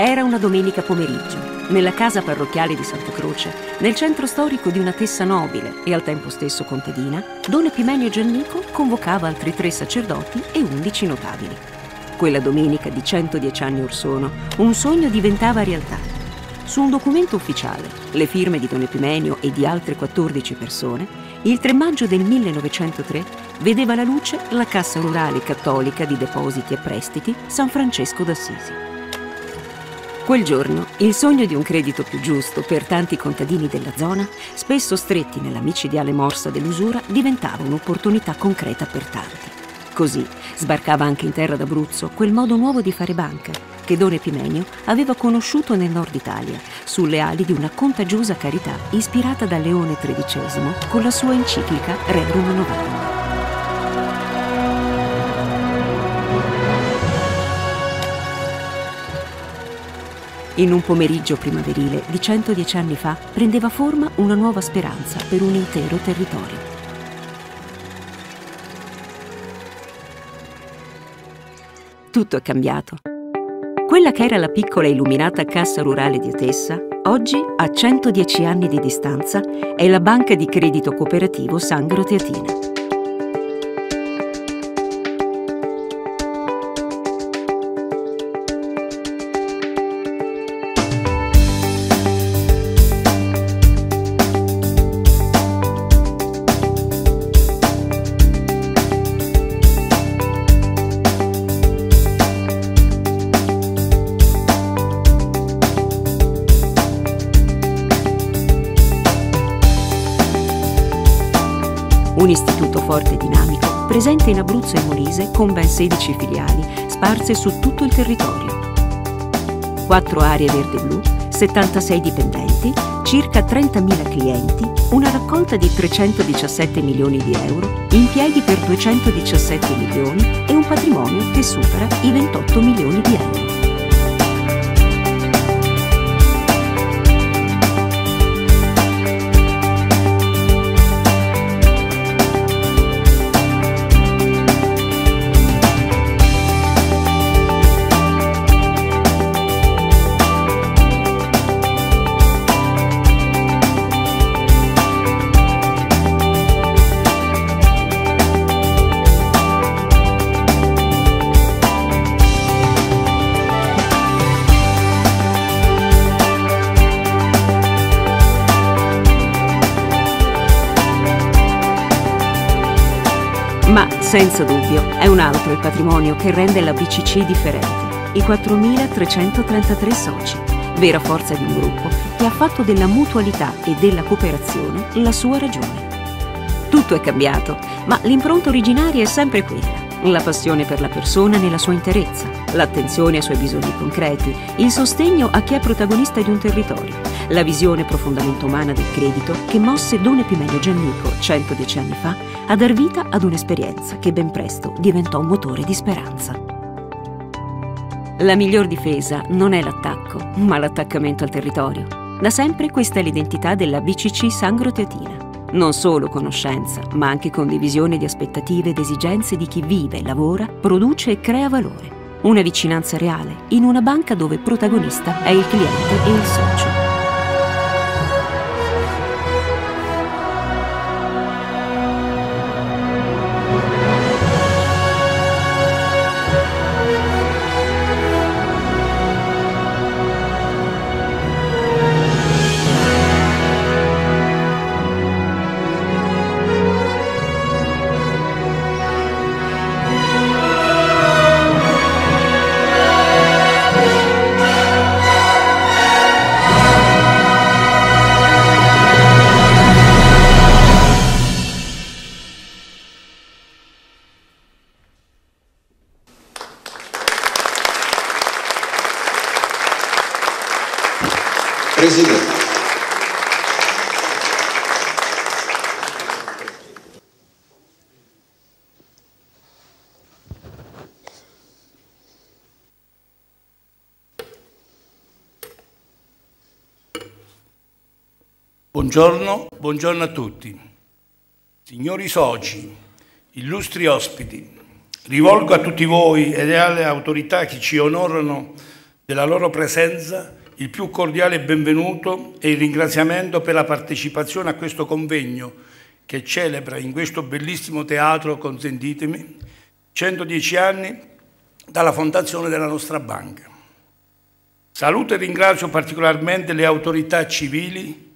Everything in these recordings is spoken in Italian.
Era una domenica pomeriggio, nella casa parrocchiale di Santa Croce, nel centro storico di una tessa nobile e al tempo stesso contadina, Don Epimenio Giannico convocava altri tre sacerdoti e undici notabili. Quella domenica di 110 anni or sono, un sogno diventava realtà. Su un documento ufficiale, le firme di Don Epimenio e di altre 14 persone, il 3 maggio del 1903 vedeva la luce la Cassa Rurale Cattolica di Depositi e Prestiti San Francesco d'Assisi. Quel giorno il sogno di un credito più giusto per tanti contadini della zona, spesso stretti nella micidiale morsa dell'usura, diventava un'opportunità concreta per tanti. Così sbarcava anche in terra d'Abruzzo quel modo nuovo di fare banca che Don Epimenio aveva conosciuto nel nord Italia, sulle ali di una contagiosa carità ispirata da Leone XIII con la sua enciclica Rerum Novarum. In un pomeriggio primaverile di 110 anni fa prendeva forma una nuova speranza per un intero territorio. Tutto è cambiato. Quella che era la piccola e illuminata cassa rurale di Atessa, oggi, a 110 anni di distanza, è la banca di credito cooperativo Sangro Teatina. mentre in Abruzzo e Molise con ben 16 filiali sparse su tutto il territorio. Quattro aree verde-blu, 76 dipendenti, circa 30.000 clienti, una raccolta di 317 milioni di euro, impieghi per 217 milioni e un patrimonio che supera i 28 milioni di euro. senza dubbio, è un altro il patrimonio che rende la BCC differente. I 4.333 soci, vera forza di un gruppo che ha fatto della mutualità e della cooperazione la sua ragione. Tutto è cambiato, ma l'impronta originaria è sempre quella. La passione per la persona nella sua interezza, l'attenzione ai suoi bisogni concreti, il sostegno a chi è protagonista di un territorio, la visione profondamente umana del credito che mosse Don Epimedio Giannico 110 anni fa a dar vita ad un'esperienza che ben presto diventò un motore di speranza. La miglior difesa non è l'attacco, ma l'attaccamento al territorio. Da sempre questa è l'identità della BCC Sangro Teotina. Non solo conoscenza, ma anche condivisione di aspettative ed esigenze di chi vive, lavora, produce e crea valore. Una vicinanza reale in una banca dove protagonista è il cliente e il socio. Buongiorno, buongiorno, a tutti. Signori soci, illustri ospiti, rivolgo a tutti voi ed alle autorità che ci onorano della loro presenza il più cordiale benvenuto e il ringraziamento per la partecipazione a questo convegno che celebra in questo bellissimo teatro, consentitemi, 110 anni dalla fondazione della nostra banca. Saluto e ringrazio particolarmente le autorità civili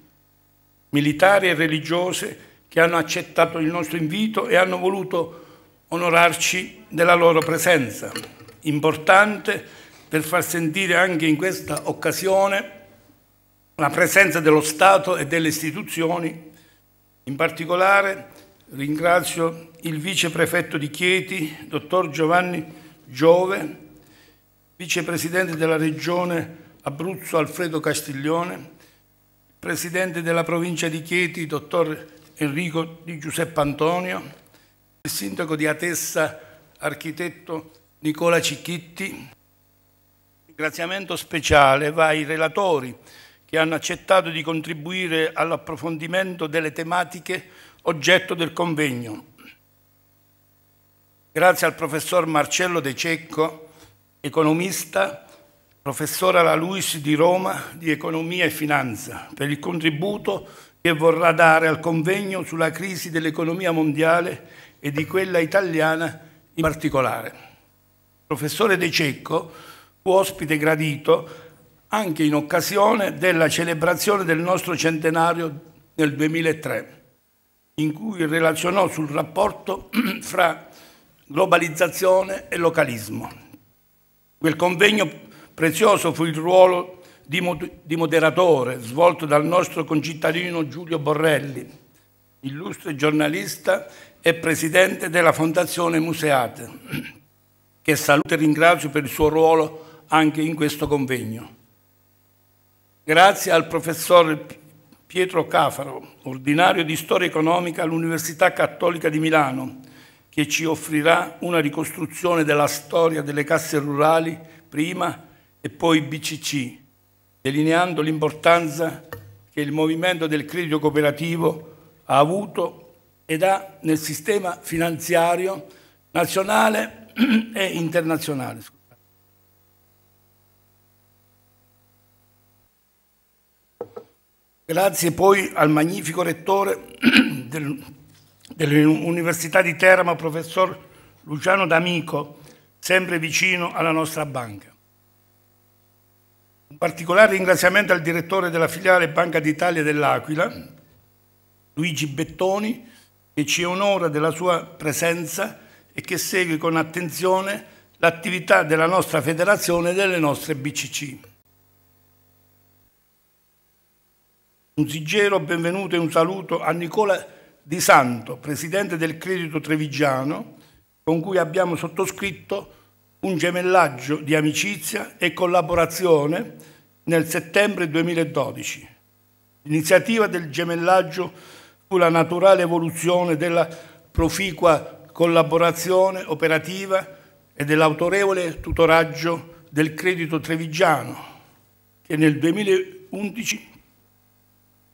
militari e religiose che hanno accettato il nostro invito e hanno voluto onorarci della loro presenza, importante per far sentire anche in questa occasione la presenza dello Stato e delle istituzioni. In particolare ringrazio il vice prefetto di Chieti, dottor Giovanni Giove, vicepresidente della Regione Abruzzo Alfredo Castiglione, presidente della provincia di Chieti, dottor Enrico Di Giuseppe Antonio, il sindaco di Atessa, architetto Nicola Cicchitti. Ringraziamento speciale va ai relatori che hanno accettato di contribuire all'approfondimento delle tematiche oggetto del convegno. Grazie al professor Marcello De Cecco, economista, professora alla LUIS di Roma di Economia e Finanza, per il contributo che vorrà dare al convegno sulla crisi dell'economia mondiale e di quella italiana in particolare. professore De Cecco fu ospite gradito anche in occasione della celebrazione del nostro centenario nel 2003, in cui relazionò sul rapporto fra globalizzazione e localismo. Quel convegno Prezioso fu il ruolo di moderatore svolto dal nostro concittadino Giulio Borrelli, illustre giornalista e presidente della Fondazione Museate, che saluto e ringrazio per il suo ruolo anche in questo convegno. Grazie al professor Pietro Cafaro, ordinario di Storia Economica all'Università Cattolica di Milano, che ci offrirà una ricostruzione della storia delle casse rurali prima e e poi BCC, delineando l'importanza che il movimento del credito cooperativo ha avuto ed ha nel sistema finanziario nazionale e internazionale. Grazie poi al magnifico rettore dell'Università di Teramo, professor Luciano D'Amico, sempre vicino alla nostra banca. Un particolare ringraziamento al direttore della filiale Banca d'Italia dell'Aquila, Luigi Bettoni, che ci onora della sua presenza e che segue con attenzione l'attività della nostra federazione e delle nostre BCC. Un sigero benvenuto e un saluto a Nicola Di Santo, presidente del Credito Trevigiano, con cui abbiamo sottoscritto un gemellaggio di amicizia e collaborazione nel settembre 2012. L'iniziativa del gemellaggio fu la naturale evoluzione della proficua collaborazione operativa e dell'autorevole tutoraggio del credito trevigiano, che nel 2011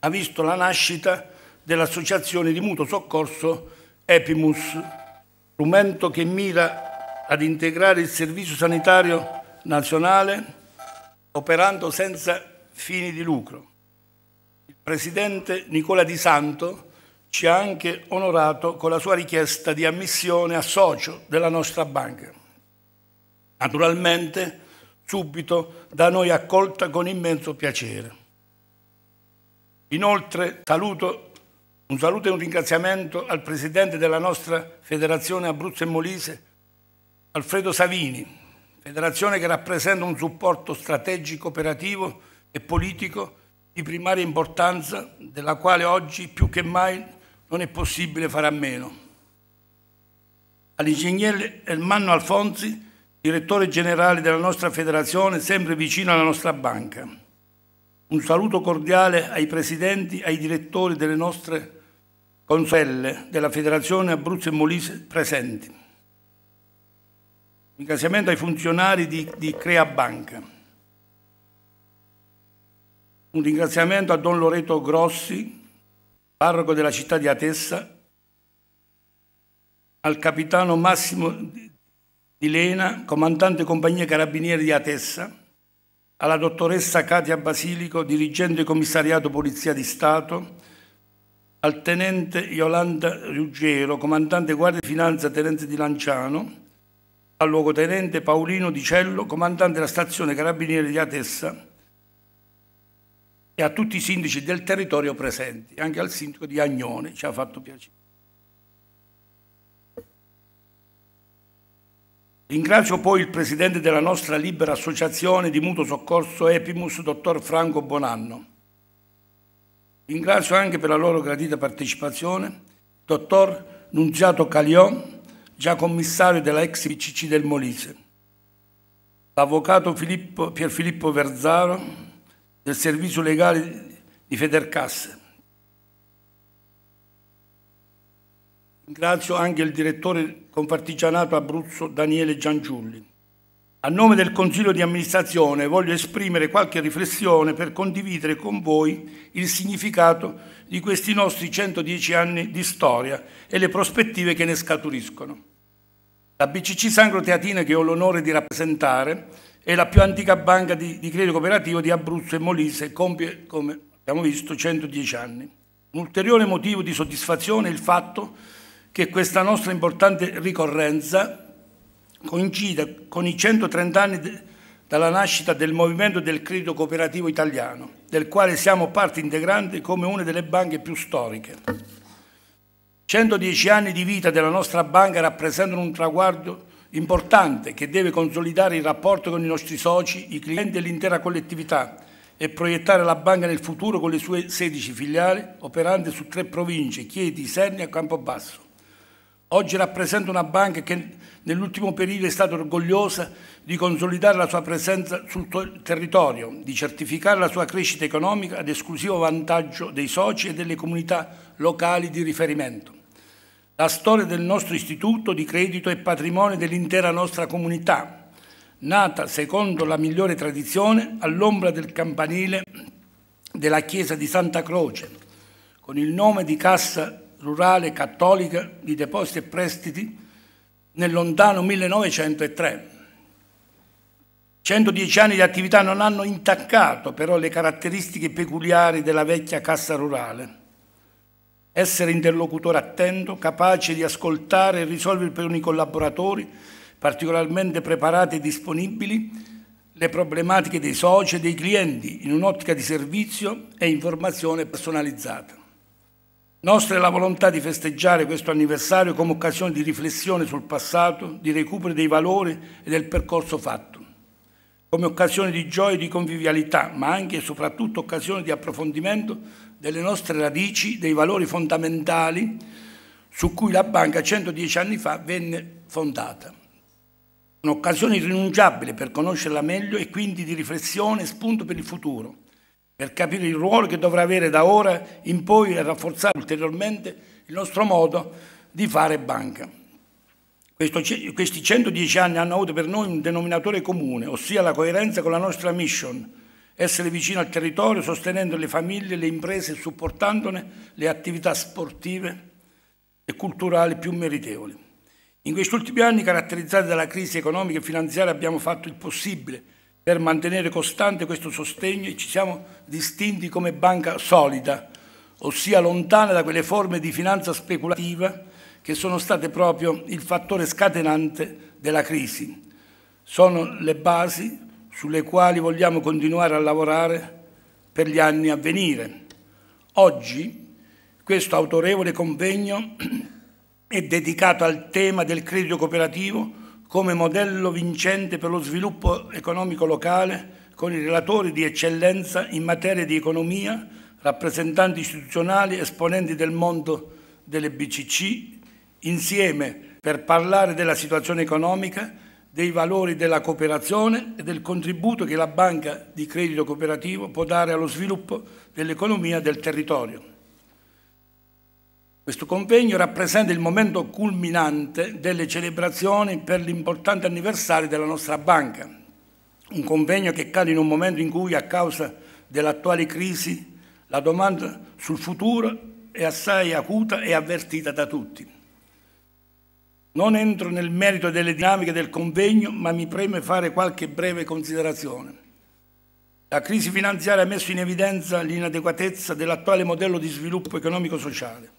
ha visto la nascita dell'associazione di mutuo soccorso Epimus, strumento che mira ad integrare il servizio sanitario nazionale operando senza fini di lucro. Il presidente Nicola Di Santo ci ha anche onorato con la sua richiesta di ammissione a socio della nostra banca. Naturalmente, subito da noi accolta con immenso piacere. Inoltre, saluto, un saluto e un ringraziamento al presidente della nostra Federazione Abruzzo e Molise, Alfredo Savini, federazione che rappresenta un supporto strategico, operativo e politico di primaria importanza, della quale oggi più che mai non è possibile fare a meno. All'ingegnere Ermanno Alfonsi, direttore generale della nostra federazione, sempre vicino alla nostra banca. Un saluto cordiale ai presidenti, ai direttori delle nostre conselle della Federazione Abruzzo e Molise presenti ringraziamento ai funzionari di, di Crea Banca. Un ringraziamento a Don Loreto Grossi, parroco della città di Atessa, al capitano Massimo Di Lena, comandante compagnia carabinieri di Atessa, alla dottoressa Katia Basilico, dirigente commissariato Polizia di Stato, al tenente Yolanda Ruggero, comandante guardia di finanza tenente di Lanciano, al luogotenente Paolino Di Cello, comandante della stazione carabinieri di Atessa, e a tutti i sindaci del territorio presenti, anche al sindaco di Agnone, ci ha fatto piacere. Ringrazio poi il presidente della nostra libera associazione di mutuo soccorso Epimus, dottor Franco Bonanno. Ringrazio anche per la loro gradita partecipazione dottor Nunziato Caliò, già commissario della ex PCC del Molise, l'avvocato Pierfilippo Verzaro del servizio legale di Federcasse. Ringrazio anche il direttore Confartigianato Abruzzo Daniele Giangiulli. A nome del Consiglio di amministrazione voglio esprimere qualche riflessione per condividere con voi il significato di questi nostri 110 anni di storia e le prospettive che ne scaturiscono. La BCC Sangro Teatina, che ho l'onore di rappresentare, è la più antica banca di, di credito cooperativo di Abruzzo e Molise e compie, come abbiamo visto, 110 anni. Un ulteriore motivo di soddisfazione è il fatto che questa nostra importante ricorrenza coincida con i 130 anni de, dalla nascita del movimento del credito cooperativo italiano, del quale siamo parte integrante come una delle banche più storiche. 110 anni di vita della nostra banca rappresentano un traguardo importante che deve consolidare il rapporto con i nostri soci, i clienti e l'intera collettività e proiettare la banca nel futuro con le sue 16 filiali operanti su tre province, Chieti, Isernia e Campobasso. Oggi rappresenta una banca che nell'ultimo periodo è stata orgogliosa di consolidare la sua presenza sul territorio, di certificare la sua crescita economica ad esclusivo vantaggio dei soci e delle comunità locali di riferimento la storia del nostro istituto di credito è patrimonio dell'intera nostra comunità, nata secondo la migliore tradizione all'ombra del campanile della chiesa di Santa Croce, con il nome di Cassa Rurale Cattolica di Depositi e Prestiti nel lontano 1903. 110 anni di attività non hanno intaccato però le caratteristiche peculiari della vecchia Cassa Rurale essere interlocutore attento, capace di ascoltare e risolvere per i collaboratori particolarmente preparati e disponibili le problematiche dei soci e dei clienti in un'ottica di servizio e informazione personalizzata. Nostra è la volontà di festeggiare questo anniversario come occasione di riflessione sul passato, di recupero dei valori e del percorso fatto, come occasione di gioia e di convivialità, ma anche e soprattutto occasione di approfondimento delle nostre radici, dei valori fondamentali su cui la banca 110 anni fa venne fondata. Un'occasione irrinunciabile per conoscerla meglio e quindi di riflessione e spunto per il futuro, per capire il ruolo che dovrà avere da ora in poi e rafforzare ulteriormente il nostro modo di fare banca. Questo, questi 110 anni hanno avuto per noi un denominatore comune, ossia la coerenza con la nostra mission, essere vicino al territorio, sostenendo le famiglie, le imprese e supportandone le attività sportive e culturali più meritevoli. In questi ultimi anni, caratterizzati dalla crisi economica e finanziaria, abbiamo fatto il possibile per mantenere costante questo sostegno e ci siamo distinti come banca solida, ossia lontana da quelle forme di finanza speculativa che sono state proprio il fattore scatenante della crisi. Sono le basi sulle quali vogliamo continuare a lavorare per gli anni a venire. Oggi questo autorevole convegno è dedicato al tema del credito cooperativo come modello vincente per lo sviluppo economico locale con i relatori di eccellenza in materia di economia, rappresentanti istituzionali, esponenti del mondo delle BCC, insieme per parlare della situazione economica dei valori della cooperazione e del contributo che la banca di credito cooperativo può dare allo sviluppo dell'economia del territorio. Questo convegno rappresenta il momento culminante delle celebrazioni per l'importante anniversario della nostra banca, un convegno che cade in un momento in cui a causa dell'attuale crisi la domanda sul futuro è assai acuta e avvertita da tutti. Non entro nel merito delle dinamiche del convegno, ma mi preme fare qualche breve considerazione. La crisi finanziaria ha messo in evidenza l'inadeguatezza dell'attuale modello di sviluppo economico-sociale.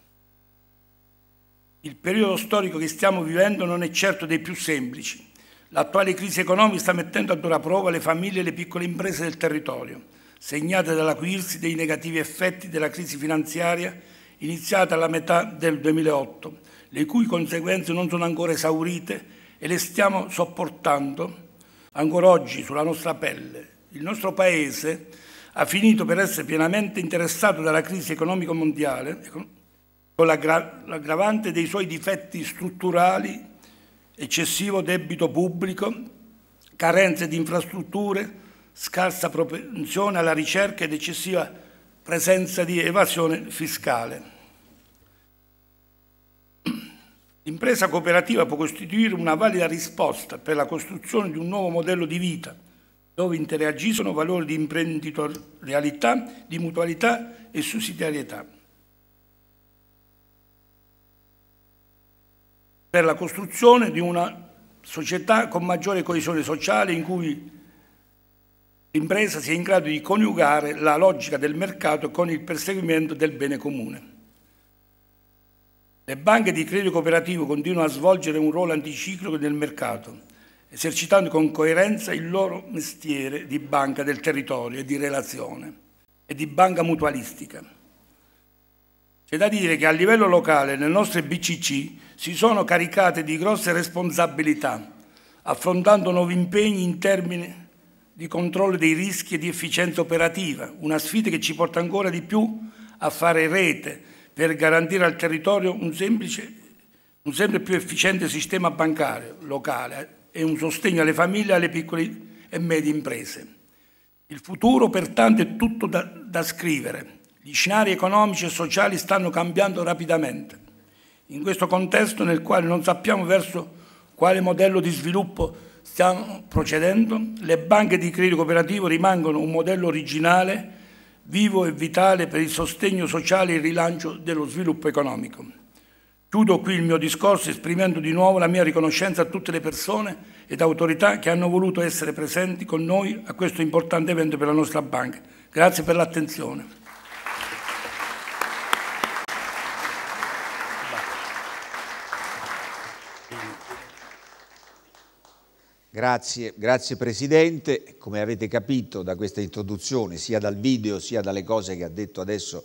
Il periodo storico che stiamo vivendo non è certo dei più semplici. L'attuale crisi economica sta mettendo a dura prova le famiglie e le piccole imprese del territorio, segnate dall'acuirsi dei negativi effetti della crisi finanziaria iniziata alla metà del 2008 le cui conseguenze non sono ancora esaurite e le stiamo sopportando ancora oggi sulla nostra pelle. Il nostro Paese ha finito per essere pienamente interessato dalla crisi economica mondiale con l'aggravante dei suoi difetti strutturali, eccessivo debito pubblico, carenze di infrastrutture, scarsa propensione alla ricerca ed eccessiva presenza di evasione fiscale. L'impresa cooperativa può costituire una valida risposta per la costruzione di un nuovo modello di vita, dove interagiscono valori di imprenditorialità, di mutualità e sussidiarietà. Per la costruzione di una società con maggiore coesione sociale in cui l'impresa sia in grado di coniugare la logica del mercato con il perseguimento del bene comune. Le banche di credito cooperativo continuano a svolgere un ruolo anticiclico nel mercato, esercitando con coerenza il loro mestiere di banca del territorio e di relazione e di banca mutualistica. C'è da dire che a livello locale le nostre BCC si sono caricate di grosse responsabilità, affrontando nuovi impegni in termini di controllo dei rischi e di efficienza operativa, una sfida che ci porta ancora di più a fare rete, per garantire al territorio un, semplice, un sempre più efficiente sistema bancario locale e un sostegno alle famiglie e alle piccole e medie imprese. Il futuro pertanto è tutto da, da scrivere. Gli scenari economici e sociali stanno cambiando rapidamente. In questo contesto nel quale non sappiamo verso quale modello di sviluppo stiamo procedendo, le banche di credito cooperativo rimangono un modello originale vivo e vitale per il sostegno sociale e il rilancio dello sviluppo economico. Chiudo qui il mio discorso esprimendo di nuovo la mia riconoscenza a tutte le persone ed autorità che hanno voluto essere presenti con noi a questo importante evento per la nostra banca. Grazie per l'attenzione. Grazie, grazie Presidente. Come avete capito da questa introduzione, sia dal video sia dalle cose che ha detto adesso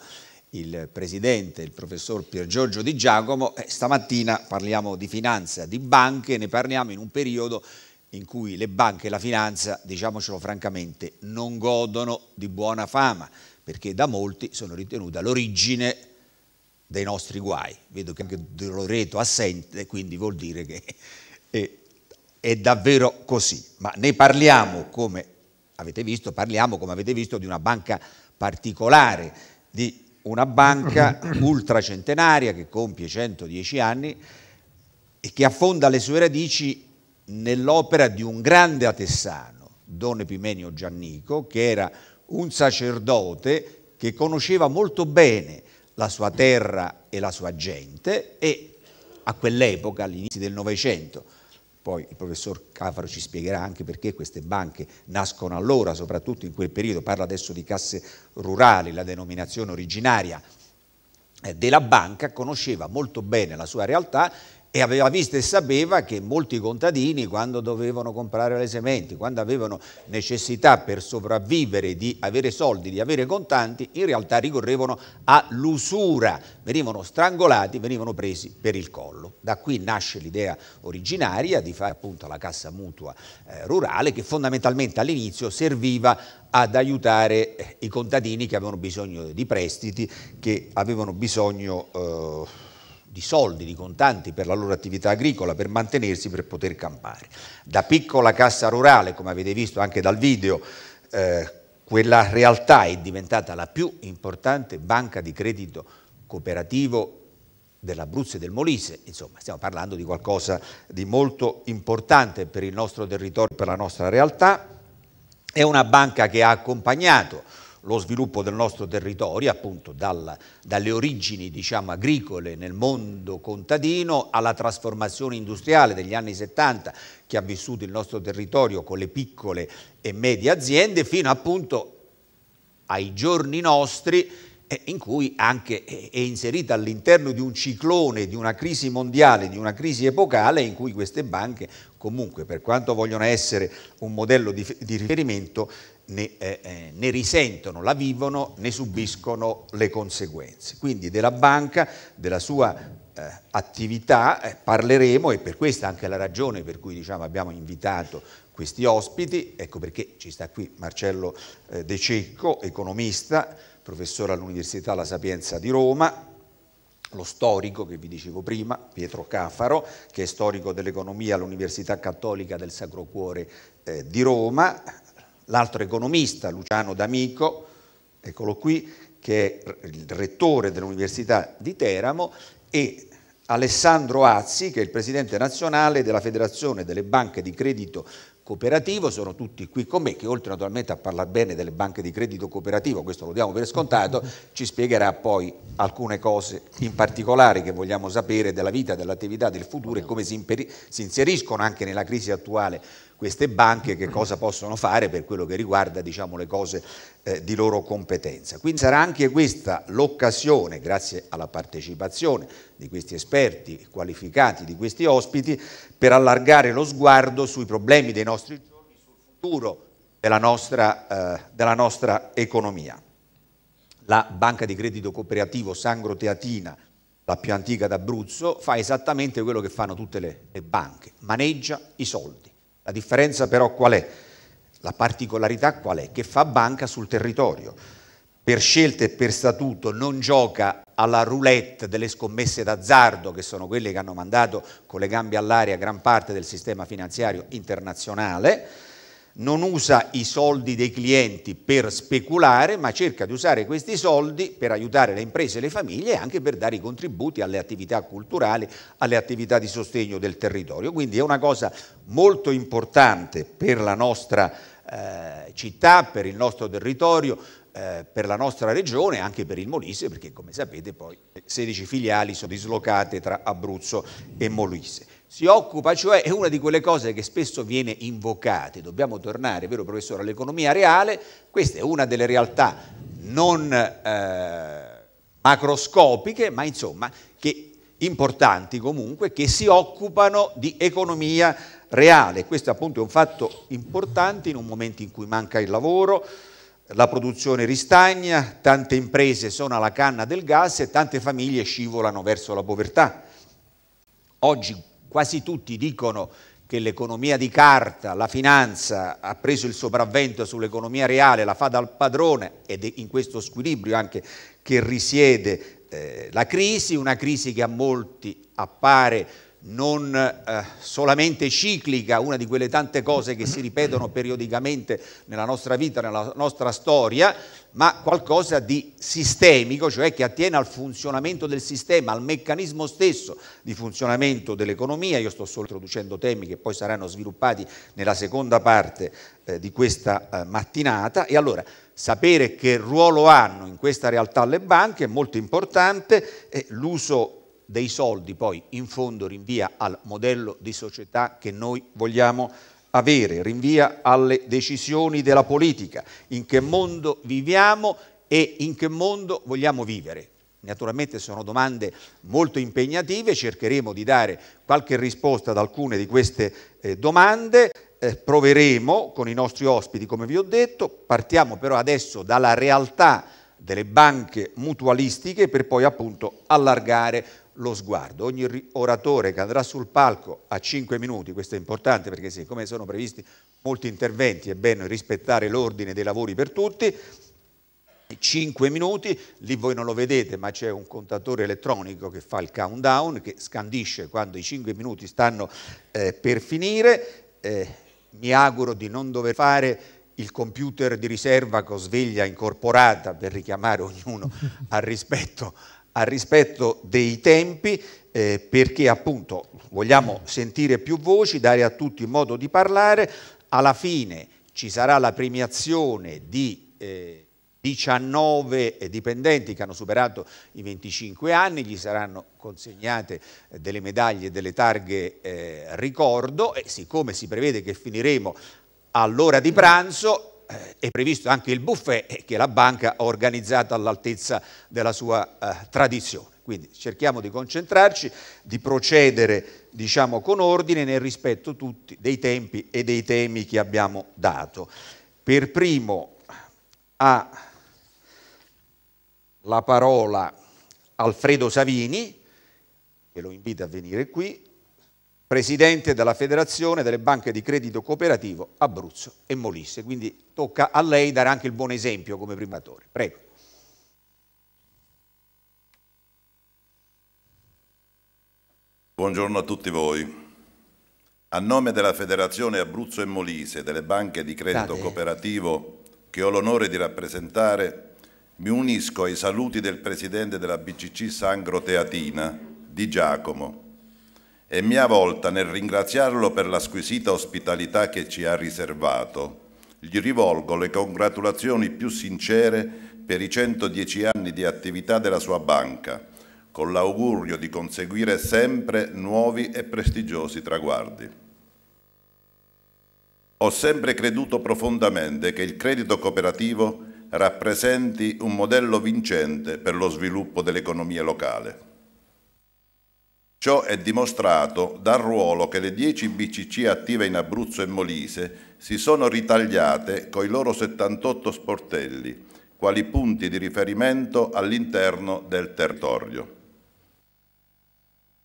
il Presidente, il Professor Pier Giorgio Di Giacomo, eh, stamattina parliamo di finanza, di banche, ne parliamo in un periodo in cui le banche e la finanza, diciamocelo francamente, non godono di buona fama, perché da molti sono ritenute l'origine dei nostri guai. Vedo che anche Loreto assente, quindi vuol dire che è davvero così, ma ne parliamo come avete visto, parliamo come avete visto di una banca particolare, di una banca ultracentenaria che compie 110 anni e che affonda le sue radici nell'opera di un grande atessano, Don Epimenio Giannico, che era un sacerdote che conosceva molto bene la sua terra e la sua gente e a quell'epoca, all'inizio del Novecento, poi il professor Cafaro ci spiegherà anche perché queste banche nascono allora, soprattutto in quel periodo, parla adesso di casse rurali, la denominazione originaria eh, della banca, conosceva molto bene la sua realtà e aveva visto e sapeva che molti contadini quando dovevano comprare le sementi, quando avevano necessità per sopravvivere di avere soldi, di avere contanti, in realtà ricorrevano all'usura, venivano strangolati, venivano presi per il collo. Da qui nasce l'idea originaria di fare appunto la cassa mutua eh, rurale che fondamentalmente all'inizio serviva ad aiutare eh, i contadini che avevano bisogno di prestiti, che avevano bisogno... Eh, di soldi, di contanti per la loro attività agricola, per mantenersi, per poter campare. Da piccola cassa rurale, come avete visto anche dal video, eh, quella realtà è diventata la più importante banca di credito cooperativo dell'Abruzzo e del Molise, insomma stiamo parlando di qualcosa di molto importante per il nostro territorio, per la nostra realtà, è una banca che ha accompagnato lo sviluppo del nostro territorio, appunto dalla, dalle origini diciamo, agricole nel mondo contadino alla trasformazione industriale degli anni 70 che ha vissuto il nostro territorio con le piccole e medie aziende fino appunto ai giorni nostri eh, in cui anche è inserita all'interno di un ciclone, di una crisi mondiale, di una crisi epocale in cui queste banche comunque per quanto vogliono essere un modello di, di riferimento ne, eh, eh, ne, risentono, la vivono, ne subiscono le conseguenze. Quindi della banca, della sua eh, attività eh, parleremo e per questa anche la ragione per cui diciamo, abbiamo invitato questi ospiti, ecco perché ci sta qui Marcello eh, De Cecco, economista, professore all'Università La Sapienza di Roma, lo storico che vi dicevo prima, Pietro Cafaro, che è storico dell'economia all'Università Cattolica del Sacro Cuore eh, di Roma, L'altro economista, Luciano D'Amico, eccolo qui, che è il rettore dell'Università di Teramo, e Alessandro Azzi, che è il presidente nazionale della Federazione delle Banche di Credito Cooperativo, sono tutti qui con me, che oltre naturalmente a parlare bene delle banche di credito cooperativo, questo lo diamo per scontato, ci spiegherà poi alcune cose in particolare che vogliamo sapere della vita, dell'attività, del futuro e come si, si inseriscono anche nella crisi attuale queste banche che cosa possono fare per quello che riguarda diciamo, le cose eh, di loro competenza. Quindi sarà anche questa l'occasione, grazie alla partecipazione di questi esperti qualificati, di questi ospiti, per allargare lo sguardo sui problemi dei nostri giorni, sul futuro della nostra, eh, della nostra economia. La banca di credito cooperativo Sangro Teatina, la più antica d'Abruzzo, fa esattamente quello che fanno tutte le, le banche, maneggia i soldi la differenza però qual è? La particolarità qual è? Che fa banca sul territorio. Per scelta e per statuto non gioca alla roulette delle scommesse d'azzardo, che sono quelle che hanno mandato con le gambe all'aria gran parte del sistema finanziario internazionale, non usa i soldi dei clienti per speculare, ma cerca di usare questi soldi per aiutare le imprese e le famiglie e anche per dare i contributi alle attività culturali, alle attività di sostegno del territorio. Quindi è una cosa molto importante per la nostra eh, città, per il nostro territorio, eh, per la nostra regione e anche per il Molise, perché come sapete poi 16 filiali sono dislocate tra Abruzzo e Molise. Si occupa, cioè, è una di quelle cose che spesso viene invocate. Dobbiamo tornare, vero professore, all'economia reale. Questa è una delle realtà non eh, macroscopiche, ma insomma, che, importanti comunque, che si occupano di economia reale. Questo appunto è un fatto importante in un momento in cui manca il lavoro, la produzione ristagna, tante imprese sono alla canna del gas e tante famiglie scivolano verso la povertà. Oggi quasi tutti dicono che l'economia di carta, la finanza ha preso il sopravvento sull'economia reale, la fa dal padrone ed è in questo squilibrio anche che risiede eh, la crisi, una crisi che a molti appare non eh, solamente ciclica, una di quelle tante cose che si ripetono periodicamente nella nostra vita, nella nostra storia, ma qualcosa di sistemico, cioè che attiene al funzionamento del sistema, al meccanismo stesso di funzionamento dell'economia. Io sto solo introducendo temi che poi saranno sviluppati nella seconda parte eh, di questa eh, mattinata. E allora, sapere che ruolo hanno in questa realtà le banche è molto importante, l'uso dei soldi poi in fondo rinvia al modello di società che noi vogliamo avere, rinvia alle decisioni della politica, in che mondo viviamo e in che mondo vogliamo vivere. Naturalmente sono domande molto impegnative, cercheremo di dare qualche risposta ad alcune di queste eh, domande, eh, proveremo con i nostri ospiti come vi ho detto, partiamo però adesso dalla realtà delle banche mutualistiche per poi appunto allargare lo sguardo. Ogni oratore che andrà sul palco a 5 minuti, questo è importante perché siccome sono previsti molti interventi è bene rispettare l'ordine dei lavori per tutti, 5 minuti, lì voi non lo vedete ma c'è un contatore elettronico che fa il countdown, che scandisce quando i 5 minuti stanno eh, per finire, eh, mi auguro di non dover fare il computer di riserva con sveglia incorporata per richiamare ognuno al rispetto al rispetto dei tempi eh, perché appunto vogliamo sentire più voci, dare a tutti modo di parlare, alla fine ci sarà la premiazione di... Eh, 19 dipendenti che hanno superato i 25 anni, gli saranno consegnate eh, delle medaglie e delle targhe eh, ricordo e siccome si prevede che finiremo all'ora di pranzo, eh, è previsto anche il buffet che la banca ha organizzato all'altezza della sua eh, tradizione. Quindi cerchiamo di concentrarci, di procedere diciamo, con ordine nel rispetto tutti dei tempi e dei temi che abbiamo dato. Per primo ha la parola Alfredo Savini, che lo invita a venire qui, presidente della Federazione delle Banche di Credito Cooperativo Abruzzo e Molisse. Quindi tocca a lei dare anche il buon esempio come primatore. Prego. Buongiorno a tutti voi. A nome della Federazione Abruzzo e Molise delle Banche di Credito Date. Cooperativo che ho l'onore di rappresentare, mi unisco ai saluti del presidente della BCC Sangro Teatina, Di Giacomo, e mia volta nel ringraziarlo per la squisita ospitalità che ci ha riservato, gli rivolgo le congratulazioni più sincere per i 110 anni di attività della sua banca, con l'augurio di conseguire sempre nuovi e prestigiosi traguardi. Ho sempre creduto profondamente che il credito cooperativo rappresenti un modello vincente per lo sviluppo dell'economia locale. Ciò è dimostrato dal ruolo che le 10 BCC attive in Abruzzo e Molise si sono ritagliate coi loro 78 sportelli, quali punti di riferimento all'interno del territorio.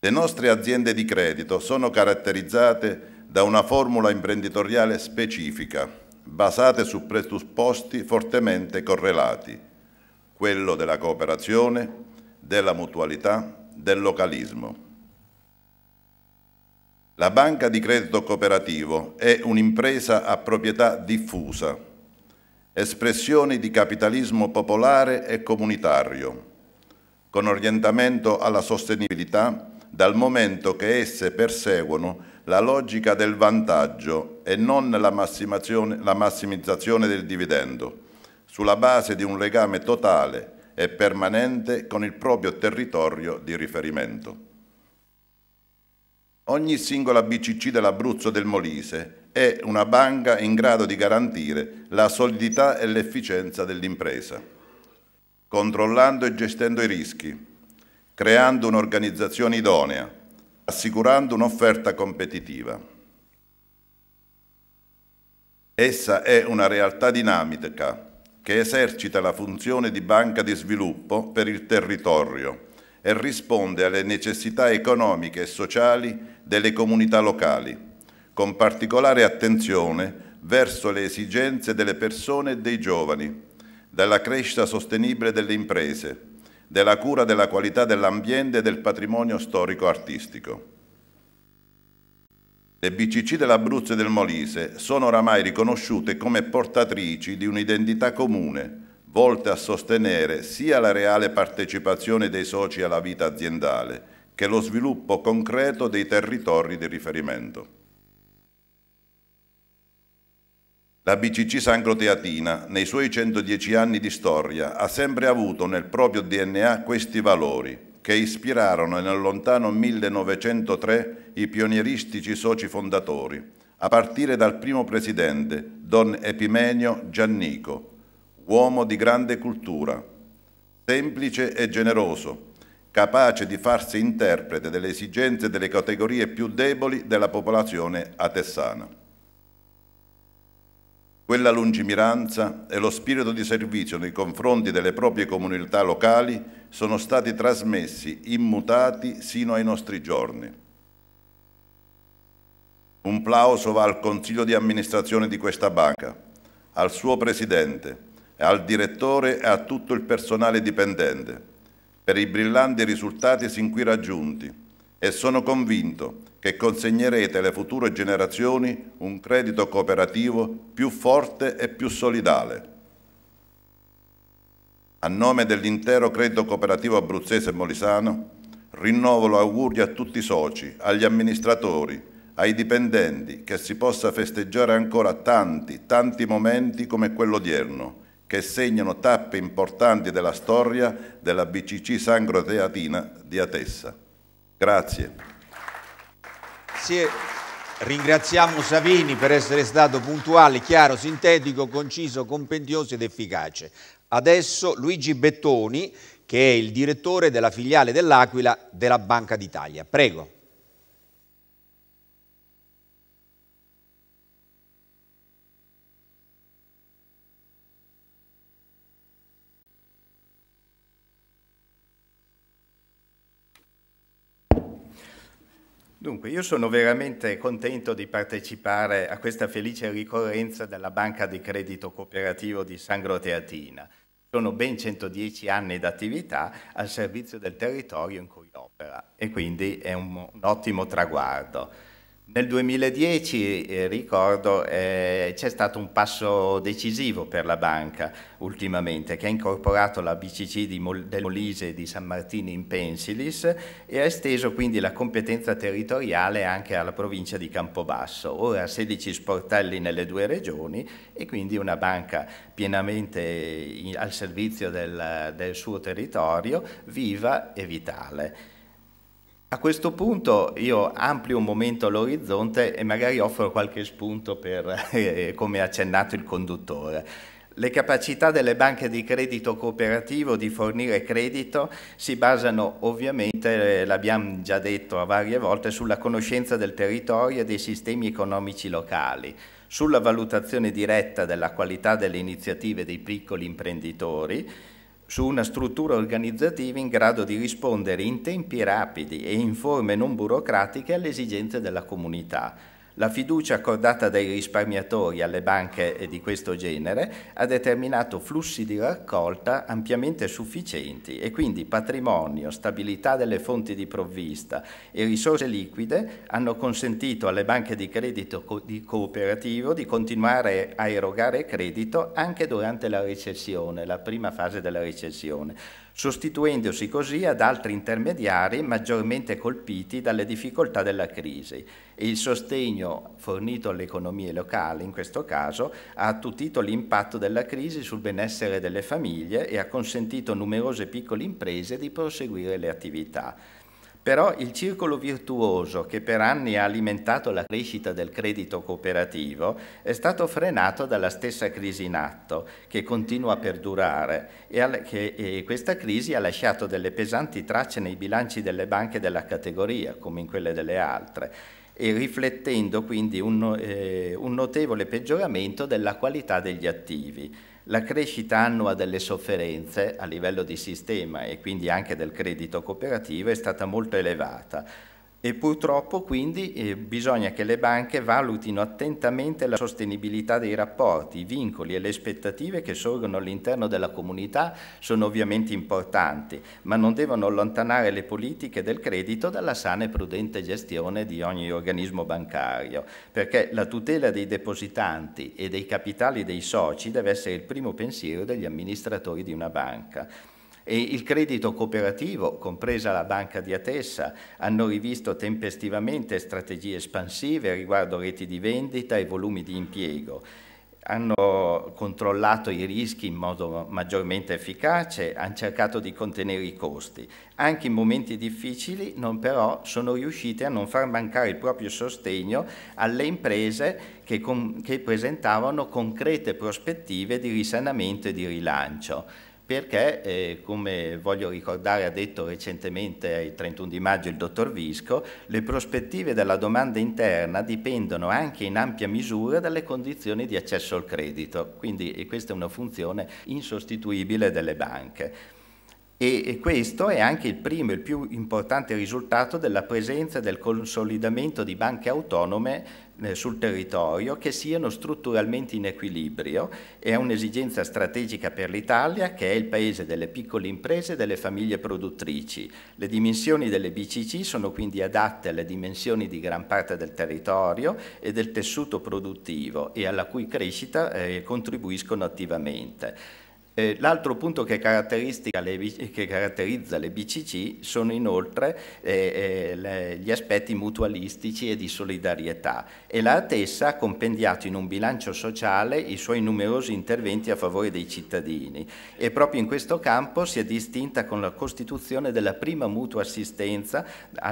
Le nostre aziende di credito sono caratterizzate da una formula imprenditoriale specifica, basate su presupposti fortemente correlati, quello della cooperazione, della mutualità, del localismo. La banca di credito cooperativo è un'impresa a proprietà diffusa, espressione di capitalismo popolare e comunitario, con orientamento alla sostenibilità dal momento che esse perseguono la logica del vantaggio e non la, la massimizzazione del dividendo, sulla base di un legame totale e permanente con il proprio territorio di riferimento. Ogni singola BCC dell'Abruzzo del Molise è una banca in grado di garantire la solidità e l'efficienza dell'impresa, controllando e gestendo i rischi, creando un'organizzazione idonea, assicurando un'offerta competitiva. Essa è una realtà dinamica che esercita la funzione di banca di sviluppo per il territorio e risponde alle necessità economiche e sociali delle comunità locali, con particolare attenzione verso le esigenze delle persone e dei giovani, della crescita sostenibile delle imprese, della cura della qualità dell'ambiente e del patrimonio storico-artistico. Le BCC dell'Abruzzo e del Molise sono oramai riconosciute come portatrici di un'identità comune, volte a sostenere sia la reale partecipazione dei soci alla vita aziendale, che lo sviluppo concreto dei territori di riferimento. La BCC Sangro Teatina, nei suoi 110 anni di storia, ha sempre avuto nel proprio DNA questi valori che ispirarono nel lontano 1903 i pionieristici soci fondatori, a partire dal primo presidente, don Epimenio Giannico, uomo di grande cultura, semplice e generoso, capace di farsi interprete delle esigenze delle categorie più deboli della popolazione atessana. Quella lungimiranza e lo spirito di servizio nei confronti delle proprie comunità locali sono stati trasmessi immutati sino ai nostri giorni. Un plauso va al Consiglio di amministrazione di questa banca, al suo Presidente, al direttore e a tutto il personale dipendente per i brillanti risultati sin qui raggiunti e sono convinto che consegnerete alle future generazioni un credito cooperativo più forte e più solidale. A nome dell'intero credito cooperativo abruzzese e molisano, rinnovo l'augurio a tutti i soci, agli amministratori, ai dipendenti che si possa festeggiare ancora tanti, tanti momenti come quello odierno che segnano tappe importanti della storia della BCC Sangro Teatina di Atessa. Grazie. Sì, ringraziamo Savini per essere stato puntuale, chiaro, sintetico, conciso, compendioso ed efficace. Adesso Luigi Bettoni, che è il direttore della filiale dell'Aquila della Banca d'Italia. Prego. Dunque, io sono veramente contento di partecipare a questa felice ricorrenza della Banca di Credito Cooperativo di Sangro Teatina. Sono ben 110 anni d'attività al servizio del territorio in cui opera e quindi è un, un ottimo traguardo. Nel 2010, eh, ricordo, eh, c'è stato un passo decisivo per la banca ultimamente che ha incorporato la BCC di Mol- del Molise e di San Martino in Pensilis e ha esteso quindi la competenza territoriale anche alla provincia di Campobasso, ora 16 sportelli nelle due regioni e quindi una banca pienamente eh, in, al servizio del, del suo territorio, viva e vitale. A questo punto io amplio un momento l'orizzonte e magari offro qualche spunto per eh, eh, come ha accennato il conduttore. Le capacità delle banche di credito cooperativo di fornire credito si basano ovviamente, eh, l'abbiamo già detto a varie volte, sulla conoscenza del territorio e dei sistemi economici locali, sulla valutazione diretta della qualità delle iniziative dei piccoli imprenditori, su una struttura organizzativa in grado di rispondere in tempi rapidi e in forme non burocratiche alle esigenze della comunità la fiducia accordata dai risparmiatori alle banche eh, di questo genere ha determinato flussi di raccolta ampiamente sufficienti e quindi patrimonio, stabilità delle fonti di provvista e risorse liquide hanno consentito alle banche di credito co di cooperativo di continuare a erogare credito anche durante la recessione, la prima fase della recessione sostituendosi così ad altri intermediari maggiormente colpiti dalle difficoltà della crisi e il sostegno fornito alle economie locali, in questo caso, ha attutito l'impatto della crisi sul benessere delle famiglie e ha consentito a numerose piccole imprese di proseguire le attività. Però il circolo virtuoso che per anni ha alimentato la crescita del credito cooperativo è stato frenato dalla stessa crisi in atto che continua a perdurare e, al, che, e questa crisi ha lasciato delle pesanti tracce nei bilanci delle banche della categoria come in quelle delle altre e riflettendo quindi un, eh, un notevole peggioramento della qualità degli attivi la crescita annua delle sofferenze a livello di sistema e quindi anche del credito cooperativo è stata molto elevata, e purtroppo quindi eh, bisogna che le banche valutino attentamente la sostenibilità dei rapporti, i vincoli e le aspettative che sorgono all'interno della comunità sono ovviamente importanti, ma non devono allontanare le politiche del credito dalla sana e prudente gestione di ogni organismo bancario, perché la tutela dei depositanti e dei capitali dei soci deve essere il primo pensiero degli amministratori di una banca e il credito cooperativo, compresa la banca di Atessa, hanno rivisto tempestivamente strategie espansive riguardo reti di vendita e volumi di impiego hanno controllato i rischi in modo maggiormente efficace, hanno cercato di contenere i costi. Anche in momenti difficili non però sono riuscite a non far mancare il proprio sostegno alle imprese che, con, che presentavano concrete prospettive di risanamento e di rilancio perché, eh, come voglio ricordare, ha detto recentemente il 31 di maggio il dottor Visco, le prospettive della domanda interna dipendono anche in ampia misura dalle condizioni di accesso al credito, quindi questa è una funzione insostituibile delle banche e questo è anche il primo e il più importante risultato della presenza e del consolidamento di banche autonome eh, sul territorio che siano strutturalmente in equilibrio. È un'esigenza strategica per l'Italia che è il paese delle piccole imprese e delle famiglie produttrici. Le dimensioni delle BCC sono quindi adatte alle dimensioni di gran parte del territorio e del tessuto produttivo e alla cui crescita eh, contribuiscono attivamente. Eh, l'altro punto che, le, che, caratterizza le BCC sono inoltre eh, eh, le, gli aspetti mutualistici e di solidarietà e la Tessa ha compendiato in un bilancio sociale i suoi numerosi interventi a favore dei cittadini e proprio in questo campo si è distinta con la costituzione della prima mutua assistenza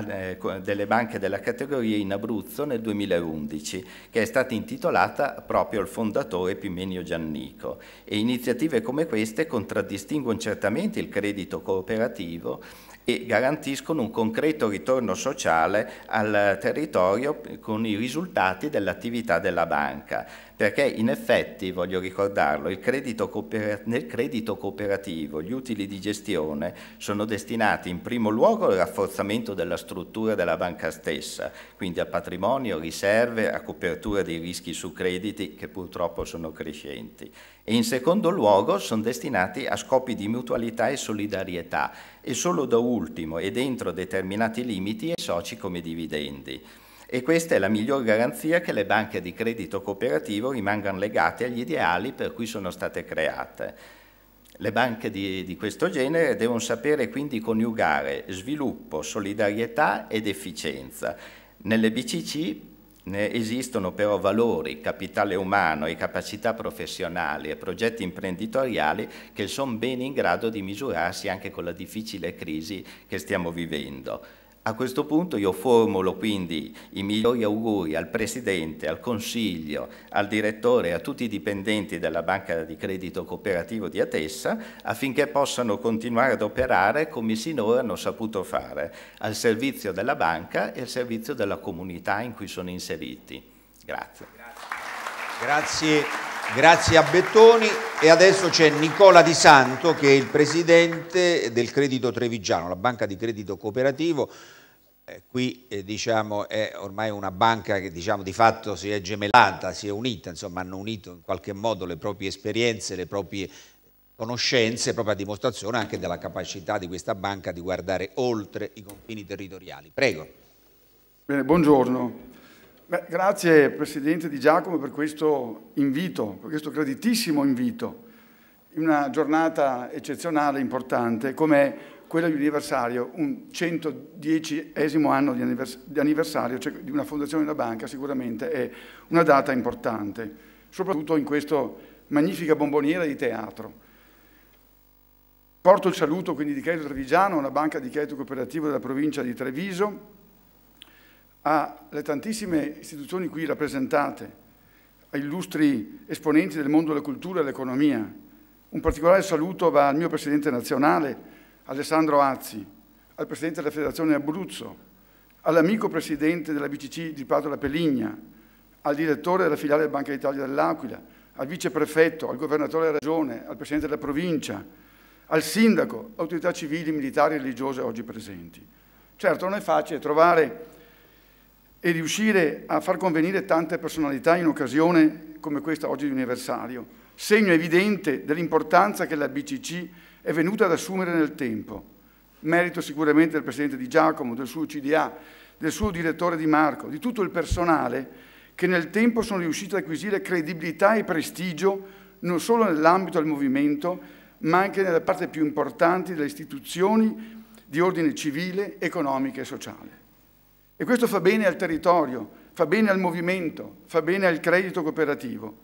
eh, delle banche della categoria in Abruzzo nel 2011 che è stata intitolata proprio al fondatore Pimenio Giannico e iniziative come queste contraddistinguono certamente il credito cooperativo e garantiscono un concreto ritorno sociale al territorio con i risultati dell'attività della banca perché in effetti, voglio ricordarlo, credito cooper- nel credito cooperativo gli utili di gestione sono destinati in primo luogo al rafforzamento della struttura della banca stessa, quindi a patrimonio, riserve, a copertura dei rischi su crediti che purtroppo sono crescenti e in secondo luogo sono destinati a scopi di mutualità e solidarietà e solo da ultimo e dentro determinati limiti ai soci come dividendi e questa è la miglior garanzia che le banche di credito cooperativo rimangano legate agli ideali per cui sono state create. Le banche di, di, questo genere devono sapere quindi coniugare sviluppo, solidarietà ed efficienza. Nelle BCC ne esistono però valori, capitale umano e capacità professionali e progetti imprenditoriali che sono ben in grado di misurarsi anche con la difficile crisi che stiamo vivendo. A questo punto io formulo quindi i migliori auguri al Presidente, al Consiglio, al Direttore e a tutti i dipendenti della Banca di Credito Cooperativo di Atessa affinché possano continuare ad operare come sinora hanno saputo fare, al servizio della banca e al servizio della comunità in cui sono inseriti. Grazie. Grazie, grazie a Bettoni e adesso c'è Nicola Di Santo che è il presidente del Credito Trevigiano, la banca di credito cooperativo. Eh, qui eh, diciamo, è ormai una banca che diciamo, di fatto si è gemellata, si è unita, insomma hanno unito in qualche modo le proprie esperienze, le proprie conoscenze, proprio a dimostrazione anche della capacità di questa banca di guardare oltre i confini territoriali. Prego. Bene, buongiorno. Beh, grazie Presidente Di Giacomo per questo invito, per questo graditissimo invito, in una giornata eccezionale, importante, come quello di anniversario, un 110esimo anno di, annivers di anniversario cioè di una fondazione della banca sicuramente è una data importante, soprattutto in questa magnifica bomboniera di teatro. Porto il saluto quindi di Credito Trevigiano, una banca di credito cooperativo della provincia di Treviso, alle tantissime istituzioni qui rappresentate, a illustri esponenti del mondo della cultura e dell'economia. Un particolare saluto va al mio Presidente nazionale, Alessandro Azzi, al Presidente della Federazione Abruzzo, all'amico Presidente della BCC di Padova Peligna, al Direttore della filiale della Banca d'Italia dell'Aquila, al Viceprefetto, al Governatore della Regione, al Presidente della Provincia, al Sindaco, autorità civili, militari e religiose oggi presenti. Certo, non è facile trovare e riuscire a far convenire tante personalità in occasione come questa oggi di anniversario, segno evidente dell'importanza che la BCC è venuta ad assumere nel tempo. Merito sicuramente del presidente di Giacomo, del suo CDA, del suo direttore di Marco, di tutto il personale che nel tempo sono riusciti ad acquisire credibilità e prestigio non solo nell'ambito del movimento, ma anche nella parte più importante delle istituzioni di ordine civile, economica e sociale. E questo fa bene al territorio, fa bene al movimento, fa bene al credito cooperativo.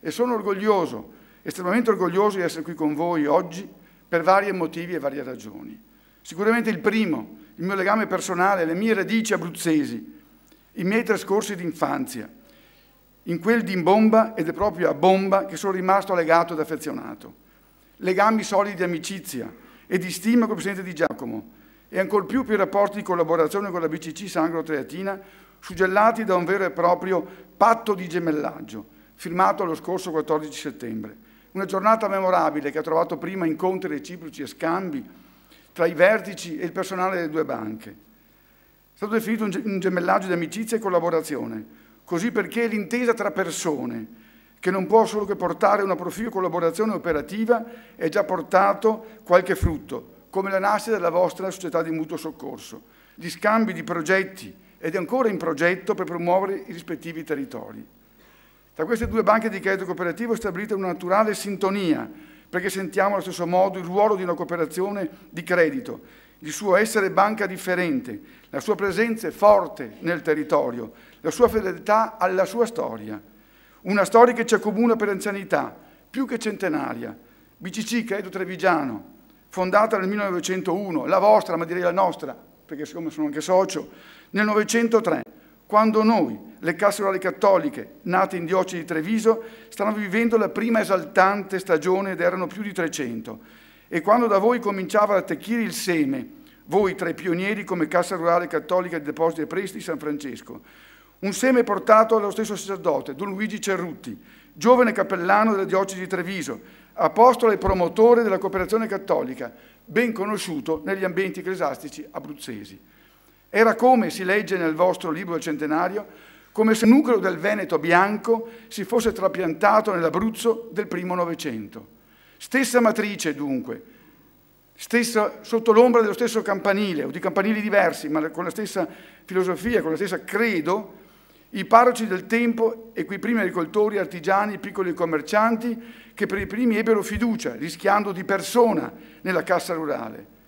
E sono orgoglioso, estremamente orgoglioso di essere qui con voi oggi per vari motivi e varie ragioni. Sicuramente il primo, il mio legame personale, le mie radici abruzzesi, i miei trascorsi d'infanzia, in quel di Imbomba ed è proprio a Bomba che sono rimasto legato ed affezionato. Legami solidi di amicizia e di stima con il Presidente Di Giacomo e ancor più per i rapporti di collaborazione con la BCC Sangro Treatina, suggellati da un vero e proprio patto di gemellaggio, firmato lo scorso 14 settembre una giornata memorabile che ha trovato prima incontri reciproci e scambi tra i vertici e il personale delle due banche. È stato definito un gemellaggio di amicizia e collaborazione, così perché l'intesa tra persone, che non può solo che portare una proficua collaborazione operativa, è già portato qualche frutto, come la nascita della vostra società di mutuo soccorso, gli scambi di progetti ed è ancora in progetto per promuovere i rispettivi territori. Tra queste due banche di credito cooperativo è stabilita una naturale sintonia, perché sentiamo allo stesso modo il ruolo di una cooperazione di credito, il suo essere banca differente, la sua presenza forte nel territorio, la sua fedeltà alla sua storia. Una storia che ci accomuna per anzianità, più che centenaria. BCC Credito Trevigiano, fondata nel 1901, la vostra, ma direi la nostra, perché siccome sono anche socio, nel 1903 quando noi, le casse casserole cattoliche, nate in diocesi di Treviso, stanno vivendo la prima esaltante stagione ed erano più di 300, e quando da voi cominciava ad attecchire il seme, voi tra i pionieri come Cassa Rurale Cattolica di Depositi e Presti di San Francesco. Un seme portato dallo stesso sacerdote, Don Luigi Cerrutti, giovane cappellano della diocesi di Treviso, apostolo e promotore della cooperazione cattolica, ben conosciuto negli ambienti ecclesiastici abruzzesi. Era come, si legge nel vostro libro del centenario, come se il nucleo del Veneto bianco si fosse trapiantato nell'Abruzzo del primo Novecento. Stessa matrice dunque, stessa, sotto l'ombra dello stesso campanile, o di campanili diversi, ma con la stessa filosofia, con la stessa credo, i parroci del tempo e quei primi agricoltori, artigiani, piccoli commercianti che per i primi ebbero fiducia, rischiando di persona nella cassa rurale.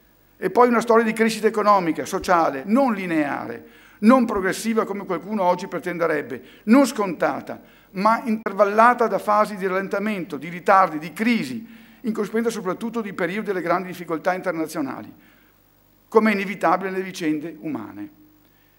E poi una storia di crescita economica, sociale, non lineare, non progressiva come qualcuno oggi pretenderebbe, non scontata, ma intervallata da fasi di rallentamento, di ritardi, di crisi, in conseguenza soprattutto di periodi delle grandi difficoltà internazionali, come è inevitabile nelle vicende umane.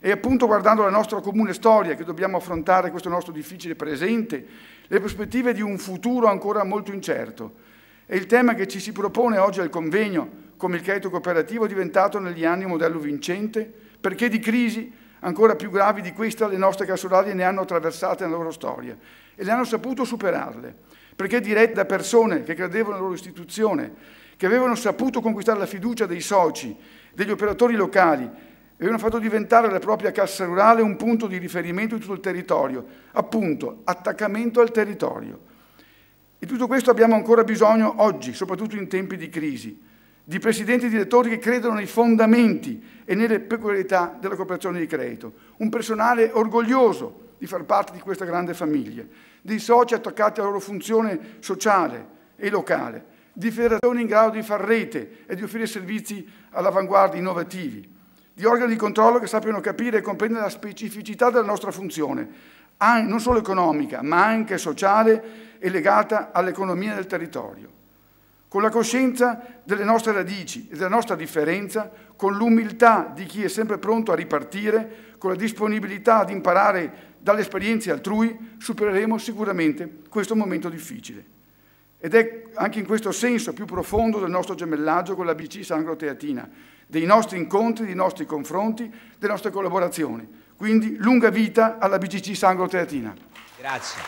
E appunto guardando la nostra comune storia che dobbiamo affrontare questo nostro difficile presente, le prospettive di un futuro ancora molto incerto. E il tema che ci si propone oggi al convegno, come il credito cooperativo, diventato negli anni un modello vincente, perché di crisi ancora più gravi di questa le nostre casuraie ne hanno attraversate nella loro storia e le hanno saputo superarle, perché dirette da persone che credevano nella loro istituzione, che avevano saputo conquistare la fiducia dei soci, degli operatori locali, avevano fatto diventare la propria cassa rurale un punto di riferimento in tutto il territorio, appunto attaccamento al territorio. E tutto questo abbiamo ancora bisogno oggi, soprattutto in tempi di crisi di presidenti e direttori che credono nei fondamenti e nelle peculiarità della cooperazione di credito, un personale orgoglioso di far parte di questa grande famiglia, di soci attaccati alla loro funzione sociale e locale, di federazioni in grado di far rete e di offrire servizi all'avanguardia innovativi, di organi di controllo che sappiano capire e comprendere la specificità della nostra funzione, non solo economica, ma anche sociale e legata all'economia del territorio con la coscienza delle nostre radici e della nostra differenza, con l'umiltà di chi è sempre pronto a ripartire, con la disponibilità ad imparare dalle esperienze altrui, supereremo sicuramente questo momento difficile. Ed è anche in questo senso più profondo del nostro gemellaggio con la BC Sangro Teatina, dei nostri incontri, dei nostri confronti, delle nostre collaborazioni. Quindi lunga vita alla BCC Sangro Teatina. Grazie.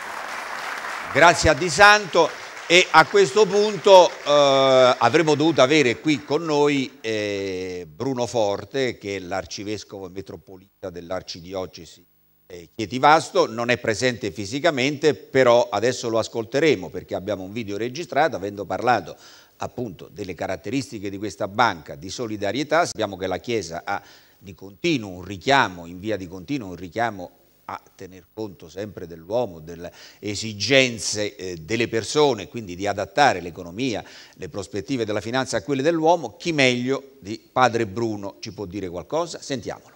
Grazie a Di Santo. E a questo punto eh, avremmo dovuto avere qui con noi eh, Bruno Forte, che è l'arcivescovo metropolita dell'arcidiocesi eh, Chieti Vasto, non è presente fisicamente, però adesso lo ascolteremo perché abbiamo un video registrato, avendo parlato appunto delle caratteristiche di questa banca di solidarietà, sappiamo che la Chiesa ha di continuo un richiamo, in via di continuo un richiamo a tener conto sempre dell'uomo, delle esigenze eh, delle persone, quindi di adattare l'economia, le prospettive della finanza a quelle dell'uomo, chi meglio di padre Bruno ci può dire qualcosa? Sentiamolo.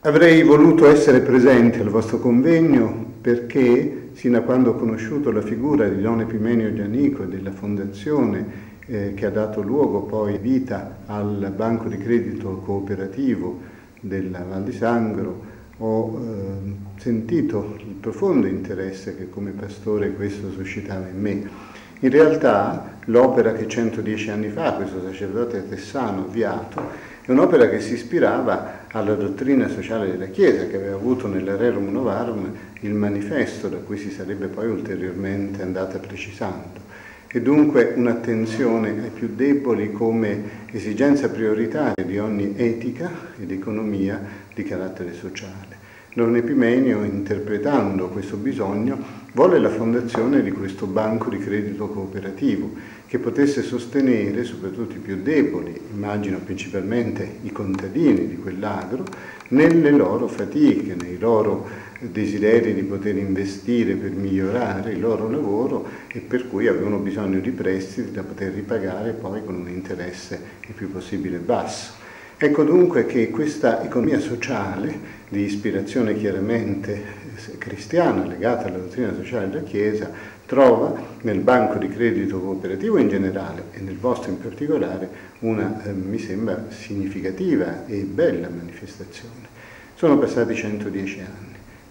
Avrei voluto essere presente al vostro convegno perché, sino a quando ho conosciuto la figura di Don Epimenio Gianico e della Fondazione eh, che ha dato luogo poi vita al banco di credito cooperativo della Val di Sangro, ho eh, sentito il profondo interesse che come pastore questo suscitava in me. In realtà l'opera che 110 anni fa questo sacerdote tessano ha avviato è un'opera che si ispirava alla dottrina sociale della Chiesa che aveva avuto nella Rerum Novarum il manifesto da cui si sarebbe poi ulteriormente andata precisando e dunque un'attenzione ai più deboli come esigenza prioritaria di ogni etica ed economia di carattere sociale. Don Epimenio, interpretando questo bisogno, volle la fondazione di questo banco di credito cooperativo che potesse sostenere soprattutto i più deboli, immagino principalmente i contadini di quell'agro, nelle loro fatiche, nei loro desideri di poter investire per migliorare il loro lavoro e per cui avevano bisogno di prestiti da poter ripagare poi con un interesse il più possibile basso. Ecco dunque che questa economia sociale, di ispirazione chiaramente cristiana legata alla dottrina sociale della Chiesa, trova nel banco di credito cooperativo in generale e nel vostro in particolare una, eh, mi sembra, significativa e bella manifestazione. Sono passati 110 anni.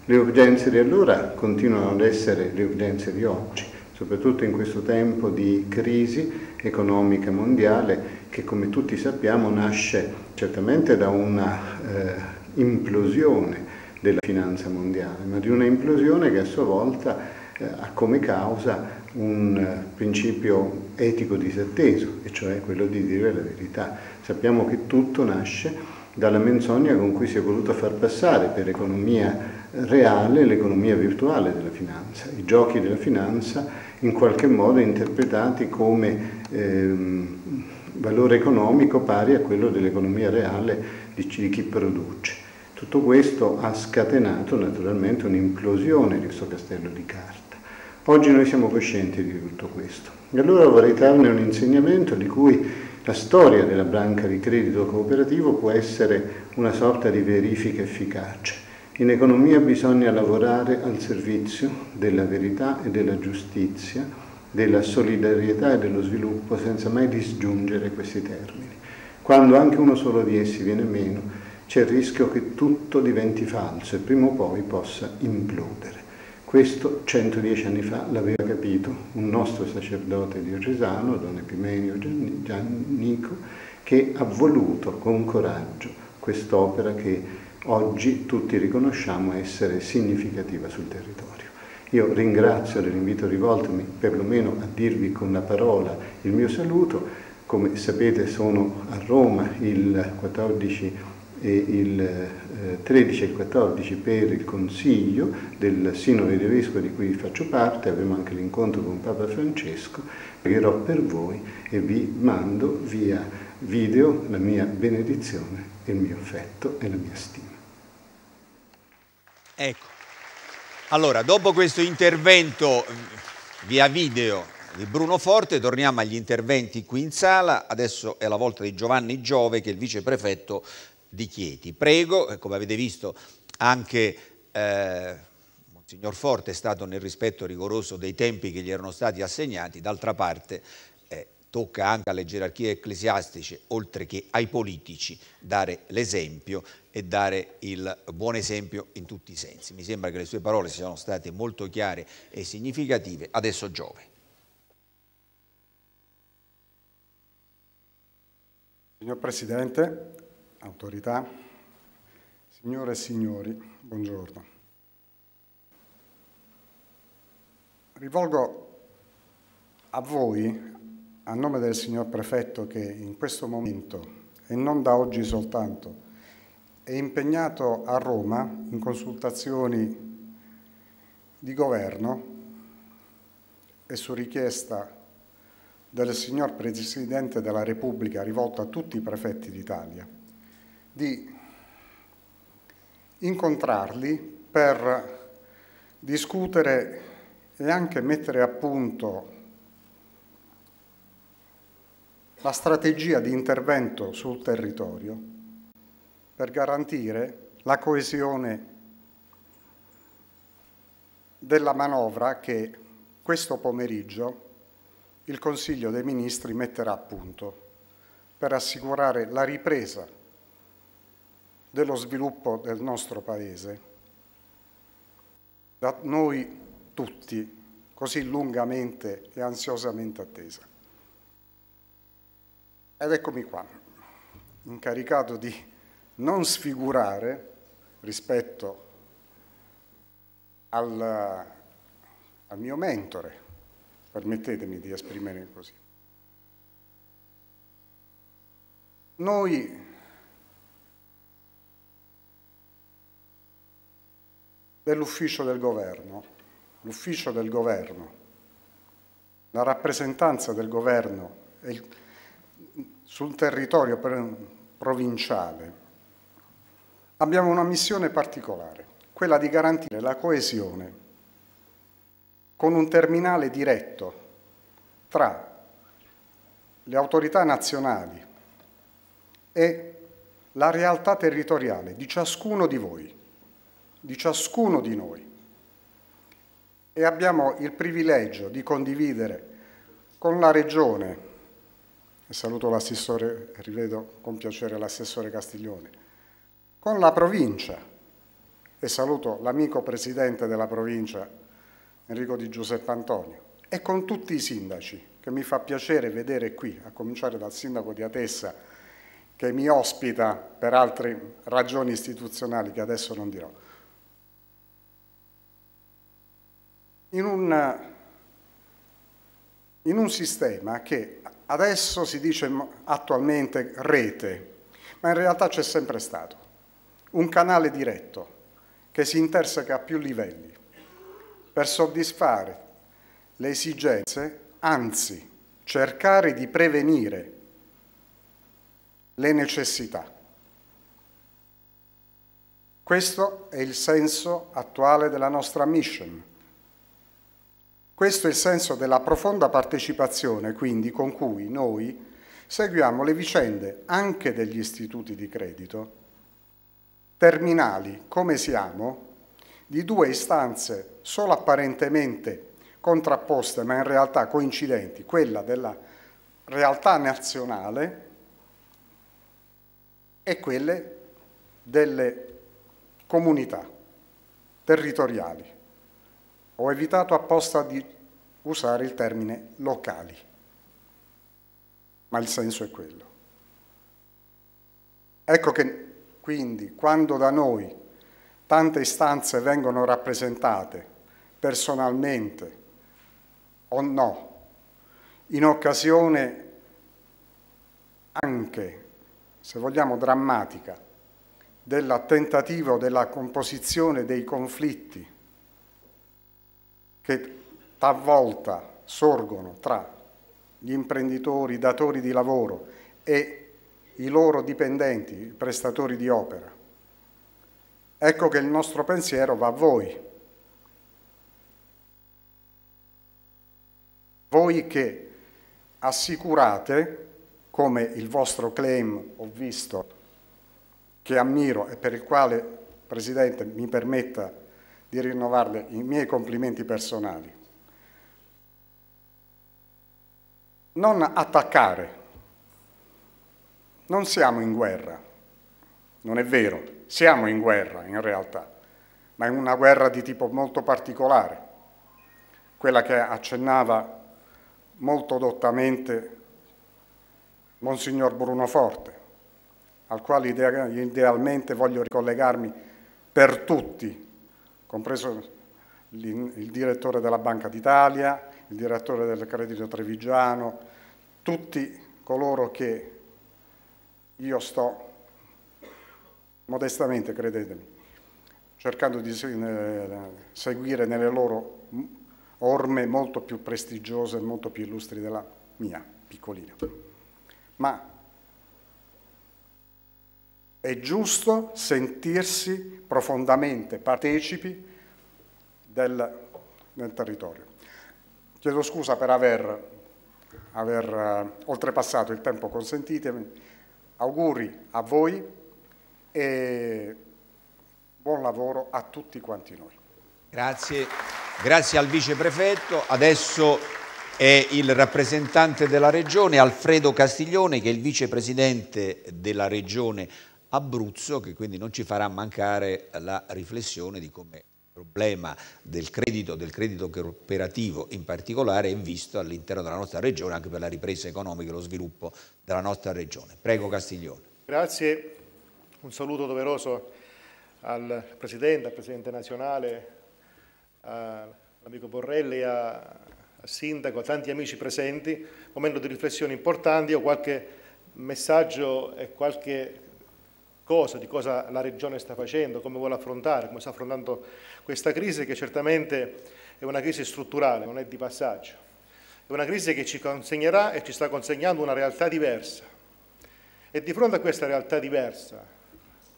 Le urgenze di allora continuano ad essere le urgenze di oggi, soprattutto in questo tempo di crisi economica mondiale che come tutti sappiamo nasce certamente da una eh, implosione della finanza mondiale, ma di una implosione che a sua volta eh, ha come causa un eh, principio etico disatteso, e cioè quello di dire la verità. Sappiamo che tutto nasce dalla menzogna con cui si è voluto far passare per economia reale l'economia virtuale della finanza, i giochi della finanza in qualche modo interpretati come ehm, valore economico pari a quello dell'economia reale di, chi produce. Tutto questo ha scatenato naturalmente un'implosione di questo castello di carta. Oggi noi siamo coscienti di tutto questo. E allora vorrei trarne un insegnamento di cui la storia della banca di credito cooperativo può essere una sorta di verifica efficace. In economia bisogna lavorare al servizio della verità e della giustizia, della solidarietà e dello sviluppo senza mai disgiungere questi termini. Quando anche uno solo di essi viene meno, c'è il rischio che tutto diventi falso e prima o poi possa implodere. Questo 110 anni fa l'aveva capito un nostro sacerdote diocesano, don Epimenio Giannico, che ha voluto con coraggio quest'opera che oggi tutti riconosciamo essere significativa sul territorio. Io ringrazio dell'invito rivoltomi perlomeno a dirvi con la parola il mio saluto. Come sapete sono a Roma il 14 e il 13 eh, e il 14 per il Consiglio del Sinodo dei Vescovi di cui faccio parte, avremo anche l'incontro con Papa Francesco, pregherò per voi e vi mando via video la mia benedizione, il mio affetto e la mia stima. Ecco. Allora, dopo questo intervento mm, via video di Bruno Forte, torniamo agli interventi qui in sala. Adesso è la volta di Giovanni Giove, che è il viceprefetto di Chieti. Prego, eh, come avete visto, anche... Eh, Signor Forte è stato nel rispetto rigoroso dei tempi che gli erano stati assegnati, d'altra parte tocca anche alle gerarchie ecclesiastiche, oltre che ai politici, dare l'esempio e dare il buon esempio in tutti i sensi. Mi sembra che le sue parole siano state molto chiare e significative. Adesso Giove. Signor Presidente, autorità, signore e signori, buongiorno. Rivolgo a voi, a nome del signor Prefetto che in questo momento, e non da oggi soltanto, è impegnato a Roma in consultazioni di governo e su richiesta del signor Presidente della Repubblica rivolto a tutti i prefetti d'Italia di incontrarli per discutere e anche mettere a punto la strategia di intervento sul territorio per garantire la coesione della manovra che questo pomeriggio il Consiglio dei Ministri metterà a punto per assicurare la ripresa dello sviluppo del nostro Paese, da noi tutti così lungamente e ansiosamente attesa. Ed eccomi qua, incaricato di non sfigurare rispetto al, al mio mentore, permettetemi di esprimere così. Noi dell'ufficio del governo, l'ufficio del governo, la rappresentanza del governo e il sul territorio provinciale, abbiamo una missione particolare, quella di garantire la coesione con un terminale diretto tra le autorità nazionali e la realtà territoriale di ciascuno di voi, di ciascuno di noi. E abbiamo il privilegio di condividere con la Regione, saluto l'assessore, rivedo con piacere l'assessore Castiglione, con la provincia e saluto l'amico presidente della provincia Enrico Di Giuseppe Antonio e con tutti i sindaci che mi fa piacere vedere qui, a cominciare dal sindaco di Atessa che mi ospita per altre ragioni istituzionali che adesso non dirò. In un, in un sistema che Adesso si dice attualmente rete, ma in realtà c'è sempre stato un canale diretto che si interseca a più livelli per soddisfare le esigenze, anzi cercare di prevenire le necessità. Questo è il senso attuale della nostra mission, questo è il senso della profonda partecipazione, quindi, con cui noi seguiamo le vicende anche degli istituti di credito, terminali come siamo, di due istanze solo apparentemente contrapposte ma in realtà coincidenti, quella della realtà nazionale e quelle delle comunità territoriali. Ho evitato apposta di usare il termine locali, ma il senso è quello. Ecco che quindi quando da noi tante istanze vengono rappresentate personalmente o no, in occasione anche, se vogliamo, drammatica, del tentativo della composizione dei conflitti che talvolta sorgono tra gli imprenditori, i datori di lavoro e i loro dipendenti, i prestatori di opera. Ecco che il nostro pensiero va a voi. Voi che assicurate, come il vostro claim ho visto, che ammiro e per il quale, Presidente, mi permetta di rinnovarle i miei complimenti personali. Non attaccare. Non siamo in guerra. Non è vero, siamo in guerra in realtà, ma in una guerra di tipo molto particolare, quella che accennava molto dottamente Monsignor Bruno Forte, al quale idealmente voglio ricollegarmi per tutti compreso il direttore della Banca d'Italia, il direttore del Credito Trevigiano, tutti coloro che io sto modestamente, credetemi, cercando di eh, seguire nelle loro orme molto più prestigiose e molto più illustri della mia, piccolina. Ma è giusto sentirsi profondamente partecipi del, del territorio. Chiedo scusa per aver, aver uh, oltrepassato il tempo, consentitemi. Auguri a voi e buon lavoro a tutti quanti noi. Grazie, grazie al viceprefetto. Adesso è il rappresentante della regione Alfredo Castiglione che è il vicepresidente della regione Abruzzo, che quindi non ci farà mancare la riflessione di come il problema del credito, del credito cooperativo in particolare, è visto all'interno della nostra regione, anche per la ripresa economica e lo sviluppo della nostra regione. Prego Castiglione. Grazie, un saluto doveroso al Presidente, al Presidente nazionale, all'amico Borrelli, al Sindaco, a tanti amici presenti, momento di riflessioni importanti, ho qualche messaggio e qualche cosa, di cosa la Regione sta facendo, come vuole affrontare, come sta affrontando questa crisi che certamente è una crisi strutturale, non è di passaggio. È una crisi che ci consegnerà e ci sta consegnando una realtà diversa. E di fronte a questa realtà diversa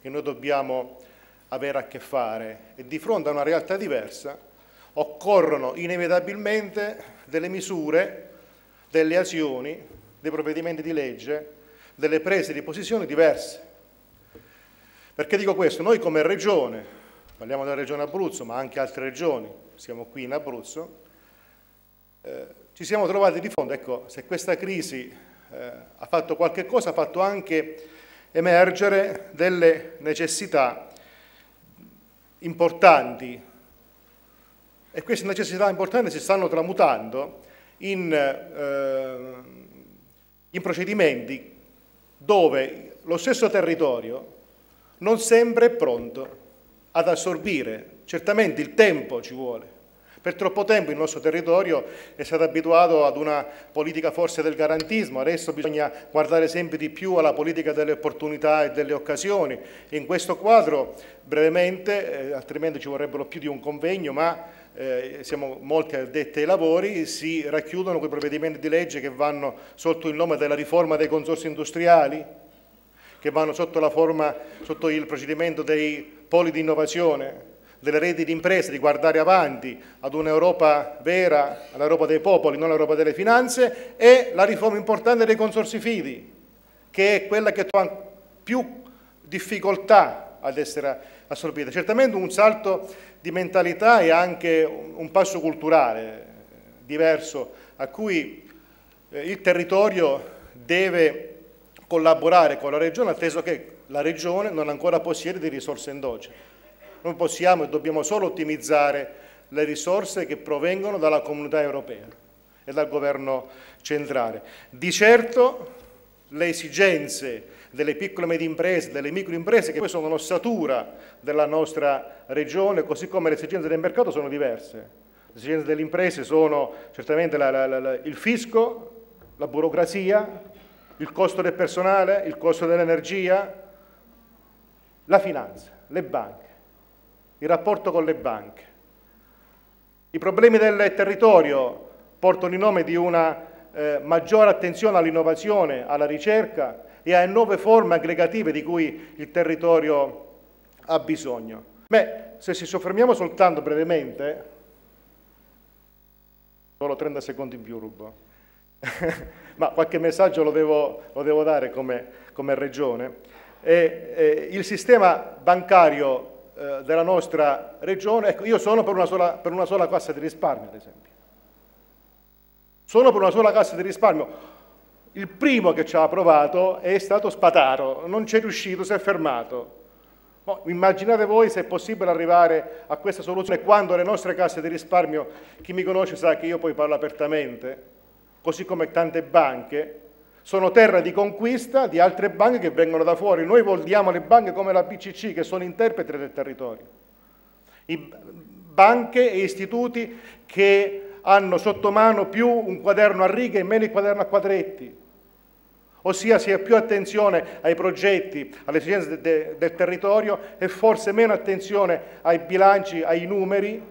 che noi dobbiamo avere a che fare e di fronte a una realtà diversa occorrono inevitabilmente delle misure, delle azioni, dei provvedimenti di legge, delle prese di posizione diverse. Perché dico questo? Noi come regione, parliamo della regione Abruzzo, ma anche altre regioni, siamo qui in Abruzzo, eh, ci siamo trovati di fondo, ecco, se questa crisi eh, ha fatto qualche cosa, ha fatto anche emergere delle necessità importanti e queste necessità importanti si stanno tramutando in, eh, in procedimenti dove lo stesso territorio non sempre è pronto ad assorbire. Certamente il tempo ci vuole. Per troppo tempo il nostro territorio è stato abituato ad una politica forse del garantismo, adesso bisogna guardare sempre di più alla politica delle opportunità e delle occasioni. In questo quadro, brevemente, eh, altrimenti ci vorrebbero più di un convegno, ma eh, siamo molti addetti ai lavori, si racchiudono quei provvedimenti di legge che vanno sotto il nome della riforma dei consorsi industriali, che vanno sotto, forma, sotto il procedimento dei poli di innovazione, delle reti di imprese, di guardare avanti ad un'Europa vera, all'Europa dei popoli, non all'Europa delle finanze, e la riforma importante dei consorsi fidi, che è quella che ha più difficoltà ad essere assorbita. Certamente un salto di mentalità e anche un passo culturale diverso a cui eh, il territorio deve collaborare con la Regione, atteso che la Regione non ancora possiede di risorse endogene. Noi possiamo e dobbiamo solo ottimizzare le risorse che provengono dalla comunità europea e dal governo centrale. Di certo le esigenze delle piccole e medie imprese, delle microimprese che poi sono l'ossatura della nostra regione, così come le esigenze del mercato sono diverse. Le esigenze delle imprese sono certamente la, la, la, il fisco, la burocrazia, il costo del personale, il costo dell'energia, la finanza, le banche, il rapporto con le banche. I problemi del territorio portano in nome di una eh, maggiore attenzione all'innovazione, alla ricerca e a nuove forme aggregative di cui il territorio ha bisogno. Beh, se ci soffermiamo soltanto brevemente, solo 30 secondi in più rubo, ma qualche messaggio lo devo, lo devo dare come, come regione. E, e il sistema bancario eh, della nostra regione, ecco, io sono per una, sola, per una sola cassa di risparmio, ad esempio. Sono per una sola cassa di risparmio. Il primo che ci ha provato è stato Spataro, non c'è riuscito, si è fermato. Oh, immaginate voi se è possibile arrivare a questa soluzione quando le nostre casse di risparmio, chi mi conosce sa che io poi parlo apertamente, così come tante banche, sono terra di conquista di altre banche che vengono da fuori. Noi vogliamo le banche come la BCC, che sono interprete del territorio. I banche e istituti che hanno sotto mano più un quaderno a righe e meno il quaderno a quadretti. Ossia si ha più attenzione ai progetti, alle esigenze de del territorio e forse meno attenzione ai bilanci, ai numeri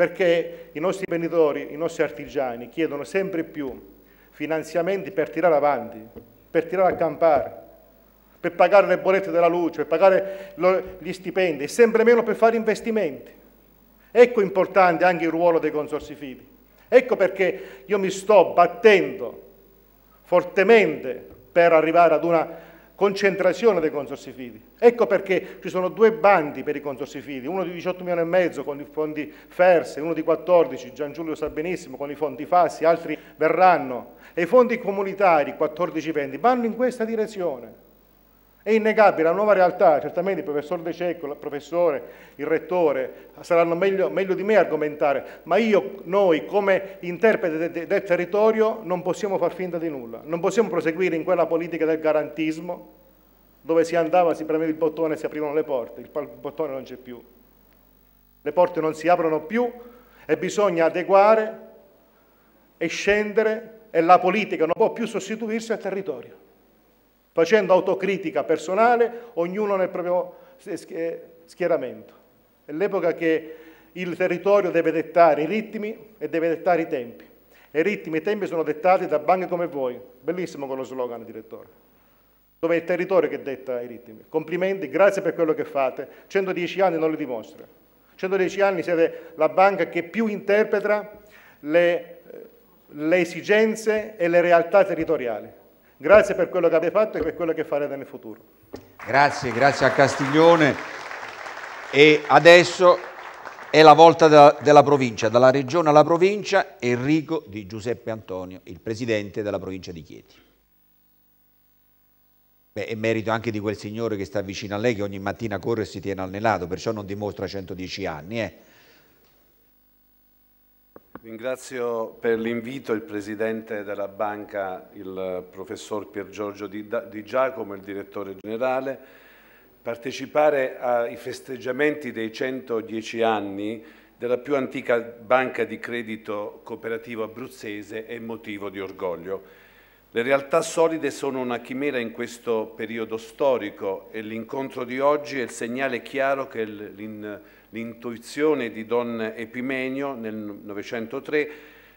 perché i nostri imprenditori, i nostri artigiani chiedono sempre più finanziamenti per tirare avanti, per tirare a campare, per pagare le bollette della luce, per pagare gli stipendi, e sempre meno per fare investimenti. Ecco importante anche il ruolo dei consorsi fidi. Ecco perché io mi sto battendo fortemente per arrivare ad una concentrazione dei consorsi fidi. Ecco perché ci sono due bandi per i consorsi fidi, uno di 18 milioni e mezzo con i fondi FERS, uno di 14, Gian Giulio sa benissimo, con i fondi FASI, altri verranno, e i fondi comunitari 14-20 vanno in questa direzione. È innegabile, la nuova realtà, certamente il professor De Cecco, il professore, il rettore saranno meglio, meglio di me a argomentare, ma io, noi come interprete de, de, del territorio non possiamo far finta di nulla, non possiamo proseguire in quella politica del garantismo dove si andava, si premeva il bottone e si aprivano le porte, il bottone non c'è più, le porte non si aprono più e bisogna adeguare e scendere e la politica non può più sostituirsi al territorio facendo autocritica personale, ognuno nel proprio eh, schieramento. È l'epoca che il territorio deve dettare i ritmi e deve dettare i tempi. E i ritmi e i tempi sono dettati da banche come voi. Bellissimo quello slogan, direttore. Dove è il territorio che detta i ritmi. Complimenti, grazie per quello che fate. 110 anni non li dimostra. 110 anni siete la banca che più interpreta le, le esigenze e le realtà territoriali. Grazie per quello che avete fatto e per quello che farete nel futuro. Grazie, grazie a Castiglione. E adesso è la volta della, della provincia, dalla regione alla provincia, Enrico di Giuseppe Antonio, il presidente della provincia di Chieti. Beh, è merito anche di quel signore che sta vicino a lei, che ogni mattina corre e si tiene allenato, perciò non dimostra 110 anni, eh. Ringrazio per l'invito il Presidente della Banca, il Professor Pier Giorgio Di, di Giacomo, il Direttore Generale. Partecipare ai festeggiamenti dei 110 anni della più antica banca di credito cooperativo abruzzese è motivo di orgoglio. Le realtà solide sono una chimera in questo periodo storico e l'incontro di oggi è il segnale chiaro che l'innovazione L'intuizione di Don Epimenio nel 903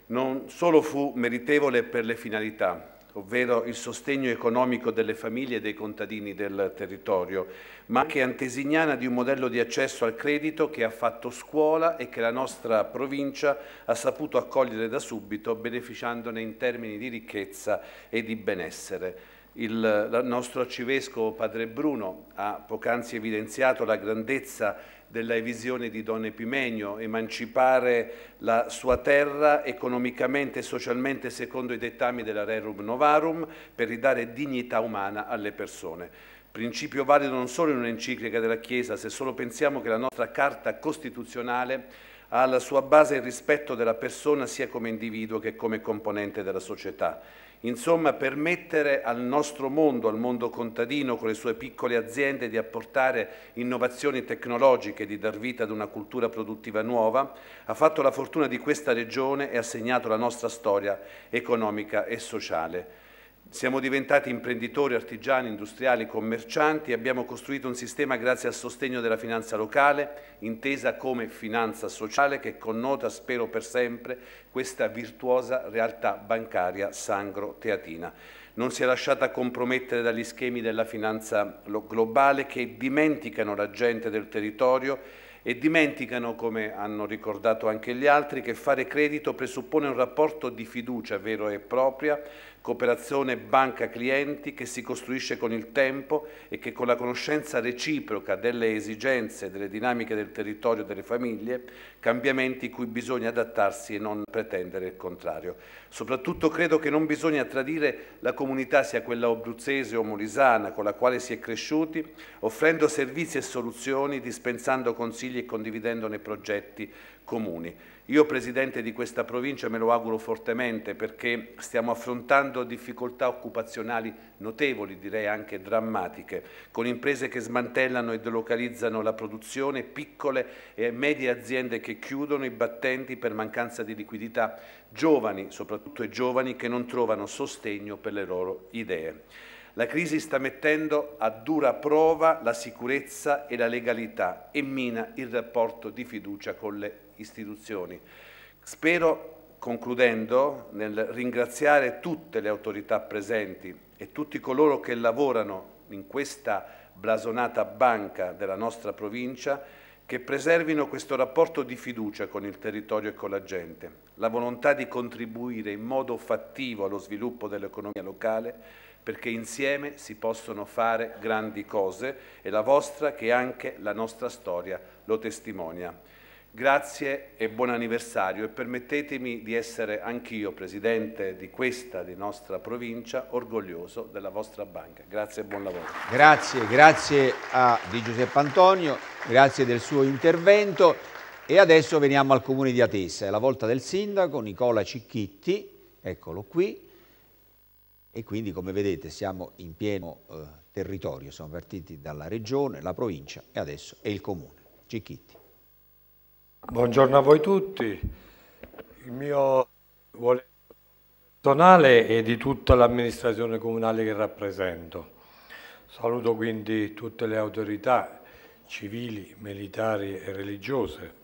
non solo fu meritevole per le finalità, ovvero il sostegno economico delle famiglie e dei contadini del territorio, ma anche antesignana di un modello di accesso al credito che ha fatto scuola e che la nostra provincia ha saputo accogliere da subito, beneficiandone in termini di ricchezza e di benessere. Il nostro arcivescovo Padre Bruno ha poc'anzi evidenziato la grandezza della visione di Don Epimenio, emancipare la sua terra economicamente e socialmente secondo i dettami della Rerum Novarum per ridare dignità umana alle persone principio valido non solo in un'enciclica della Chiesa, se solo pensiamo che la nostra Carta Costituzionale ha alla sua base il rispetto della persona sia come individuo che come componente della società. Insomma, permettere al nostro mondo, al mondo contadino, con le sue piccole aziende, di apportare innovazioni tecnologiche, di dar vita ad una cultura produttiva nuova, ha fatto la fortuna di questa regione e ha segnato la nostra storia economica e sociale. Siamo diventati imprenditori, artigiani, industriali, commercianti e abbiamo costruito un sistema grazie al sostegno della finanza locale, intesa come finanza sociale, che connota, spero per sempre, questa virtuosa realtà bancaria sangro-teatina. Non si è lasciata compromettere dagli schemi della finanza globale che dimenticano la gente del territorio e dimenticano, come hanno ricordato anche gli altri, che fare credito presuppone un rapporto di fiducia vero e propria cooperazione banca clienti che si costruisce con il tempo e che con la conoscenza reciproca delle esigenze, delle dinamiche del territorio, delle famiglie, cambiamenti cui bisogna adattarsi e non pretendere il contrario. Soprattutto credo che non bisogna tradire la comunità sia quella abruzzese o molisana con la quale si è cresciuti, offrendo servizi e soluzioni, dispensando consigli e condividendone progetti comuni. Io presidente di questa provincia me lo auguro fortemente perché stiamo affrontando difficoltà occupazionali notevoli, direi anche drammatiche, con imprese che smantellano e delocalizzano la produzione, piccole e medie aziende che chiudono i battenti per mancanza di liquidità, giovani, soprattutto i giovani, che non trovano sostegno per le loro idee. La crisi sta mettendo a dura prova la sicurezza e la legalità e mina il rapporto di fiducia con le istituzioni. Spero, concludendo, nel ringraziare tutte le autorità presenti e tutti coloro che lavorano in questa blasonata banca della nostra provincia, che preservino questo rapporto di fiducia con il territorio e con la gente, la volontà di contribuire in modo fattivo allo sviluppo dell'economia locale, perché insieme si possono fare grandi cose e la vostra, che anche la nostra storia, lo testimonia. Grazie e buon anniversario e permettetemi di essere anch'io presidente di questa di nostra provincia, orgoglioso della vostra banca. Grazie e buon lavoro. Grazie, grazie a Di Giuseppe Antonio, grazie del suo intervento e adesso veniamo al comune di Atessa. È la volta del sindaco Nicola Cicchitti, eccolo qui. E quindi come vedete siamo in pieno eh, territorio, siamo partiti dalla regione, la provincia e adesso è il comune. Cicchitti. Buongiorno a voi tutti. Il mio volere personale e di tutta l'amministrazione comunale che rappresento. Saluto quindi tutte le autorità civili, militari e religiose.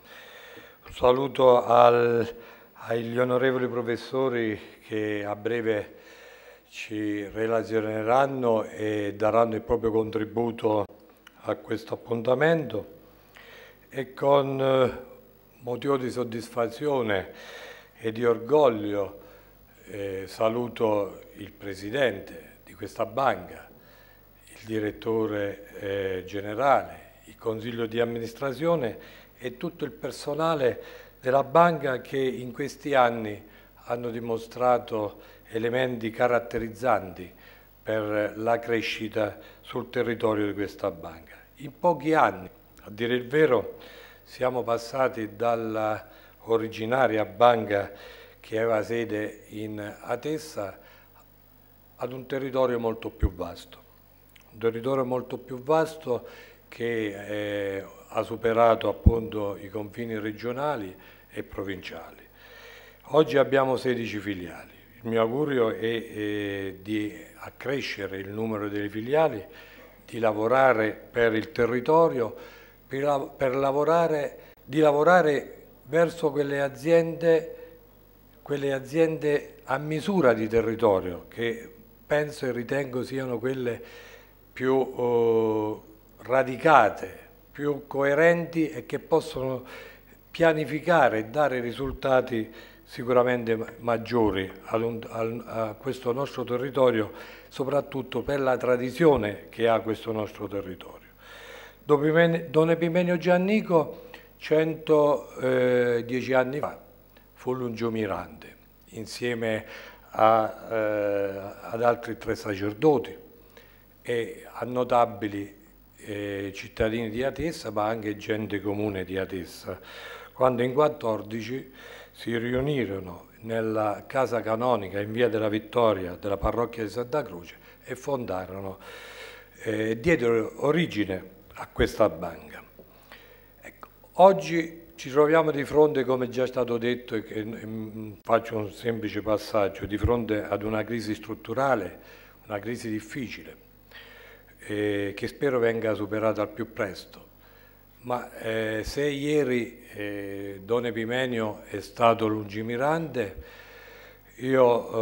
Saluto al, agli onorevoli professori che a breve ci relazioneranno e daranno il proprio contributo a questo appuntamento e con eh, motivo di soddisfazione e di orgoglio eh, saluto il presidente di questa banca, il direttore eh, generale, il consiglio di amministrazione e tutto il personale della banca che in questi anni hanno dimostrato elementi caratterizzanti per la crescita sul territorio di questa banca. In pochi anni, a dire il vero, siamo passati dalla originaria banca che aveva sede in Atessa ad un territorio molto più vasto, un territorio molto più vasto che eh, ha superato appunto i confini regionali e provinciali. Oggi abbiamo 16 filiali, il mio augurio è, è eh, di accrescere il numero delle filiali, di lavorare per il territorio, per, lavorare, di lavorare verso quelle aziende, quelle aziende a misura di territorio, che penso e ritengo siano quelle più eh, radicate, più coerenti e che possono pianificare e dare risultati sicuramente maggiori a questo nostro territorio, soprattutto per la tradizione che ha questo nostro territorio. Don Epimenio Giannico 110 anni fa fu lungiomirante insieme a, eh, ad altri tre sacerdoti e a notabili eh, cittadini di Atessa ma anche gente comune di Atessa quando in 14 si riunirono nella casa canonica in via della Vittoria della parrocchia di Santa Croce e fondarono, eh, diedero origine a questa banca. Ecco, oggi ci troviamo di fronte, come già è stato detto, e mm, mm, faccio un semplice passaggio, di fronte ad una crisi strutturale, una crisi difficile, eh, che spero venga superata al più presto. Ma eh, se ieri eh, Don Epimenio è stato lungimirante, io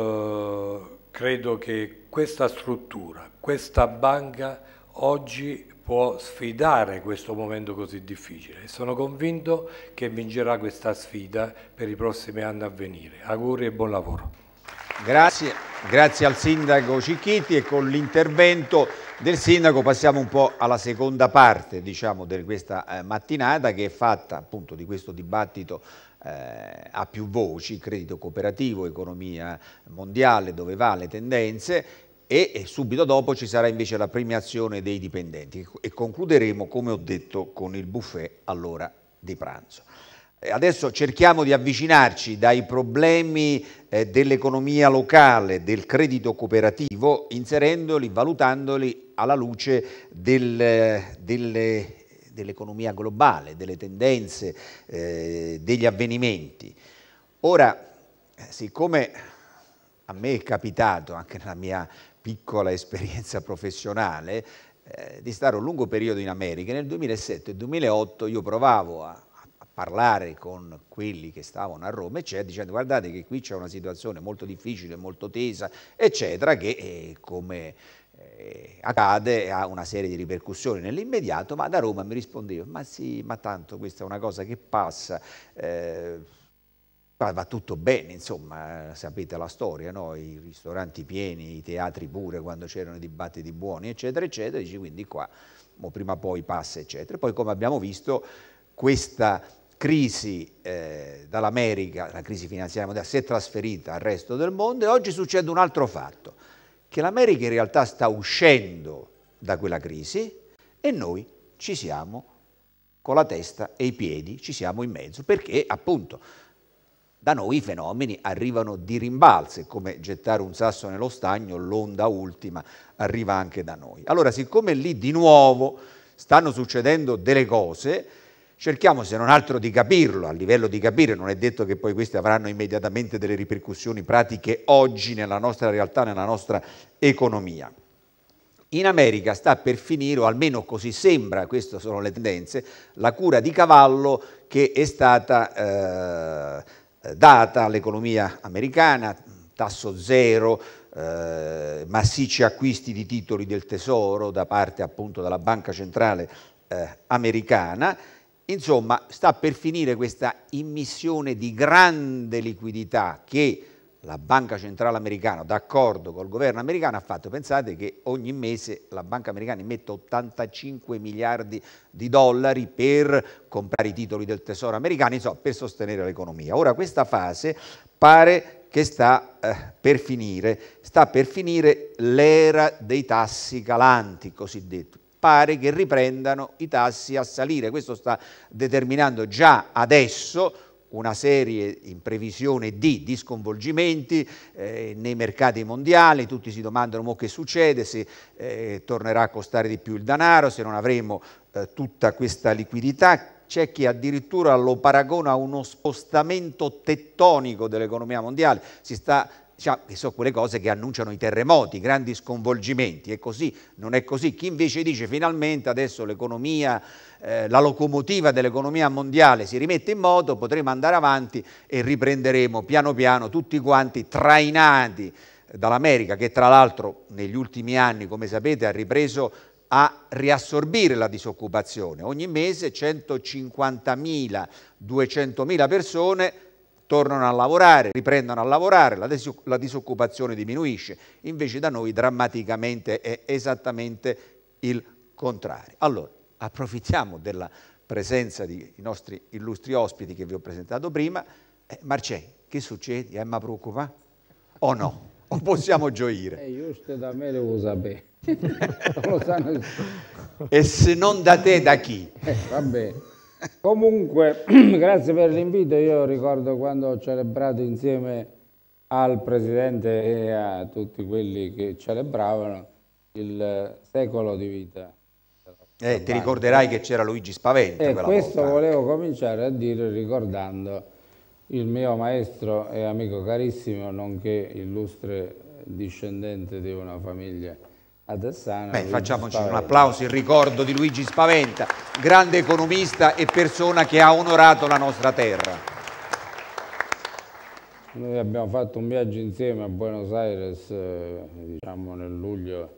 eh, credo che questa struttura, questa banca oggi può sfidare questo momento così difficile e sono convinto che vincerà questa sfida per i prossimi anni a venire. Auguri e buon lavoro. Grazie, grazie al sindaco Cicchitti e con l'intervento del sindaco passiamo un po' alla seconda parte diciamo, di questa eh, mattinata che è fatta appunto di questo dibattito eh, a più voci, credito cooperativo, economia mondiale, dove va le tendenze e, subito dopo ci sarà invece la premiazione dei dipendenti e concluderemo, come ho detto, con il buffet all'ora di pranzo. Adesso cerchiamo di avvicinarci dai problemi eh, dell'economia locale, del credito cooperativo, inserendoli, valutandoli alla luce del, delle, dell'economia globale, delle tendenze, eh, degli avvenimenti. Ora, siccome a me è capitato, anche nella mia piccola esperienza professionale, eh, di stare un lungo periodo in America, nel 2007 2008 io provavo a, a parlare con quelli che stavano a Roma, eccetera, dicendo guardate che qui c'è una situazione molto difficile, molto tesa, eccetera, che eh, come eh, accade, ha una serie di ripercussioni nell'immediato, ma da Roma mi rispondeva, ma sì, ma tanto questa è una cosa che passa, eh, Qua va tutto bene, insomma, eh, sapete la storia, no? i ristoranti pieni, i teatri pure quando c'erano i dibattiti buoni, eccetera, eccetera, dici quindi qua prima o poi passa, eccetera. Poi come abbiamo visto questa crisi eh, dall'America, la crisi finanziaria mondiale, si è trasferita al resto del mondo e oggi succede un altro fatto, che l'America in realtà sta uscendo da quella crisi e noi ci siamo con la testa e i piedi, ci siamo in mezzo, perché appunto da noi i fenomeni arrivano di rimbalzo, è come gettare un sasso nello stagno, l'onda ultima arriva anche da noi. Allora, siccome lì di nuovo stanno succedendo delle cose, cerchiamo se non altro di capirlo, a livello di capire, non è detto che poi queste avranno immediatamente delle ripercussioni pratiche oggi nella nostra realtà, nella nostra economia. In America sta per finire, o almeno così sembra, queste sono le tendenze, la cura di cavallo che è stata eh, eh, data all'economia americana, tasso zero, eh, massicci acquisti di titoli del tesoro da parte appunto della Banca Centrale eh, americana, insomma sta per finire questa immissione di grande liquidità che la Banca Centrale Americana, d'accordo col governo americano, ha fatto, pensate che ogni mese la Banca Americana immette 85 miliardi di dollari per comprare i titoli del tesoro americano, insomma, per sostenere l'economia. Ora questa fase pare che sta eh, per finire, sta per finire l'era dei tassi calanti, cosiddetti pare che riprendano i tassi a salire. Questo sta determinando già adesso una serie in previsione di, di sconvolgimenti eh, nei mercati mondiali, tutti si domandano mo che succede, se eh, tornerà a costare di più il denaro, se non avremo eh, tutta questa liquidità. C'è chi addirittura lo paragona a uno spostamento tettonico dell'economia mondiale, si sta diciamo, che sono quelle cose che annunciano i terremoti, i grandi sconvolgimenti, è così, non è così. Chi invece dice finalmente adesso l'economia, eh, la locomotiva dell'economia mondiale si rimette in moto, potremo andare avanti e riprenderemo piano piano tutti quanti trainati dall'America, che tra l'altro negli ultimi anni, come sapete, ha ripreso a riassorbire la disoccupazione. Ogni mese 150.000, 200.000 persone tornano a lavorare, riprendono a lavorare, la, disoccupazione diminuisce, invece da noi drammaticamente è esattamente il contrario. Allora, approfittiamo della presenza dei nostri illustri ospiti che vi ho presentato prima. Eh, Marcei, che succede? È ma preoccupa? O no? O possiamo gioire? Eh, giusto da me lo sapere. e se non da te, da chi? Eh, va bene. Comunque, grazie per l'invito. Io ricordo quando ho celebrato insieme al Presidente e a tutti quelli che celebravano il secolo di vita. Eh, ti ricorderai che c'era Luigi Spavento. E questo volta. volevo cominciare a dire ricordando il mio maestro e amico carissimo, nonché illustre discendente di una famiglia Beh, facciamoci Spaventa. un applauso in ricordo di Luigi Spaventa, grande economista e persona che ha onorato la nostra terra. Noi abbiamo fatto un viaggio insieme a Buenos Aires, eh, diciamo nel luglio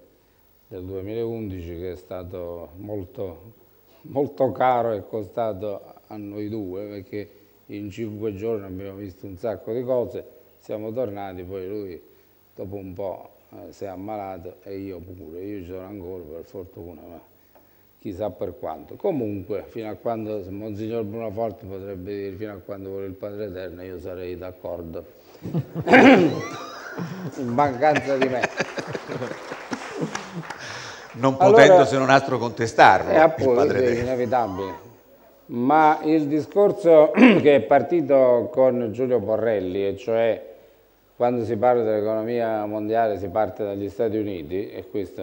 del 2011, che è stato molto, molto caro e costato a noi due, perché in cinque giorni abbiamo visto un sacco di cose, siamo tornati, poi lui dopo un po' Eh, si è ammalato e io pure, io ci sono ancora per fortuna, ma chissà per quanto. Comunque, fino a quando Monsignor Brunaforte potrebbe dire fino a quando vuole il Padre Eterno, io sarei d'accordo. In mancanza di me. Non allora, potendo se non altro contestarlo, eh, appunto, il Padre Eterno. È inevitabile. Ma il discorso che è partito con Giulio Borrelli, e cioè quando si parla dell'economia mondiale si parte dagli Stati Uniti e questo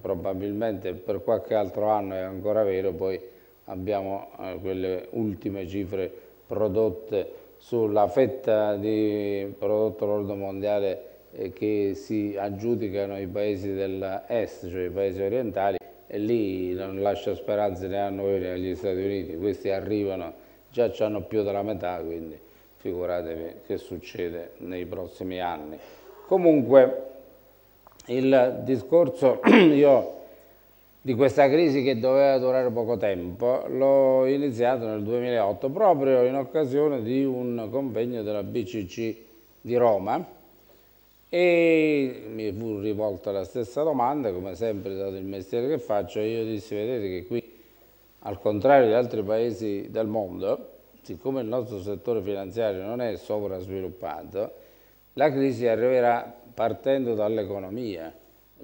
probabilmente per qualche altro anno è ancora vero, poi abbiamo eh, quelle ultime cifre prodotte sulla fetta di prodotto lordo mondiale eh, che si aggiudicano i paesi dell'est, cioè i paesi orientali, e lì non lascia speranze né a noi né agli Stati Uniti, questi arrivano, già hanno più della metà, quindi figuratevi che succede nei prossimi anni. Comunque il discorso io di questa crisi che doveva durare poco tempo l'ho iniziato nel 2008 proprio in occasione di un convegno della BCC di Roma e mi fu rivolta la stessa domanda, come sempre stato il mestiere che faccio, io dissi vedete che qui al contrario di altri paesi del mondo siccome il nostro settore finanziario non è sovrasviluppato, la crisi arriverà partendo dall'economia,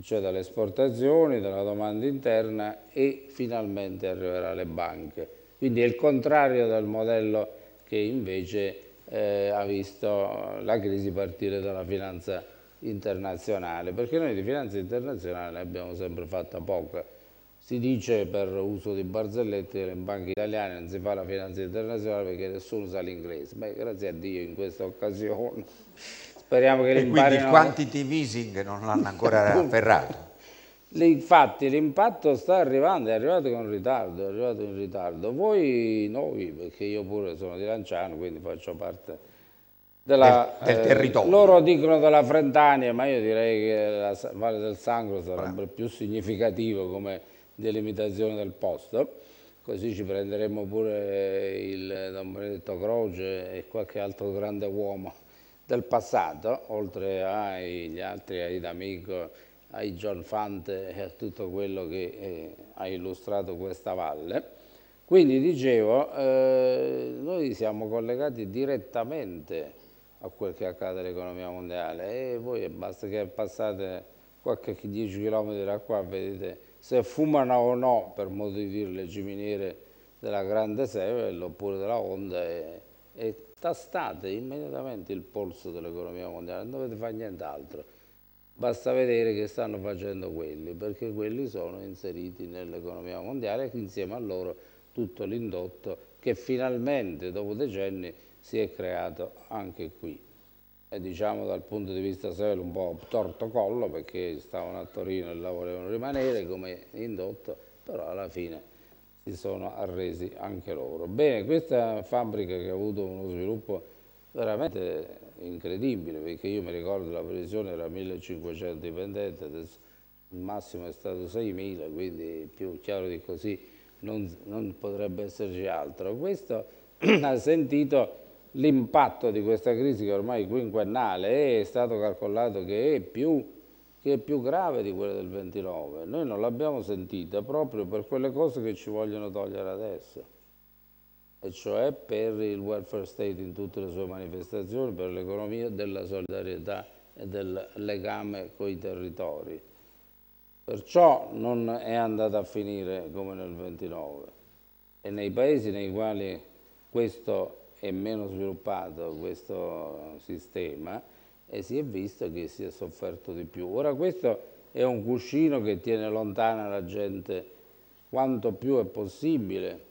cioè dalle esportazioni, dalla domanda interna e finalmente arriverà alle banche. Quindi è il contrario del modello che invece eh, ha visto la crisi partire dalla finanza internazionale, perché noi di finanza internazionale ne abbiamo sempre fatta poca. Si dice per uso di barzellette che le banche italiane non si fa la finanza internazionale perché nessuno sa l'inglese. Beh, grazie a Dio in questa occasione. Speriamo che l'imparino... Quindi il quantitative easing non l'hanno ancora afferrato. Infatti l'impatto sta arrivando, è arrivato con ritardo, è arrivato in ritardo. Voi, noi, perché io pure sono di Lanciano, quindi faccio parte della, del, del, eh, territorio. Eh, loro dicono della Frentania, ma io direi che la Valle del Sangro sarebbe Bravo. più significativo come delimitazione del posto, così ci prenderemo pure il Don Benedetto Croce e qualche altro grande uomo del passato, oltre agli altri, ai D'Amico, ai John Fante e a tutto quello che eh, ha illustrato questa valle. Quindi dicevo, eh, noi siamo collegati direttamente a quel che accade all'economia mondiale e voi basta che passate qualche 10 km da qua, vedete se fumano o no, per modo di dire, le giminiere della Grande Sevel oppure della Honda e, e tastate immediatamente il polso dell'economia mondiale, non dovete fare nient'altro. Basta vedere che stanno facendo quelli, perché quelli sono inseriti nell'economia mondiale e insieme a loro tutto l'indotto che finalmente dopo decenni si è creato anche qui diciamo dal punto di vista severo un po' torto collo perché stavano a Torino e la volevano rimanere come indotto, però alla fine si sono arresi anche loro. Bene, questa fabbrica che ha avuto uno sviluppo veramente incredibile perché io mi ricordo la previsione era 1500 dipendenti, adesso il massimo è stato 6000, quindi più chiaro di così non, non potrebbe esserci altro. Questo ha sentito l'impatto di questa crisi che ormai quinquennale è stato calcolato che è più, che è più grave di quella del 29. Noi non l'abbiamo sentita proprio per quelle cose che ci vogliono togliere adesso, e cioè per il welfare state in tutte le sue manifestazioni, per l'economia della solidarietà e del legame con i territori. Perciò non è andata a finire come nel 29 e nei paesi nei quali questo è meno sviluppato questo sistema e si è visto che si è sofferto di più. Ora questo è un cuscino che tiene lontana la gente quanto più è possibile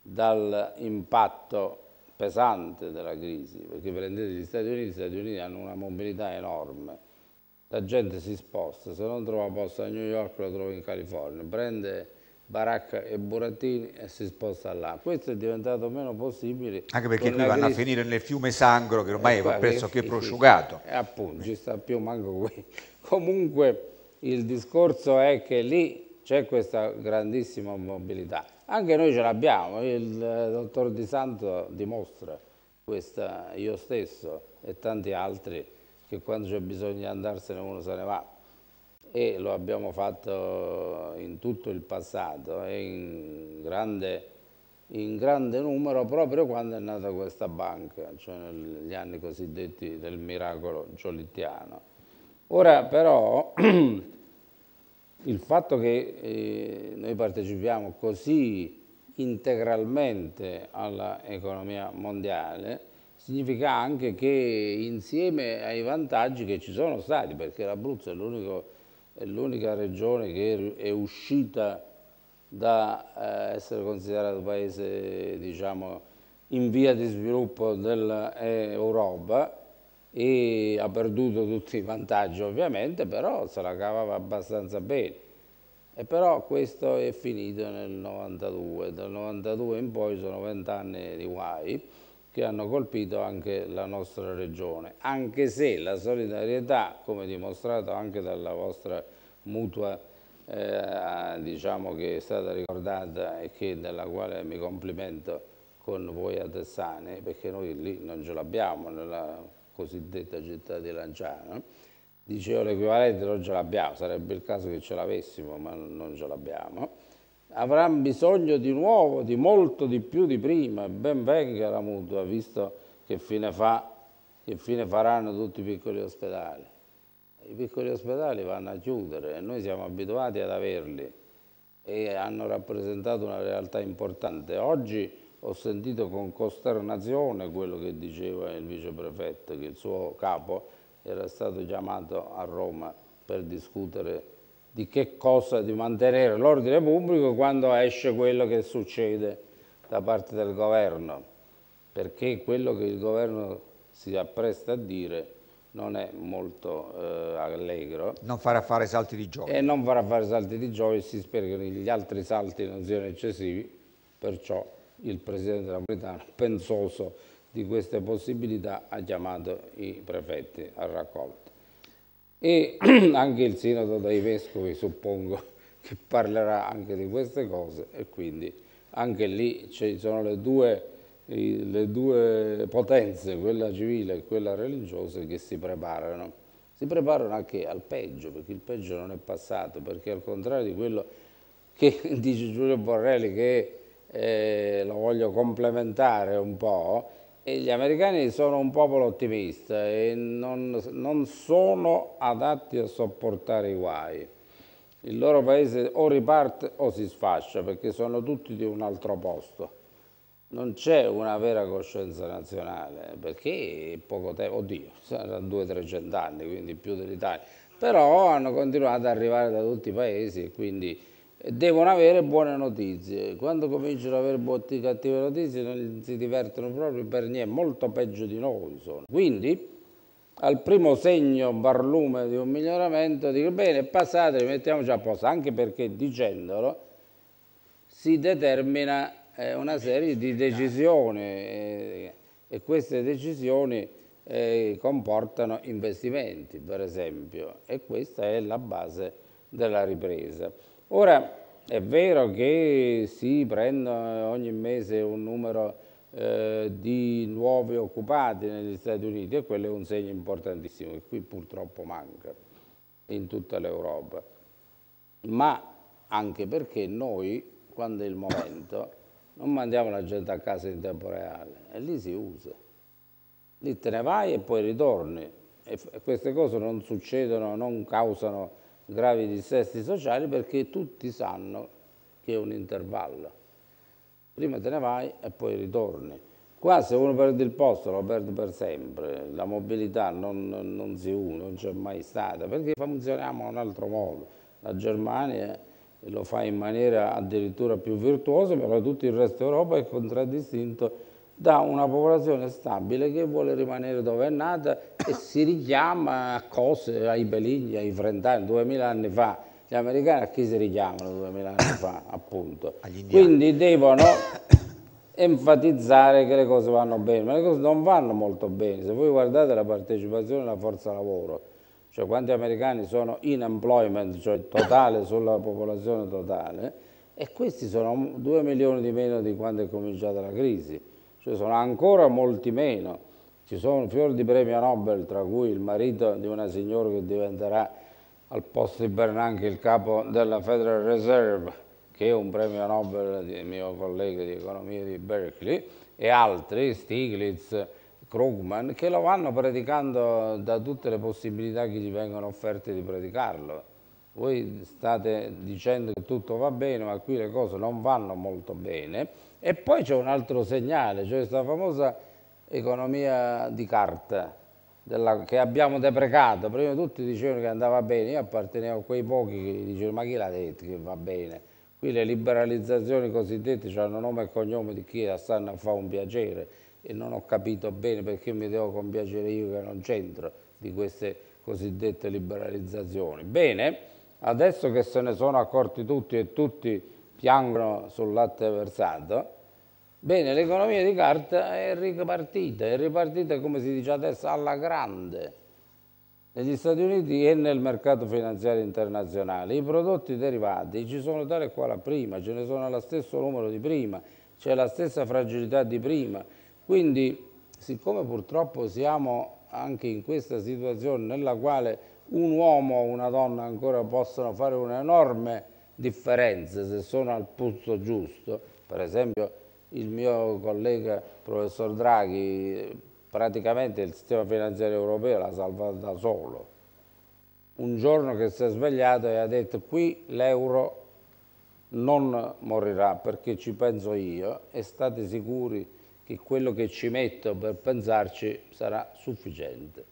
dall'impatto pesante della crisi, perché prendete gli Stati Uniti, gli Stati Uniti hanno una mobilità enorme, la gente si sposta, se non trova posto a New York lo trova in California, prende baracca e burattini e si sposta là. Questo è diventato meno possibile. Anche perché qui vanno crisi... a finire nel fiume Sangro che ormai è ecco, pressoché prosciugato. E appunto, ci sta più manco qui. Comunque il discorso è che lì c'è questa grandissima mobilità. Anche noi ce l'abbiamo, il eh, dottor Di Santo dimostra questa, io stesso e tanti altri, che quando c'è bisogno di andarsene uno se ne va e lo abbiamo fatto in tutto il passato e eh, in grande, in grande numero proprio quando è nata questa banca, cioè negli anni cosiddetti del miracolo giolittiano. Ora però il fatto che eh, noi partecipiamo così integralmente all'economia mondiale significa anche che insieme ai vantaggi che ci sono stati, perché l'Abruzzo è l'unico è l'unica regione che è uscita da eh, essere considerato paese diciamo, in via di sviluppo dell'Europa eh, e ha perduto tutti i vantaggi ovviamente, però se la cavava abbastanza bene. E però questo è finito nel 92, dal 92 in poi sono vent'anni di guai che hanno colpito anche la nostra regione, anche se la solidarietà, come dimostrato anche dalla vostra mutua, eh, diciamo che è stata ricordata e che, della quale mi complimento con voi a Tessane, perché noi lì non ce l'abbiamo nella cosiddetta città di Lanciano, dicevo l'equivalente non ce l'abbiamo, sarebbe il caso che ce l'avessimo, ma non ce l'abbiamo avranno bisogno di nuovo, di molto di più di prima, ben venga la mutua, visto che fine, fa, che fine faranno tutti i piccoli ospedali. I piccoli ospedali vanno a chiudere e noi siamo abituati ad averli e hanno rappresentato una realtà importante. Oggi ho sentito con costernazione quello che diceva il viceprefetto, che il suo capo era stato chiamato a Roma per discutere di che cosa, di mantenere l'ordine pubblico quando esce quello che succede da parte del governo, perché quello che il governo si appresta a dire non è molto eh, allegro. Non farà fare salti di gioia. E non farà fare salti di gioia, e si spera che gli altri salti non siano eccessivi, perciò il Presidente Napolitano, pensoso di queste possibilità, ha chiamato i prefetti a raccolto e anche il sinodo dei vescovi suppongo che parlerà anche di queste cose e quindi anche lì ci sono le due, le due potenze, quella civile e quella religiosa, che si preparano. Si preparano anche al peggio, perché il peggio non è passato, perché al contrario di quello che dice Giulio Borrelli, che eh, lo voglio complementare un po', gli americani sono un popolo ottimista e non, non, sono adatti a sopportare i guai. Il loro paese o riparte o si sfascia perché sono tutti di un altro posto. Non c'è una vera coscienza nazionale perché poco tempo, oddio, saranno due 300 anni, quindi più dell'Italia. Però hanno continuato ad arrivare da tutti i paesi e quindi devono avere buone notizie. Quando cominciano ad avere botti cattive notizie non si divertono proprio per niente, molto peggio di noi sono. Quindi al primo segno barlume di un miglioramento dico bene passate, rimettiamoci a posto, anche perché dicendolo si determina eh, una serie di decisioni eh, e queste decisioni eh, comportano investimenti per esempio e questa è la base della ripresa. Ora, è vero che si prende ogni mese un numero eh, di nuovi occupati negli Stati Uniti e quello è un segno importantissimo che qui purtroppo manca in tutta l'Europa, ma anche perché noi, quando è il momento, non mandiamo la gente a casa in tempo reale e lì si usa. Lì te ne vai e poi ritorni e queste cose non succedono, non causano gravi dissesti sociali perché tutti sanno che è un intervallo. Prima te ne vai e poi ritorni. Qua se uno perde il posto lo perde per sempre, la mobilità non, non si une, non c'è mai stata, perché funzioniamo in un altro modo. La Germania lo fa in maniera addirittura più virtuosa, però tutto il resto d'Europa è contraddistinto da una popolazione stabile che vuole rimanere dove è nata e si richiama a cose, ai Beligni, ai Frentani, 2000 anni fa. Gli americani a chi si richiamano 2000 anni fa, appunto. Quindi devono enfatizzare che le cose vanno bene, ma le cose non vanno molto bene. Se voi guardate la partecipazione alla forza lavoro, cioè quanti americani sono in employment, cioè totale sulla popolazione totale, e questi sono 2 milioni di meno di quando è cominciata la crisi cioè sono ancora molti meno. Ci sono fiori di premio Nobel, tra cui il marito di una signora che diventerà al posto di Bernanke il capo della Federal Reserve, che è un premio Nobel di mio collega di economia di Berkeley, e altri, Stiglitz, Krugman, che lo vanno predicando da tutte le possibilità che gli vengono offerte di predicarlo. Voi state dicendo che tutto va bene, ma qui le cose non vanno molto bene e poi c'è un altro segnale, cioè questa famosa economia di carta della, che abbiamo deprecato. Prima tutti dicevano che andava bene, io appartenevo a quei pochi che dicevano ma chi l'ha detto che va bene? Qui le liberalizzazioni cosiddette hanno nome e cognome di chi la stanno a fare un piacere e non ho capito bene perché mi devo compiacere io che non c'entro di queste cosiddette liberalizzazioni. Bene, adesso che se ne sono accorti tutti e tutti piangono sul latte versato, bene, l'economia di carta è ripartita, è ripartita come si dice adesso alla grande negli Stati Uniti e nel mercato finanziario internazionale. I prodotti derivati ci sono tale e quale prima, ce ne sono allo stesso numero di prima, c'è la stessa fragilità di prima. Quindi, siccome purtroppo siamo anche in questa situazione nella quale un uomo o una donna ancora possono fare un'enorme differenze, se sono al posto giusto, per esempio il mio collega professor Draghi, praticamente il sistema finanziario europeo l'ha salvato da solo. Un giorno che si è svegliato e ha detto qui l'euro non morirà perché ci penso io e state sicuri che quello che ci metto per pensarci sarà sufficiente.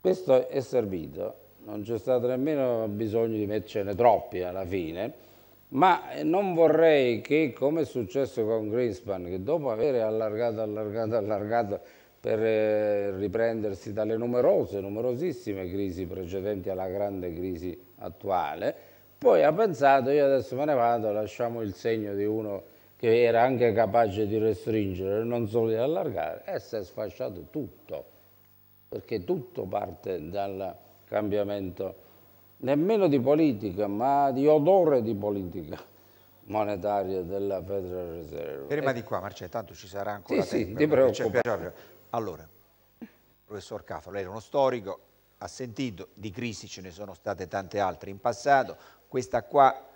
Questo è servito non c'è stato nemmeno bisogno di mettercene troppi alla fine, ma non vorrei che, come è successo con Greenspan, che dopo aver allargato, allargato, allargato per eh, riprendersi dalle numerose, numerosissime crisi precedenti alla grande crisi attuale, poi ha pensato io adesso me ne vado, lasciamo il segno di uno che era anche capace di restringere, non solo di allargare, e si è sfasciato tutto, perché tutto parte dalla cambiamento, nemmeno di politica, ma di odore di politica monetaria della Federal Reserve. Prima di eh. qua, Marcello, tanto ci sarà ancora sì, tempo. Sì, ti eh, preoccupare. Allora, professor Caffa, lei è uno storico, ha sentito, di crisi ce ne sono state tante altre in passato, questa qua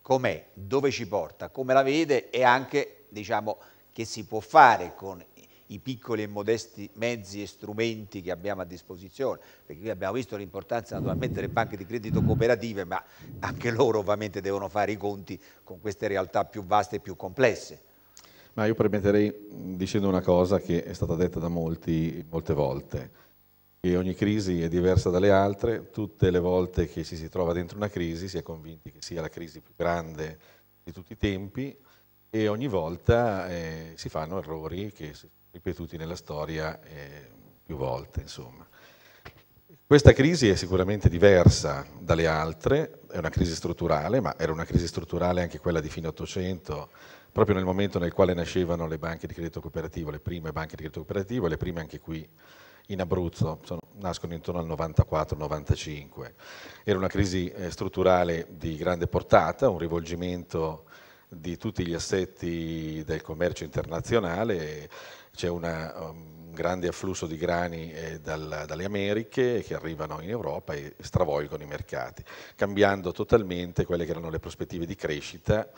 com'è, dove ci porta, come la vede e anche, diciamo, che si può fare con i piccoli e modesti mezzi e strumenti che abbiamo a disposizione, perché qui abbiamo visto l'importanza naturalmente delle banche di credito cooperative, ma anche loro ovviamente devono fare i conti con queste realtà più vaste e più complesse. Ma io permetterei dicendo una cosa che è stata detta da molti molte volte, che ogni crisi è diversa dalle altre, tutte le volte che ci si trova dentro una crisi si è convinti che sia la crisi più grande di tutti i tempi e ogni volta eh, si fanno errori che ripetuti nella storia eh, più volte. Insomma. Questa crisi è sicuramente diversa dalle altre, è una crisi strutturale, ma era una crisi strutturale anche quella di fine Ottocento, proprio nel momento nel quale nascevano le banche di credito cooperativo, le prime banche di credito cooperativo e le prime anche qui in Abruzzo, sono, nascono intorno al 94-95. Era una crisi eh, strutturale di grande portata, un rivolgimento di tutti gli assetti del commercio internazionale c'è un um, grande afflusso di grani eh, dal, dalle Americhe che arrivano in Europa e stravolgono i mercati, cambiando totalmente quelle che erano le prospettive di crescita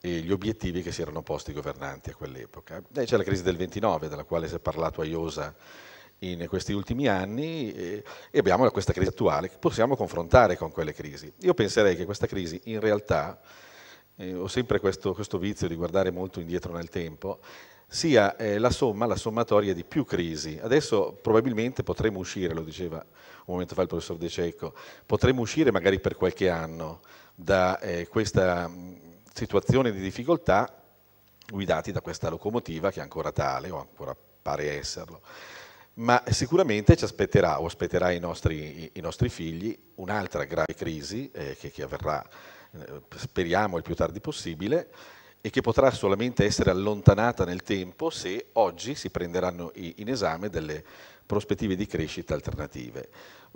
e gli obiettivi che si erano posti i governanti a quell'epoca. Eh, c'è la crisi del 29, della quale si è parlato a Iosa in questi ultimi anni eh, e abbiamo questa crisi attuale che possiamo confrontare con quelle crisi. Io penserei che questa crisi in realtà, eh, ho sempre questo, questo vizio di guardare molto indietro nel tempo, sia eh, la somma, la sommatoria di più crisi. Adesso probabilmente potremo uscire, lo diceva un momento fa il professor De Cecco, potremo uscire magari per qualche anno da eh, questa situazione di difficoltà guidati da questa locomotiva che è ancora tale o ancora pare esserlo. Ma sicuramente ci aspetterà o aspetterà i nostri, i nostri figli un'altra grave crisi eh, che, che, avverrà, eh, speriamo, il più tardi possibile e che potrà solamente essere allontanata nel tempo se oggi si prenderanno in esame delle prospettive di crescita alternative.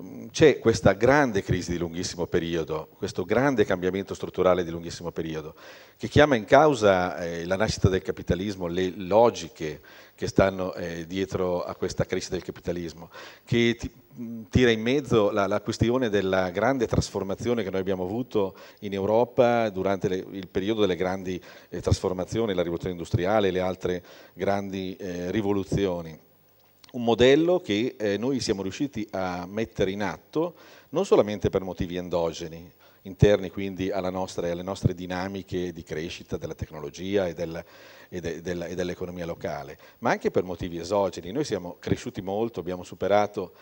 Mm, c'è questa grande crisi di lunghissimo periodo, questo grande cambiamento strutturale di lunghissimo periodo, che chiama in causa eh, la nascita del capitalismo, le logiche che stanno eh, dietro a questa crisi del capitalismo, che ti, mm, tira in mezzo la, la, questione della grande trasformazione che noi abbiamo avuto in Europa durante le, il periodo delle grandi eh, trasformazioni, la rivoluzione industriale e le altre grandi eh, rivoluzioni un modello che eh, noi siamo riusciti a mettere in atto non solamente per motivi endogeni, interni quindi nostra, alle nostre dinamiche di crescita della tecnologia e, del, e, de, del, e dell'economia locale, ma anche per motivi esogeni. Noi siamo cresciuti molto, abbiamo superato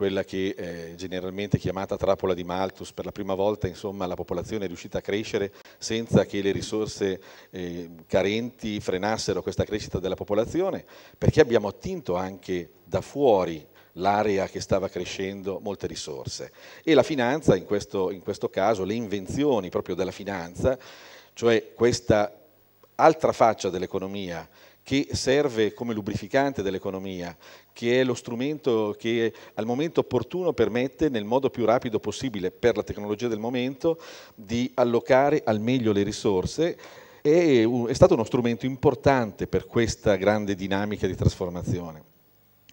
quella che è eh, generalmente chiamata trappola di Malthus, per la prima volta insomma, la popolazione è riuscita a crescere senza che le risorse eh, carenti frenassero questa crescita della popolazione, perché abbiamo attinto anche da fuori l'area che stava crescendo molte risorse. E la finanza, in questo, in questo caso, le invenzioni proprio della finanza, cioè questa altra faccia dell'economia che serve come lubrificante dell'economia, che è lo strumento che al momento opportuno permette nel modo più rapido possibile per la tecnologia del momento di allocare al meglio le risorse è, è stato uno strumento importante per questa grande dinamica di trasformazione.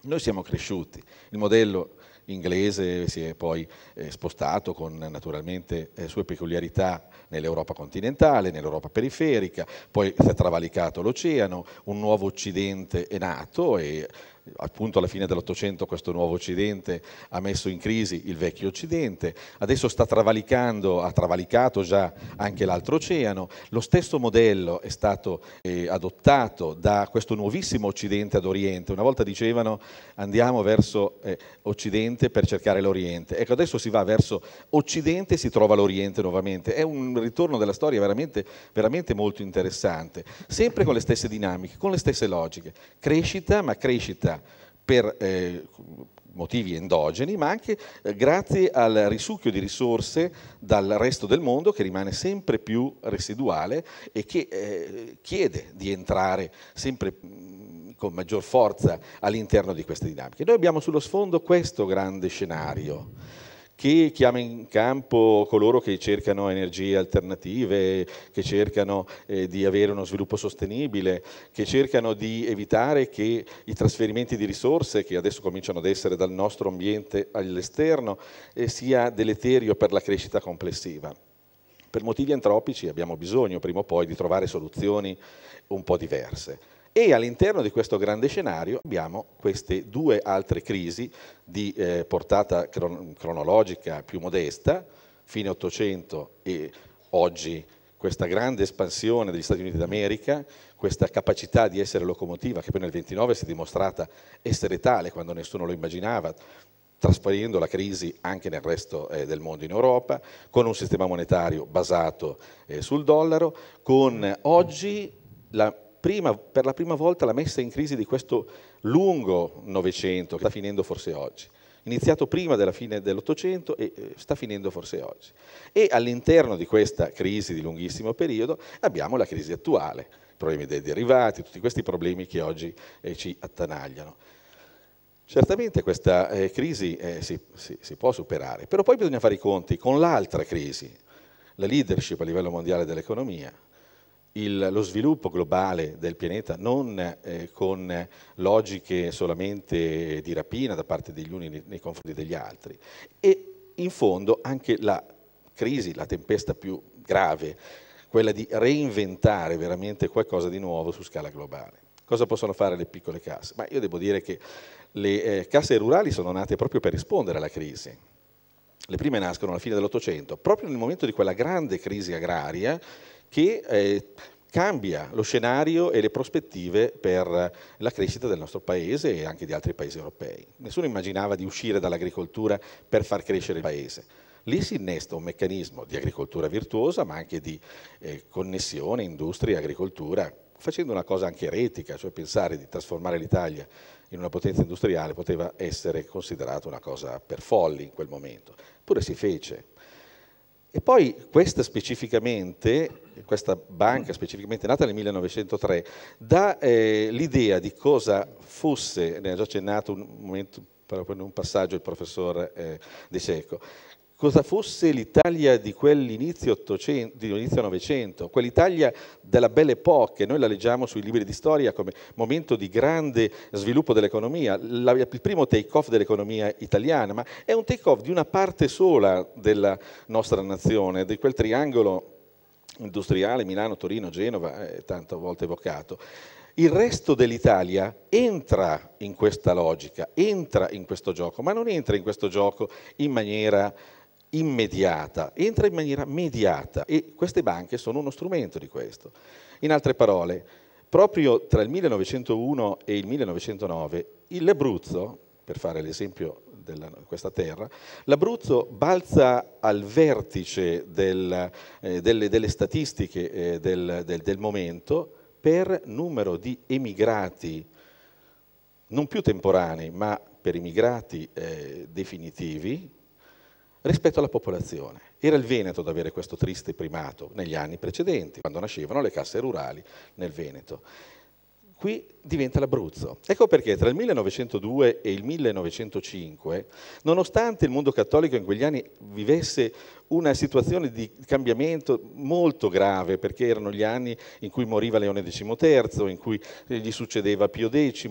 Noi siamo cresciuti, il modello inglese si è poi eh, spostato con naturalmente eh, sue peculiarità nell'Europa continentale, nell'Europa periferica, poi si è travalicato l'oceano, un nuovo Occidente è nato e appunto alla fine dell'Ottocento questo nuovo Occidente ha messo in crisi il vecchio Occidente, adesso sta travalicando, ha travalicato già anche l'altro oceano, lo stesso modello è stato eh, adottato da questo nuovissimo Occidente ad Oriente, una volta dicevano andiamo verso eh, Occidente per cercare l'Oriente, ecco adesso si va verso Occidente e si trova l'Oriente nuovamente, è un ritorno della storia veramente, veramente molto interessante, sempre con le stesse dinamiche, con le stesse logiche, crescita ma crescita per eh, motivi endogeni, ma anche eh, grazie al risucchio di risorse dal resto del mondo che rimane sempre più residuale e che eh, chiede di entrare sempre mm, con maggior forza all'interno di queste dinamiche. Noi abbiamo sullo sfondo questo grande scenario che chiama in campo coloro che cercano energie alternative, che cercano eh, di avere uno sviluppo sostenibile, che cercano di evitare che i trasferimenti di risorse, che adesso cominciano ad essere dal nostro ambiente all'esterno, eh, sia deleterio per la crescita complessiva. Per motivi antropici abbiamo bisogno prima o poi di trovare soluzioni un po' diverse. E all'interno di questo grande scenario abbiamo queste due altre crisi di eh, portata cron cronologica più modesta, fine 800 e oggi questa grande espansione degli Stati Uniti d'America, questa capacità di essere locomotiva che poi nel 29 si è dimostrata essere tale quando nessuno lo immaginava, trasferendo la crisi anche nel resto eh, del mondo in Europa, con un sistema monetario basato eh, sul dollaro, con oggi la prima, per la prima volta la messa in crisi di questo lungo Novecento che sta finendo forse oggi iniziato prima della fine dell'Ottocento e eh, sta finendo forse oggi. E all'interno di questa crisi di lunghissimo periodo abbiamo la crisi attuale, i problemi dei derivati, tutti questi problemi che oggi eh, ci attanagliano. Certamente questa eh, crisi eh, si, si, si può superare, però poi bisogna fare i conti con l'altra crisi, la leadership a livello mondiale dell'economia, il, lo sviluppo globale del pianeta non eh, con logiche solamente di rapina da parte degli uni nei, nei confronti degli altri e in fondo anche la crisi, la tempesta più grave, quella di reinventare veramente qualcosa di nuovo su scala globale. Cosa possono fare le piccole casse? Ma io devo dire che le eh, casse rurali sono nate proprio per rispondere alla crisi. Le prime nascono alla fine dell'Ottocento, proprio nel momento di quella grande crisi agraria che eh, cambia lo scenario e le prospettive per la crescita del nostro paese e anche di altri paesi europei. Nessuno immaginava di uscire dall'agricoltura per far crescere il paese. Lì si innesta un meccanismo di agricoltura virtuosa, ma anche di eh, connessione industria agricoltura, facendo una cosa anche eretica, cioè pensare di trasformare l'Italia in una potenza industriale poteva essere considerato una cosa per folli in quel momento. Eppure si fece, e poi questa specificamente, questa banca specificamente nata nel 1903, dà eh, l'idea di cosa fosse, ne ha già accennato un momento, proprio in un passaggio il professor eh, De Seco, cosa fosse l'Italia di quell'inizio Novecento, quell'Italia della Belle Époque, noi la leggiamo sui libri di storia come momento di grande sviluppo dell'economia, il primo take-off dell'economia italiana, ma è un take-off di una parte sola della nostra nazione, di quel triangolo industriale Milano, Torino, Genova, eh, tante volte evocato. Il resto dell'Italia entra in questa logica, entra in questo gioco, ma non entra in questo gioco in maniera immediata, entra in maniera mediata e queste banche sono uno strumento di questo. In altre parole, proprio tra il 1901 e il 1909 l'Abruzzo, per fare l'esempio di questa terra, l'Abruzzo balza al vertice del, eh, delle, delle, statistiche eh, del, del, del momento per numero di emigrati non più temporanei, ma per emigrati eh, definitivi, rispetto alla popolazione. Era il Veneto ad avere questo triste primato negli anni precedenti, quando nascevano le casse rurali nel Veneto. Qui diventa l'Abruzzo. Ecco perché tra il 1902 e il 1905, nonostante il mondo cattolico in quegli anni vivesse una situazione di cambiamento molto grave, perché erano gli anni in cui moriva Leone XIII, in cui gli succedeva Pio X,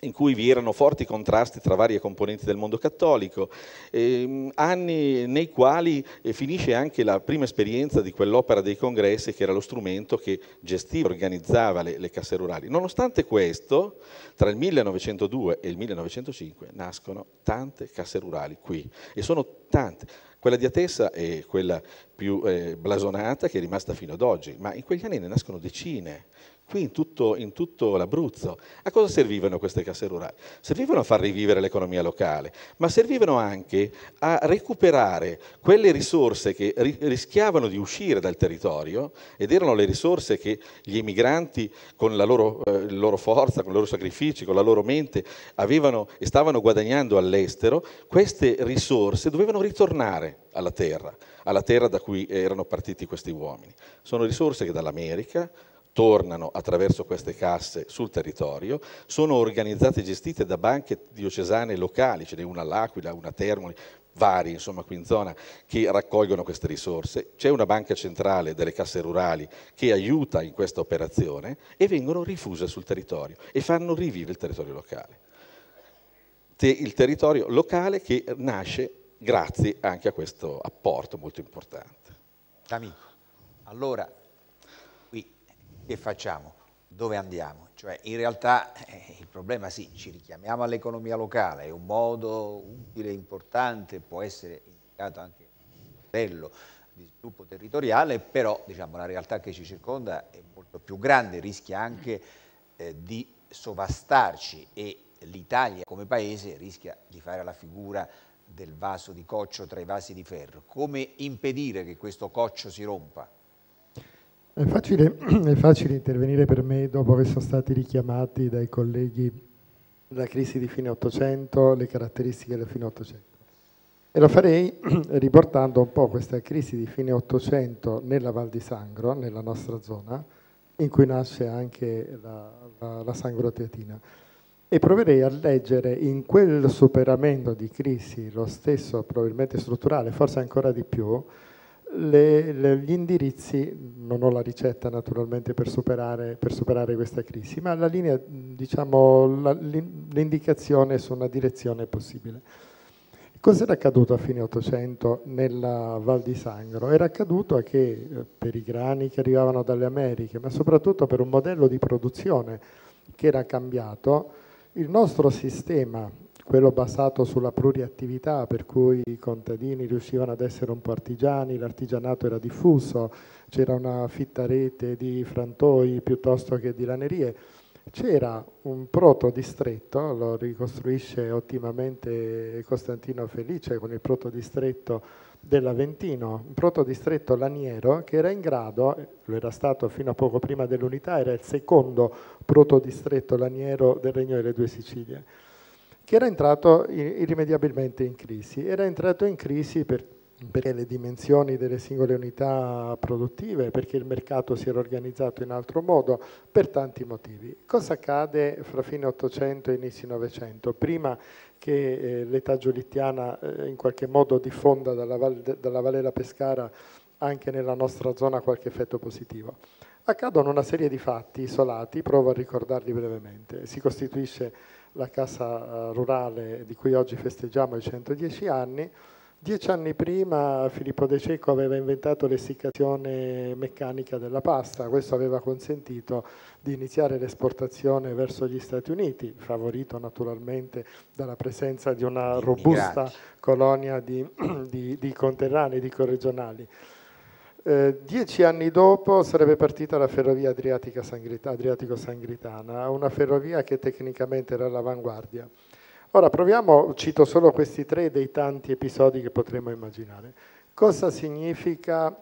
in cui vi erano forti contrasti tra varie componenti del mondo cattolico, eh, anni nei quali eh, finisce anche la prima esperienza di quell'opera dei congressi che era lo strumento che gestiva, organizzava le, le casse rurali. Nonostante questo, tra il 1902 e il 1905 nascono tante casse rurali qui e sono tante. Quella di Atessa è quella più eh, blasonata che è rimasta fino ad oggi, ma in quegli anni ne nascono decine, qui in tutto, in tutto l'Abruzzo. A cosa servivano queste casse rurali? Servivano a far rivivere l'economia locale, ma servivano anche a recuperare quelle risorse che ri rischiavano di uscire dal territorio ed erano le risorse che gli emigranti con la loro, eh, loro forza, con i loro sacrifici, con la loro mente avevano e stavano guadagnando all'estero, queste risorse dovevano ritornare alla terra, alla terra da cui erano partiti questi uomini. Sono risorse che dall'America, tornano attraverso queste casse sul territorio, sono organizzate e gestite da banche diocesane locali, ce n'è una all'Aquila, una a Termoli, vari insomma qui in zona che raccolgono queste risorse, c'è una banca centrale delle casse rurali che aiuta in questa operazione e vengono rifuse sul territorio e fanno rivivere il territorio locale. Il territorio locale che nasce grazie anche a questo apporto molto importante. D'amico. Allora, che facciamo, dove andiamo. Cioè, in realtà eh, il problema sì, ci richiamiamo all'economia locale, è un modo utile, importante, può essere indicato anche modello di sviluppo territoriale, però diciamo, la realtà che ci circonda è molto più grande, rischia anche eh, di sovastarci e l'Italia come paese rischia di fare la figura del vaso di coccio tra i vasi di ferro. Come impedire che questo coccio si rompa? È facile, è facile, intervenire per me dopo che sono stati richiamati dai colleghi la crisi di fine Ottocento, le caratteristiche del fine Ottocento. E lo farei riportando un po' questa crisi di fine Ottocento nella Val di Sangro, nella nostra zona, in cui nasce anche la, la, la Sangro Teatina. E proverei a leggere in quel superamento di crisi, lo stesso probabilmente strutturale, forse ancora di più, le, le, gli indirizzi, non ho la ricetta naturalmente per superare, per superare questa crisi, ma la linea, diciamo, la, l'indicazione su una direzione possibile. Cos'era accaduto a fine Ottocento nella Val di Sangro? Era accaduto che eh, per i grani che arrivavano dalle Americhe, ma soprattutto per un modello di produzione che era cambiato, il nostro sistema quello basato sulla pluriattività, per cui i contadini riuscivano ad essere un po' artigiani, l'artigianato era diffuso, c'era una fitta rete di frantoi piuttosto che di lanerie. C'era un protodistretto, lo ricostruisce ottimamente Costantino Felice con il protodistretto dell'Aventino, un protodistretto laniero che era in grado, lo era stato fino a poco prima dell'unità, era il secondo protodistretto laniero del Regno delle Due Sicilie che era entrato irrimediabilmente in crisi. Era entrato in crisi per, perché le dimensioni delle singole unità produttive, perché il mercato si era organizzato in altro modo, per tanti motivi. Cosa accade fra fine 800 e inizio 900? Prima che eh, l'età giulittiana eh, in qualche modo diffonda dalla, val, dalla Valera Pescara anche nella nostra zona qualche effetto positivo. Accadono una serie di fatti isolati, provo a ricordarli brevemente. Si costituisce la casa eh, rurale di cui oggi festeggiamo i 110 anni. Dieci anni prima Filippo De Cecco aveva inventato l'essiccazione meccanica della pasta, questo aveva consentito di iniziare l'esportazione verso gli Stati Uniti, favorito naturalmente dalla presenza di una robusta colonia di, di, di conterranei, di corregionali. Eh, dieci anni dopo sarebbe partita la ferrovia adriatico-sangritana, una ferrovia che tecnicamente era all'avanguardia. Ora proviamo, cito solo questi tre dei tanti episodi che potremmo immaginare. Cosa significa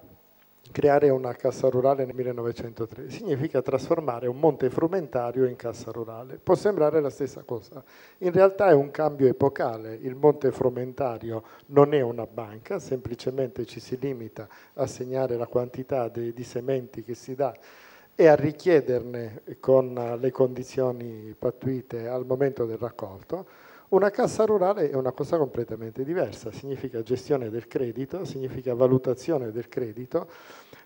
creare una cassa rurale nel 1903, significa trasformare un monte frumentario in cassa rurale. Può sembrare la stessa cosa, in realtà è un cambio epocale, il monte frumentario non è una banca, semplicemente ci si limita a segnare la quantità di, di sementi che si dà e a richiederne con le condizioni pattuite al momento del raccolto, una cassa rurale è una cosa completamente diversa, significa gestione del credito, significa valutazione del credito,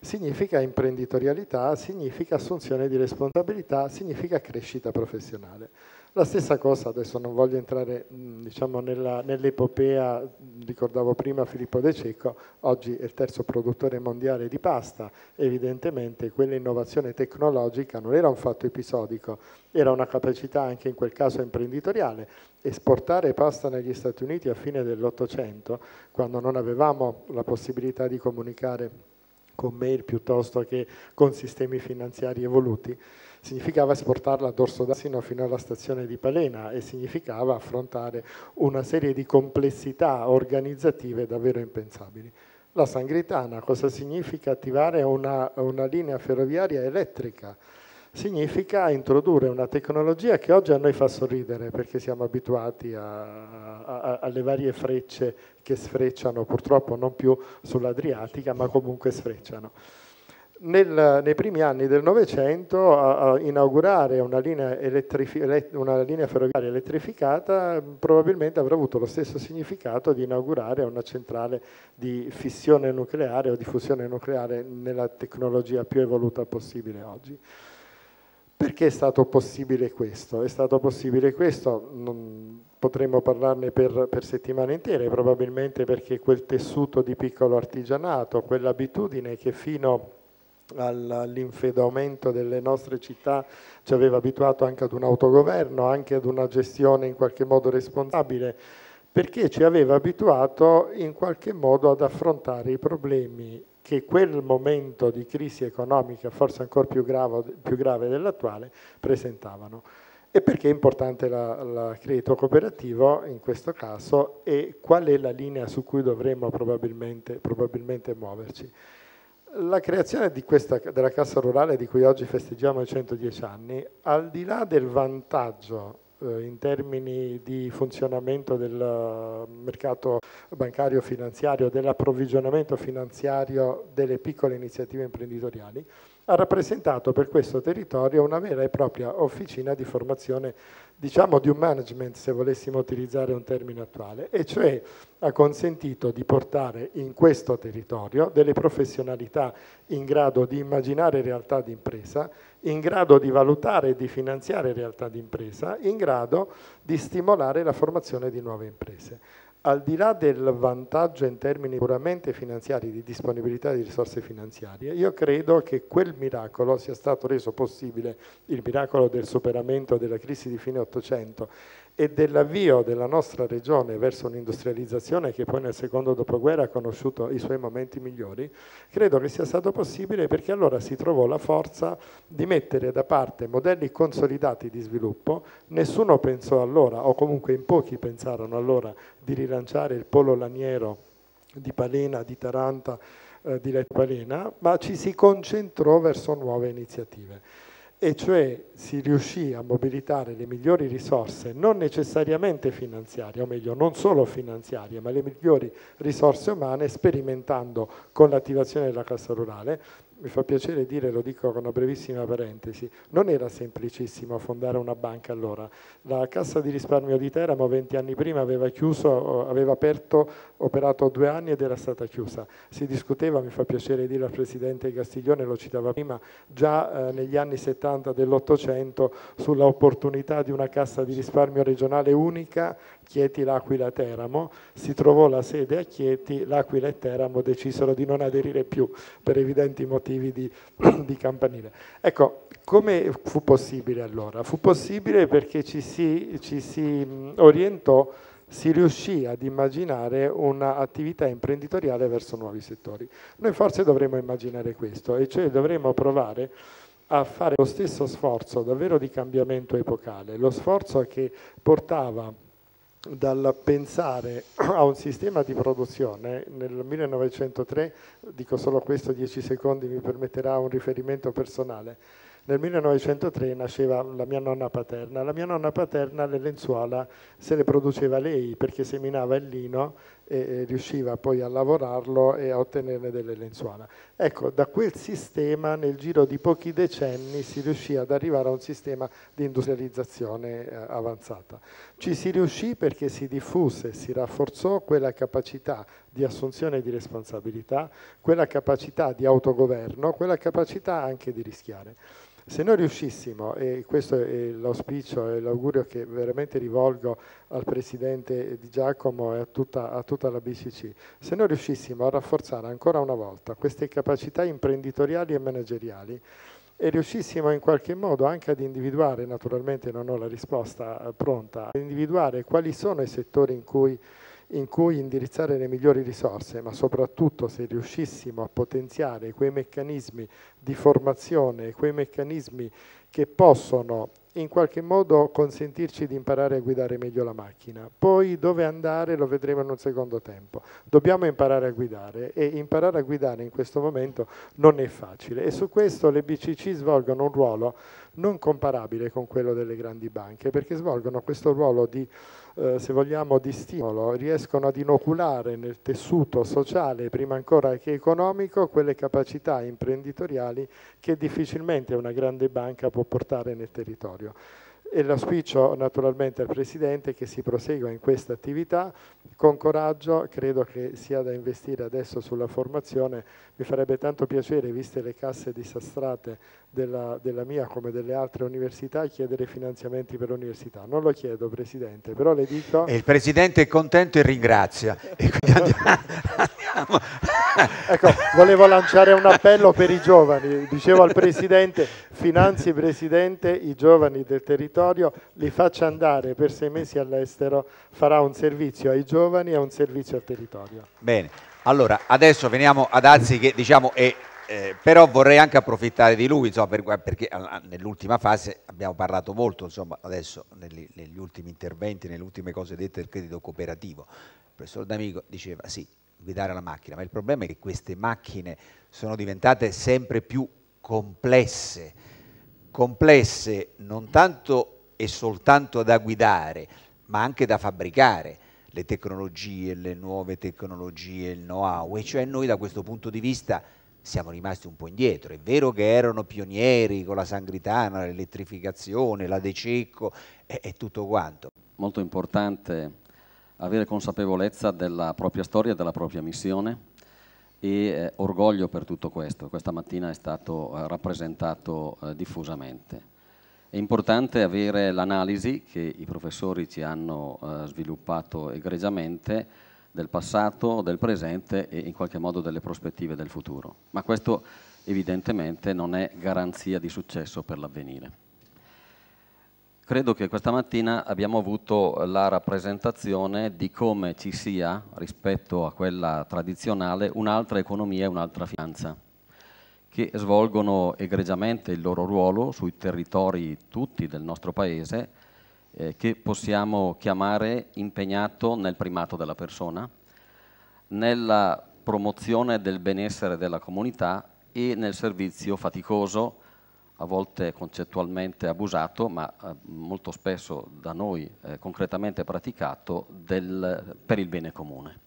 significa imprenditorialità, significa assunzione di responsabilità, significa crescita professionale. La stessa cosa, adesso non voglio entrare mm, diciamo, nell'epopea, ricordavo prima Filippo De Cecco, oggi è il terzo produttore mondiale di pasta, evidentemente quell'innovazione tecnologica non era un fatto episodico, era una capacità anche in quel caso imprenditoriale. Esportare pasta negli Stati Uniti a fine dell'Ottocento, quando non avevamo la possibilità di comunicare con mail piuttosto che con sistemi finanziari evoluti, significava esportarla a dorso d'asino fino alla stazione di Palena e significava affrontare una serie di complessità organizzative davvero impensabili. La Sangritana cosa significa attivare una, una linea ferroviaria elettrica? significa introdurre una tecnologia che oggi a noi fa sorridere perché siamo abituati a, a, alle varie frecce che sfrecciano, purtroppo non più sull'Adriatica, ma comunque sfrecciano. Nel, nei primi anni del Novecento inaugurare una linea, una linea, ferroviaria elettrificata probabilmente avrà avuto lo stesso significato di inaugurare una centrale di fissione nucleare o di fusione nucleare nella tecnologia più evoluta possibile oggi. Perché è stato possibile questo? È stato possibile questo, non potremmo parlarne per, per settimane intere, probabilmente perché quel tessuto di piccolo artigianato, quell'abitudine che fino all'infedamento delle nostre città ci aveva abituato anche ad un autogoverno, anche ad una gestione in qualche modo responsabile, perché ci aveva abituato in qualche modo ad affrontare i problemi che quel momento di crisi economica, forse ancora più, grave, grave dell'attuale, presentavano. E perché è importante il credito cooperativo in questo caso e qual è la linea su cui dovremmo probabilmente, probabilmente muoverci? La creazione questa, della Cassa Rurale di cui oggi festeggiamo i 110 anni, al di là del vantaggio eh, in termini di funzionamento del eh, mercato bancario finanziario, dell'approvvigionamento finanziario delle piccole iniziative imprenditoriali, ha rappresentato per questo territorio una vera e propria officina di formazione, diciamo di un management se volessimo utilizzare un termine attuale, e cioè ha consentito di portare in questo territorio delle professionalità in grado di immaginare realtà di impresa in grado di valutare e di finanziare realtà d'impresa, in grado di stimolare la formazione di nuove imprese. Al di là del vantaggio in termini puramente finanziari, di disponibilità di risorse finanziarie, io credo che quel miracolo sia stato reso possibile, il miracolo del superamento della crisi di fine Ottocento e dell'avvio della nostra regione verso un'industrializzazione che poi nel secondo dopoguerra ha conosciuto i suoi momenti migliori, credo che sia stato possibile perché allora si trovò la forza di mettere da parte modelli consolidati di sviluppo, nessuno pensò allora, o comunque in pochi pensarono allora, di rilanciare il polo laniero di Palena, di Taranta, eh, di Letto ma ci si concentrò verso nuove iniziative e cioè si riuscì a mobilitare le migliori risorse, non necessariamente finanziarie, o meglio non solo finanziarie, ma le migliori risorse umane sperimentando con l'attivazione della classe rurale mi fa piacere dire, lo dico con una brevissima parentesi, non era semplicissimo fondare una banca allora. La Cassa di risparmio di Teramo 20 anni prima aveva chiuso, aveva aperto, operato due anni ed era stata chiusa. Si discuteva, mi fa piacere dire al Presidente Castiglione, lo citava prima, già eh, negli anni 70 dell'Ottocento sulla opportunità di una Cassa di risparmio regionale unica Chieti, L'Aquila e Teramo, si trovò la sede a Chieti, L'Aquila e Teramo decisero di non aderire più per evidenti motivi di, di campanile. Ecco, come fu possibile allora? Fu possibile perché ci si, ci si orientò si riuscì ad immaginare un'attività imprenditoriale verso nuovi settori. Noi forse dovremmo immaginare questo, e cioè dovremmo provare a fare lo stesso sforzo davvero di cambiamento epocale, lo sforzo che portava dal pensare a un sistema di produzione nel 1903, dico solo questo, 10 secondi mi permetterà un riferimento personale, nel 1903 nasceva la mia nonna paterna. La mia nonna paterna le lenzuola se le produceva lei perché seminava il lino e riusciva poi a lavorarlo e a ottenerne delle lenzuola. Ecco, da quel sistema nel giro di pochi decenni si riuscì ad arrivare a un sistema di industrializzazione eh, avanzata. Ci si riuscì perché si diffuse, si rafforzò quella capacità di assunzione di responsabilità, quella capacità di autogoverno, quella capacità anche di rischiare. Se noi riuscissimo, e questo è l'auspicio e l'augurio che veramente rivolgo al Presidente Di Giacomo e a tutta, a tutta, la BCC, se noi riuscissimo a rafforzare ancora una volta queste capacità imprenditoriali e manageriali e riuscissimo in qualche modo anche ad individuare, naturalmente non ho la risposta eh, pronta, ad individuare quali sono i settori in cui in cui indirizzare le migliori risorse, ma soprattutto se riuscissimo a potenziare quei meccanismi di formazione, quei meccanismi che possono in qualche modo consentirci di imparare a guidare meglio la macchina. Poi dove andare lo vedremo in un secondo tempo. Dobbiamo imparare a guidare e imparare a guidare in questo momento non è facile e su questo le BCC svolgono un ruolo non comparabile con quello delle grandi banche perché svolgono questo ruolo di eh, se vogliamo, di stimolo, riescono ad inoculare nel tessuto sociale, prima ancora che economico, quelle capacità imprenditoriali che difficilmente una grande banca può portare nel territorio e l'auspicio naturalmente al Presidente che si prosegua in questa attività con coraggio, credo che sia da investire adesso sulla formazione, mi farebbe tanto piacere, viste le casse disastrate della, della, mia come delle altre università chiedere finanziamenti per l'università. Non lo chiedo, Presidente, però le dico... E il Presidente è contento e ringrazia. E andiamo... ecco, volevo lanciare un appello per i giovani. Dicevo al Presidente, finanzi Presidente i giovani del territorio, li faccia andare per sei mesi all'estero, farà un servizio ai giovani e un servizio al territorio. Bene, allora adesso veniamo ad Azzi che diciamo è eh, però vorrei anche approfittare di lui, insomma, per, perché ah, ah, nell'ultima fase abbiamo parlato molto, insomma, adesso negli, negli, ultimi interventi, nelle ultime cose dette del credito cooperativo. Il professor D'Amico diceva sì, guidare la macchina, ma il problema è che queste macchine sono diventate sempre più complesse, complesse non tanto e soltanto da guidare, ma anche da fabbricare le tecnologie, le nuove tecnologie, il know-how, e cioè noi da questo punto di vista siamo rimasti un po' indietro. È vero che erano pionieri con la Sangritana, l'elettrificazione, la De Cecco e, e tutto quanto. Molto importante avere consapevolezza della propria storia della propria missione e eh, orgoglio per tutto questo. Questa mattina è stato eh, rappresentato eh, diffusamente. È importante avere l'analisi che i professori ci hanno eh, sviluppato egregiamente del passato, del presente e in qualche modo delle prospettive del futuro. Ma questo evidentemente non è garanzia di successo per l'avvenire. Credo che questa mattina abbiamo avuto la rappresentazione di come ci sia, rispetto a quella tradizionale, un'altra economia e un'altra finanza, che svolgono egregiamente il loro ruolo sui territori tutti del nostro Paese, eh, che possiamo chiamare impegnato nel primato della persona, nella promozione del benessere della comunità e nel servizio faticoso, a volte concettualmente abusato, ma eh, molto spesso da noi eh, concretamente praticato del, per il bene comune.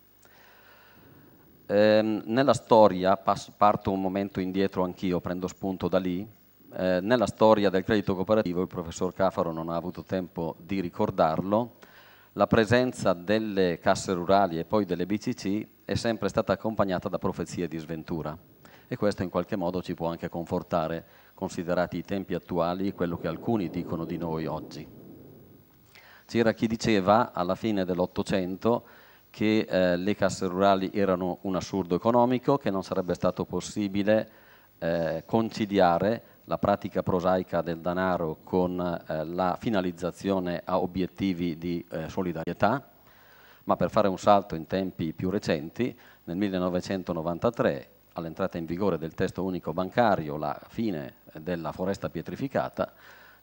Eh, nella storia, passo, parto un momento indietro anch'io, prendo spunto da lì, eh, nella storia del credito cooperativo, il professor Cafaro non ha avuto tempo di ricordarlo, la presenza delle casse rurali e poi delle BCC è sempre stata accompagnata da profezie di sventura e questo in qualche modo ci può anche confortare, considerati i tempi attuali, quello che alcuni dicono di noi oggi. C'era chi diceva alla fine dell'Ottocento che eh, le casse rurali erano un assurdo economico, che non sarebbe stato possibile eh, conciliare la pratica prosaica del denaro con eh, la finalizzazione a obiettivi di eh, solidarietà, ma per fare un salto in tempi più recenti, nel 1993, all'entrata in vigore del testo unico bancario, la fine della foresta pietrificata,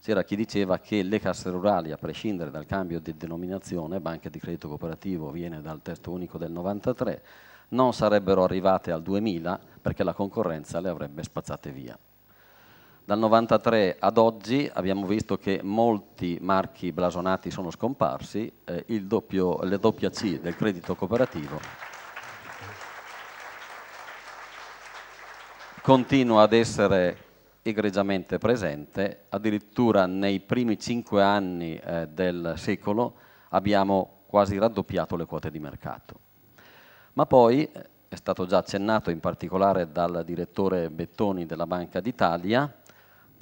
c'era chi diceva che le casse rurali, a prescindere dal cambio di denominazione, banche di credito cooperativo viene dal testo unico del 1993, non sarebbero arrivate al 2000 perché la concorrenza le avrebbe spazzate via. Dal 1993 ad oggi abbiamo visto che molti marchi blasonati sono scomparsi, eh, il doppio, le doppia C del credito cooperativo continua ad essere egregiamente presente, addirittura nei primi cinque anni eh, del secolo abbiamo quasi raddoppiato le quote di mercato. Ma poi, eh, è stato già accennato in particolare dal direttore Bettoni della Banca d'Italia,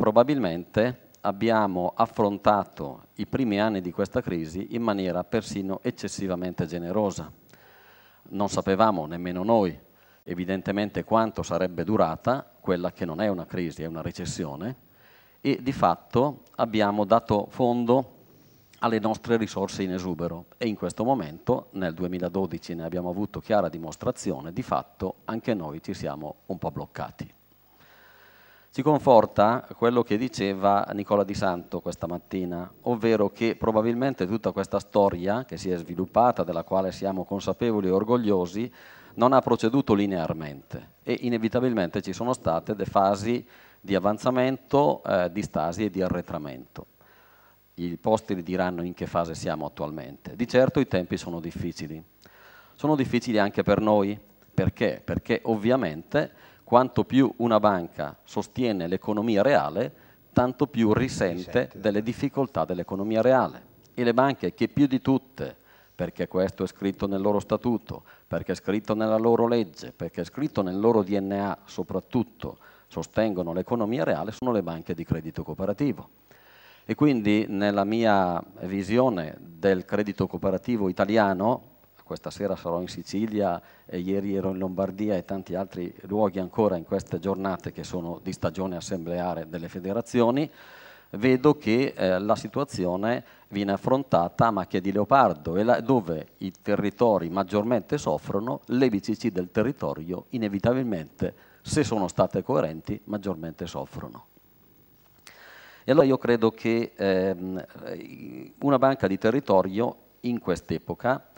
probabilmente abbiamo affrontato i primi anni di questa crisi in maniera persino eccessivamente generosa. Non sapevamo nemmeno noi evidentemente quanto sarebbe durata quella che non è una crisi, è una recessione e di fatto abbiamo dato fondo alle nostre risorse in esubero e in questo momento, nel 2012 ne abbiamo avuto chiara dimostrazione, di fatto anche noi ci siamo un po' bloccati. Ci conforta quello che diceva Nicola Di Santo questa mattina, ovvero che probabilmente tutta questa storia che si è sviluppata, della quale siamo consapevoli e orgogliosi, non ha proceduto linearmente e inevitabilmente ci sono state delle fasi di avanzamento, eh, di stasi e di arretramento. I posteri diranno in che fase siamo attualmente. Di certo i tempi sono difficili. Sono difficili anche per noi. Perché? Perché ovviamente quanto più una banca sostiene l'economia reale, tanto più risente delle difficoltà dell'economia reale. E le banche che più di tutte, perché questo è scritto nel loro statuto, perché è scritto nella loro legge, perché è scritto nel loro DNA soprattutto, sostengono l'economia reale, sono le banche di credito cooperativo. E quindi nella mia visione del credito cooperativo italiano, questa sera sarò in Sicilia, ieri ero in Lombardia e tanti altri luoghi ancora in queste giornate che sono di stagione assembleare delle federazioni, vedo che eh, la situazione viene affrontata a macchia di leopardo e là, dove i territori maggiormente soffrono, le BCC del territorio inevitabilmente, se sono state coerenti, maggiormente soffrono. E allora io credo che ehm, una banca di territorio in quest'epoca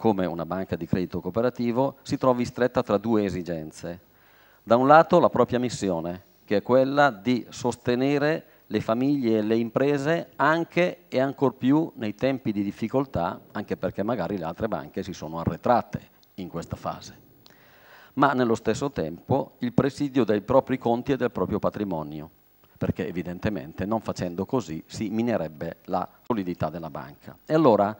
come una banca di credito cooperativo, si trovi stretta tra due esigenze. Da un lato la propria missione, che è quella di sostenere le famiglie e le imprese anche e ancor più nei tempi di difficoltà, anche perché magari le altre banche si sono arretrate in questa fase. Ma nello stesso tempo il presidio dei propri conti e del proprio patrimonio, perché evidentemente non facendo così si minerebbe la solidità della banca. E allora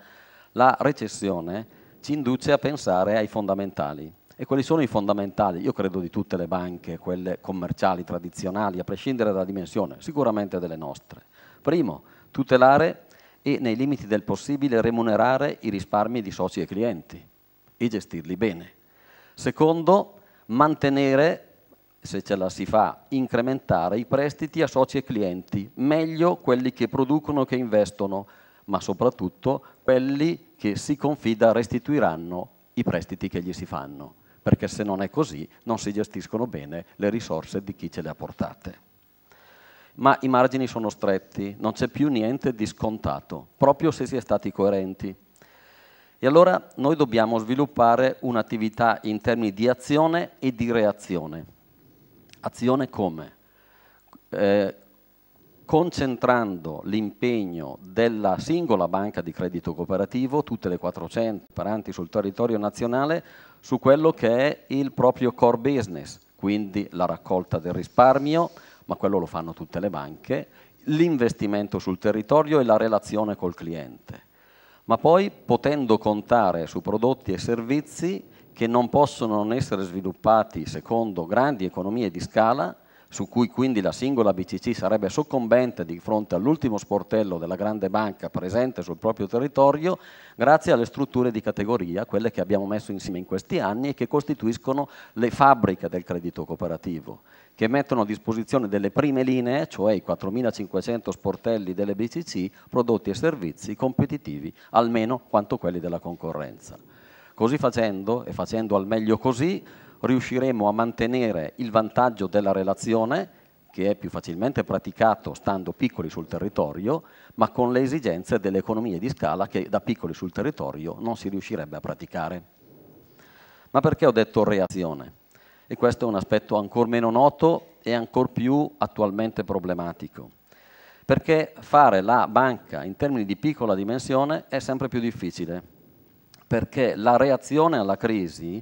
la recessione ci induce a pensare ai fondamentali. E quali sono i fondamentali? Io credo di tutte le banche, quelle commerciali, tradizionali, a prescindere dalla dimensione, sicuramente delle nostre. Primo, tutelare e nei limiti del possibile remunerare i risparmi di soci e clienti e gestirli bene. Secondo, mantenere, se ce la si fa, incrementare i prestiti a soci e clienti, meglio quelli che producono e che investono, ma soprattutto quelli che si confida restituiranno i prestiti che gli si fanno, perché se non è così non si gestiscono bene le risorse di chi ce le ha portate. Ma i margini sono stretti, non c'è più niente di scontato, proprio se si è stati coerenti. E allora noi dobbiamo sviluppare un'attività in termini di azione e di reazione. Azione come? Eh, concentrando l'impegno della singola banca di credito cooperativo, tutte le 400 operanti sul territorio nazionale, su quello che è il proprio core business, quindi la raccolta del risparmio, ma quello lo fanno tutte le banche, l'investimento sul territorio e la relazione col cliente, ma poi potendo contare su prodotti e servizi che non possono non essere sviluppati secondo grandi economie di scala, su cui quindi la singola BCC sarebbe soccombente di fronte all'ultimo sportello della grande banca presente sul proprio territorio, grazie alle strutture di categoria, quelle che abbiamo messo insieme in questi anni e che costituiscono le fabbriche del credito cooperativo, che mettono a disposizione delle prime linee, cioè i 4.500 sportelli delle BCC, prodotti e servizi competitivi, almeno quanto quelli della concorrenza. Così facendo, e facendo al meglio così, riusciremo a mantenere il vantaggio della relazione che è più facilmente praticato stando piccoli sul territorio, ma con le esigenze delle economie di scala che da piccoli sul territorio non si riuscirebbe a praticare. Ma perché ho detto reazione? E questo è un aspetto ancora meno noto e ancora più attualmente problematico. Perché fare la banca in termini di piccola dimensione è sempre più difficile, perché la reazione alla crisi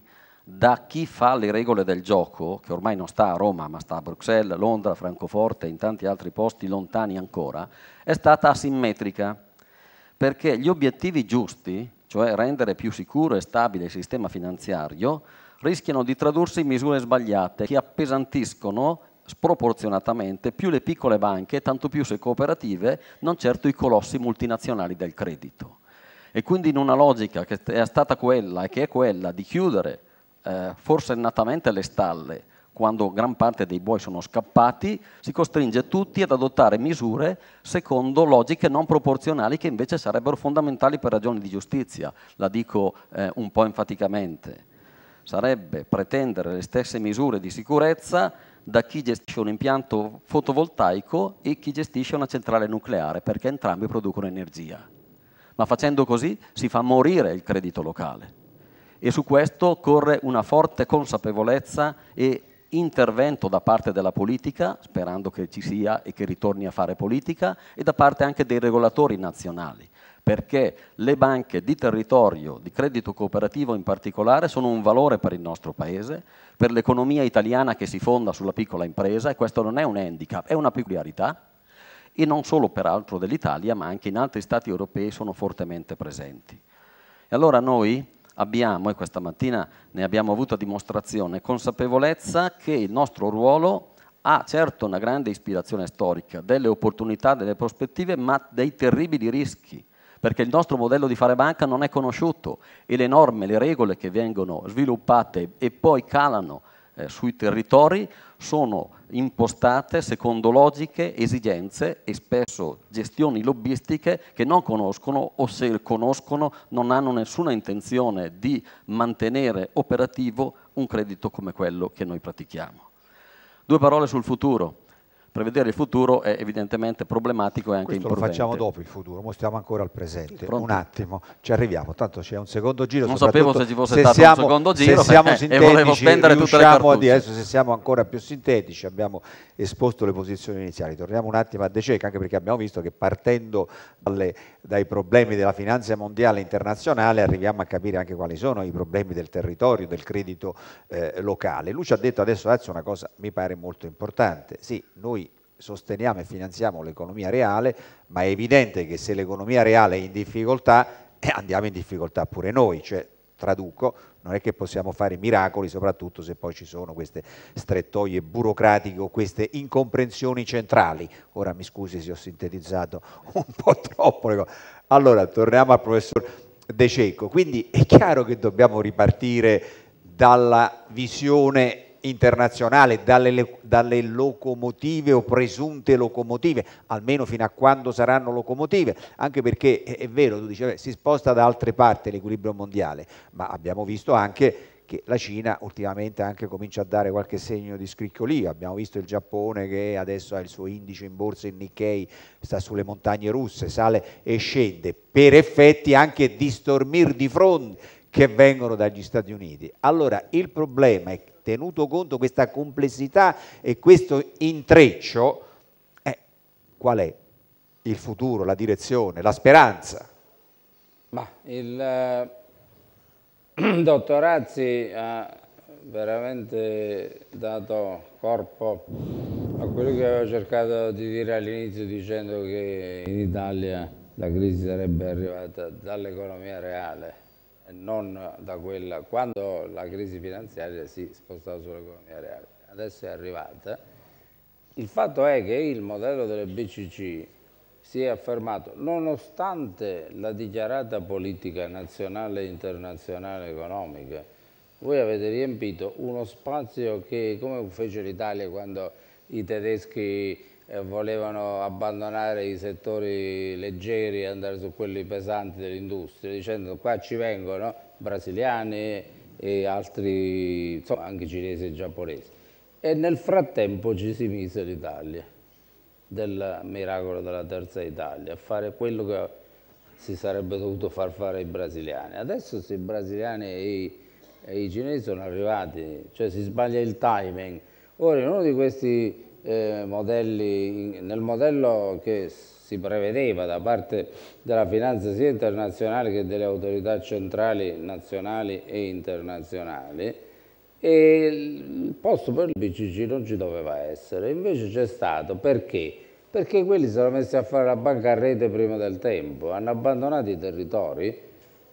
da chi fa le regole del gioco, che ormai non sta a Roma, ma sta a Bruxelles, Londra, Francoforte e in tanti altri posti lontani ancora, è stata asimmetrica, perché gli obiettivi giusti, cioè rendere più sicuro e stabile il sistema finanziario, rischiano di tradursi in misure sbagliate che appesantiscono sproporzionatamente più le piccole banche, tanto più se cooperative, non certo i colossi multinazionali del credito. E quindi in una logica che è stata quella e che è quella di chiudere eh, natamente alle stalle, quando gran parte dei buoi sono scappati, si costringe tutti ad adottare misure secondo logiche non proporzionali che invece sarebbero fondamentali per ragioni di giustizia, la dico eh, un po' enfaticamente. Sarebbe pretendere le stesse misure di sicurezza da chi gestisce un impianto fotovoltaico e chi gestisce una centrale nucleare, perché entrambi producono energia. Ma facendo così si fa morire il credito locale e su questo occorre una forte consapevolezza e intervento da parte della politica, sperando che ci sia e che ritorni a fare politica, e da parte anche dei regolatori nazionali, perché le banche di territorio, di credito cooperativo in particolare, sono un valore per il nostro Paese, per l'economia italiana che si fonda sulla piccola impresa, e questo non è un handicap, è una peculiarità, e non solo peraltro dell'Italia, ma anche in altri Stati europei sono fortemente presenti. E allora noi, abbiamo, e questa mattina ne abbiamo avuto dimostrazione, consapevolezza che il nostro ruolo ha certo una grande ispirazione storica, delle opportunità, delle prospettive, ma dei terribili rischi, perché il nostro modello di fare banca non è conosciuto e le norme, le regole che vengono sviluppate e poi calano eh, sui territori sono impostate secondo logiche, esigenze e spesso gestioni lobbistiche che non conoscono o se conoscono non hanno nessuna intenzione di mantenere operativo un credito come quello che noi pratichiamo. Due parole sul futuro prevedere il futuro è evidentemente problematico e anche Questo imprudente. lo facciamo dopo il futuro, ma stiamo ancora al presente. Pronto? Un attimo, ci arriviamo, tanto c'è un secondo giro. Non sapevo se ci fosse se stato siamo, un secondo giro se siamo eh, e volevo spendere tutte le cartucce. Adesso se siamo ancora più sintetici abbiamo esposto le posizioni iniziali. Torniamo un attimo a De Ceca, anche perché abbiamo visto che partendo dalle, dai problemi della finanza mondiale internazionale arriviamo a capire anche quali sono i problemi del territorio, del credito eh, locale. Lui ci ha detto adesso, adesso una cosa mi pare molto importante. Sì, noi sosteniamo e finanziamo l'economia reale, ma è evidente che se l'economia reale è in difficoltà, eh, andiamo in difficoltà pure noi, cioè traduco, non è che possiamo fare miracoli, soprattutto se poi ci sono queste strettoie burocratiche o queste incomprensioni centrali. Ora mi scusi se ho sintetizzato un po' troppo. Allora, torniamo al professor De Cecco. Quindi è chiaro che dobbiamo ripartire dalla visione internazionale, dalle, dalle, locomotive o presunte locomotive, almeno fino a quando saranno locomotive, anche perché è, vero, tu dici, beh, si sposta da altre parti l'equilibrio mondiale, ma abbiamo visto anche che la Cina ultimamente anche comincia a dare qualche segno di scricchiolio, abbiamo visto il Giappone che adesso ha il suo indice in borsa, il Nikkei sta sulle montagne russe, sale e scende, per effetti anche di stormir di fronte che vengono dagli Stati Uniti. Allora il problema è tenuto conto di questa complessità e questo intreccio, eh, qual è il futuro, la direzione, la speranza? Ma il eh, dottor Razzi ha veramente dato corpo a quello che avevo cercato di dire all'inizio dicendo che in Italia la crisi sarebbe arrivata dall'economia reale non da quella, quando la crisi finanziaria si spostava sull'economia reale. Adesso è arrivata. Il fatto è che il modello delle BCC si è affermato, nonostante la dichiarata politica nazionale e internazionale economica, voi avete riempito uno spazio che, come fece l'Italia quando i tedeschi volevano abbandonare i settori leggeri e andare su quelli pesanti dell'industria, dicendo qua ci vengono brasiliani e altri, insomma anche cinesi e giapponesi. E nel frattempo ci si mise l'Italia, del miracolo della terza Italia, a fare quello che si sarebbe dovuto far fare ai brasiliani. Adesso se i brasiliani e i, e i cinesi sono arrivati, cioè si sbaglia il timing. Ora, in uno di questi eh, modelli, nel modello che si prevedeva da parte della finanza sia internazionale che delle autorità centrali nazionali e internazionali e il posto per il BCC non ci doveva essere, invece c'è stato perché? Perché quelli si sono messi a fare la banca a rete prima del tempo, hanno abbandonato i territori,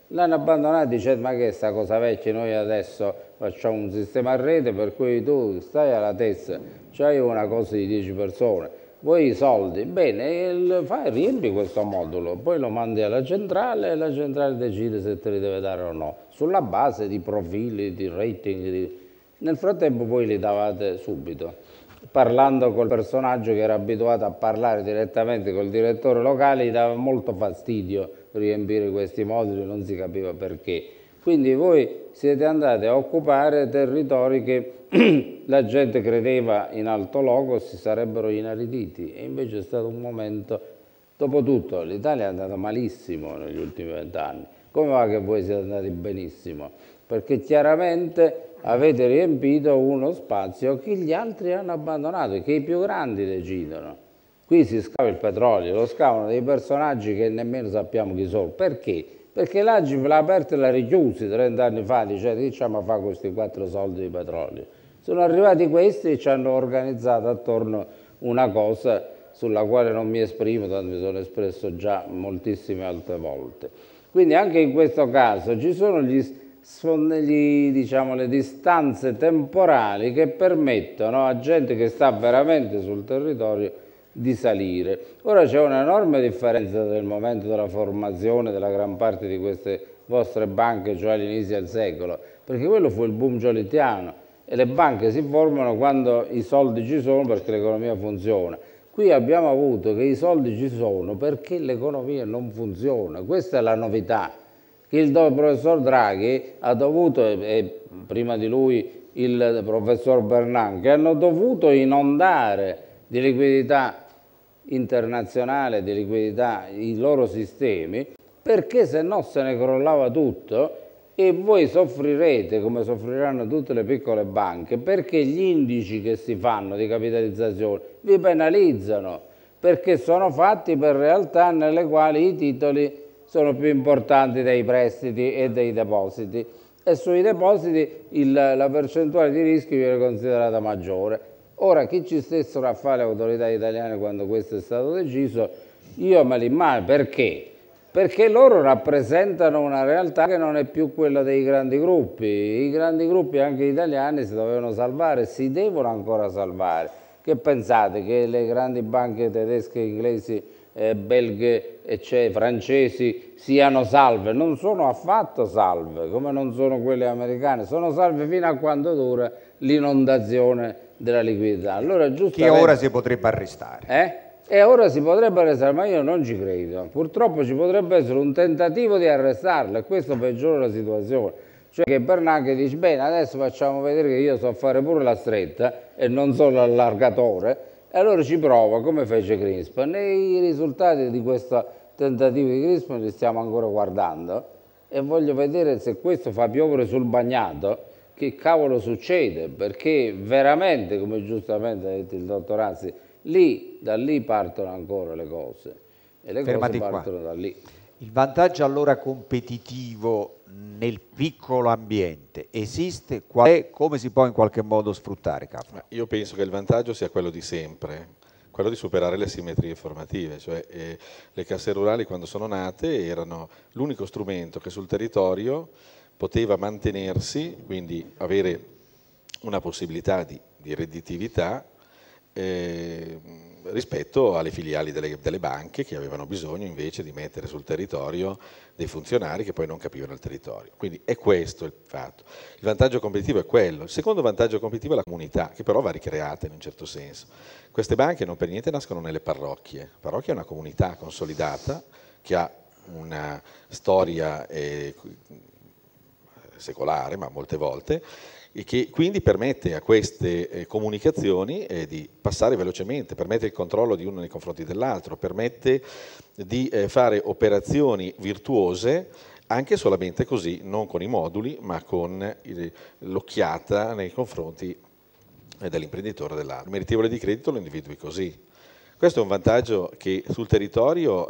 l'hanno abbandonato dicendo ma che è sta cosa vecchia noi adesso facciamo un sistema a rete per cui tu stai alla testa, c'hai una cosa di 10 persone, vuoi i soldi, bene, fai, riempi questo modulo, poi lo mandi alla centrale e la centrale decide se te li deve dare o no, sulla base di profili, di rating, di... nel frattempo voi li davate subito. Parlando col personaggio che era abituato a parlare direttamente col direttore locale, gli dava molto fastidio riempire questi moduli, non si capiva perché quindi voi siete andati a occupare territori che la gente credeva in alto logo si sarebbero inariditi e invece è stato un momento, dopotutto l'Italia è andata malissimo negli ultimi vent'anni, come va che voi siete andati benissimo? Perché chiaramente avete riempito uno spazio che gli altri hanno abbandonato, che i più grandi decidono. Qui si scava il petrolio, lo scavano dei personaggi che nemmeno sappiamo chi sono. Perché? perché l'Agip l'ha aperta e l'ha richiusa 30 anni fa, dicendo che diciamo a fare questi quattro soldi di petrolio. Sono arrivati questi e ci hanno organizzato attorno una cosa sulla quale non mi esprimo, tanto mi sono espresso già moltissime altre volte. Quindi anche in questo caso ci sono gli, gli, diciamo, le distanze temporali che permettono a gente che sta veramente sul territorio di salire. Ora c'è un'enorme differenza nel momento della formazione della gran parte di queste vostre banche, cioè all'inizio del secolo, perché quello fu il boom giolittiano e le banche si formano quando i soldi ci sono perché l'economia funziona. Qui abbiamo avuto che i soldi ci sono perché l'economia non funziona, questa è la novità. Il professor Draghi ha dovuto, e prima di lui il professor Bernanke, hanno dovuto inondare di liquidità internazionale di liquidità i loro sistemi perché se no se ne crollava tutto e voi soffrirete come soffriranno tutte le piccole banche perché gli indici che si fanno di capitalizzazione vi penalizzano perché sono fatti per realtà nelle quali i titoli sono più importanti dei prestiti e dei depositi e sui depositi il, la percentuale di rischio viene considerata maggiore Ora, chi ci stessero a fare le autorità italiane quando questo è stato deciso, io me li immagino. Perché? Perché loro rappresentano una realtà che non è più quella dei grandi gruppi. I grandi gruppi, anche italiani, si dovevano salvare, si devono ancora salvare. Che pensate? Che le grandi banche tedesche, inglesi, eh, belghe, cioè, francesi siano salve, non sono affatto salve, come non sono quelle americane, sono salve fino a quando dura l'inondazione della liquidità. Allora, giustamente... Che ora si potrebbe arrestare. Eh? E ora si potrebbe arrestare, ma io non ci credo. Purtroppo ci potrebbe essere un tentativo di arrestarlo e questo peggiora la situazione. Cioè che Bernanke dice, bene, adesso facciamo vedere che io so fare pure la stretta e non solo l'allargatore, e allora ci prova, come fece Crispan. E i risultati di questo tentativo di Crispan li stiamo ancora guardando e voglio vedere se questo fa piovere sul bagnato che cavolo succede, perché veramente, come giustamente ha detto il dottor Razzi, lì, da lì partono ancora le cose e le Fermati cose partono qua. da lì. Il vantaggio allora competitivo nel piccolo ambiente esiste? Qual è, come si può in qualche modo sfruttare? Capo? Io penso che il vantaggio sia quello di sempre, quello di superare le simmetrie formative, cioè eh, le casse rurali quando sono nate erano l'unico strumento che sul territorio poteva mantenersi, quindi avere una possibilità di, di redditività eh, rispetto alle filiali delle, delle, banche che avevano bisogno invece di mettere sul territorio dei funzionari che poi non capivano il territorio. Quindi è questo il fatto. Il vantaggio competitivo è quello. Il secondo vantaggio competitivo è la comunità, che però va ricreata in un certo senso. Queste banche non per niente nascono nelle parrocchie. La parrocchia è una comunità consolidata che ha una storia eh, secolare, ma molte volte, e che quindi permette a queste eh, comunicazioni eh, di passare velocemente, permette il controllo di uno nei confronti dell'altro, permette di eh, fare operazioni virtuose anche solamente così, non con i moduli, ma con eh, l'occhiata nei confronti eh, dell'imprenditore dell'altro. Meritevole di credito lo individui così. Questo è un vantaggio che sul territorio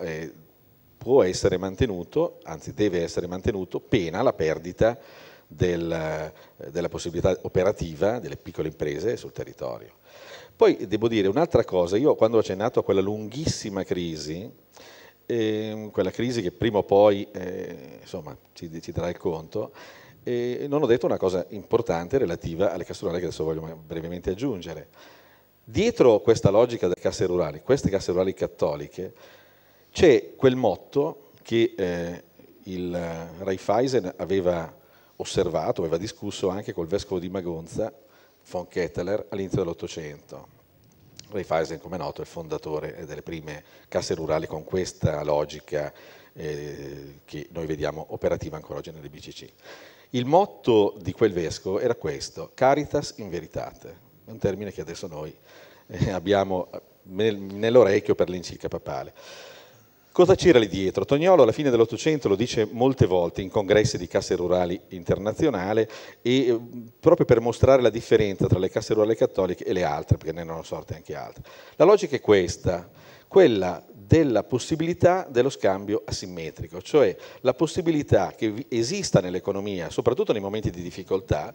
può essere mantenuto, anzi deve essere mantenuto, pena la perdita del, eh, della possibilità operativa delle piccole imprese sul territorio. Poi devo dire un'altra cosa, io quando ho accennato a quella lunghissima crisi, eh, quella crisi che prima o poi eh, insomma, ci, ci, darà il conto, eh, non ho detto una cosa importante relativa alle casse rurali che adesso voglio brevemente aggiungere. Dietro questa logica delle casse rurali, queste casse rurali cattoliche, c'è quel motto che eh, il Raiffeisen aveva osservato, aveva discusso anche col vescovo di Magonza, von Ketteler, all'inizio dell'Ottocento. Raiffeisen, come è noto, è il fondatore delle prime casse rurali con questa logica eh, che noi vediamo operativa ancora oggi nelle BCC. Il motto di quel vescovo era questo, caritas in veritate, un termine che adesso noi eh, abbiamo nell'orecchio per l'incirca papale. Cosa c'era lì dietro? Tognolo alla fine dell'Ottocento lo dice molte volte in congressi di casse rurali internazionali e eh, proprio per mostrare la differenza tra le casse rurali cattoliche e le altre, perché ne erano sorte anche altre. La logica è questa, quella della possibilità dello scambio asimmetrico, cioè la possibilità che esista nell'economia, soprattutto nei momenti di difficoltà,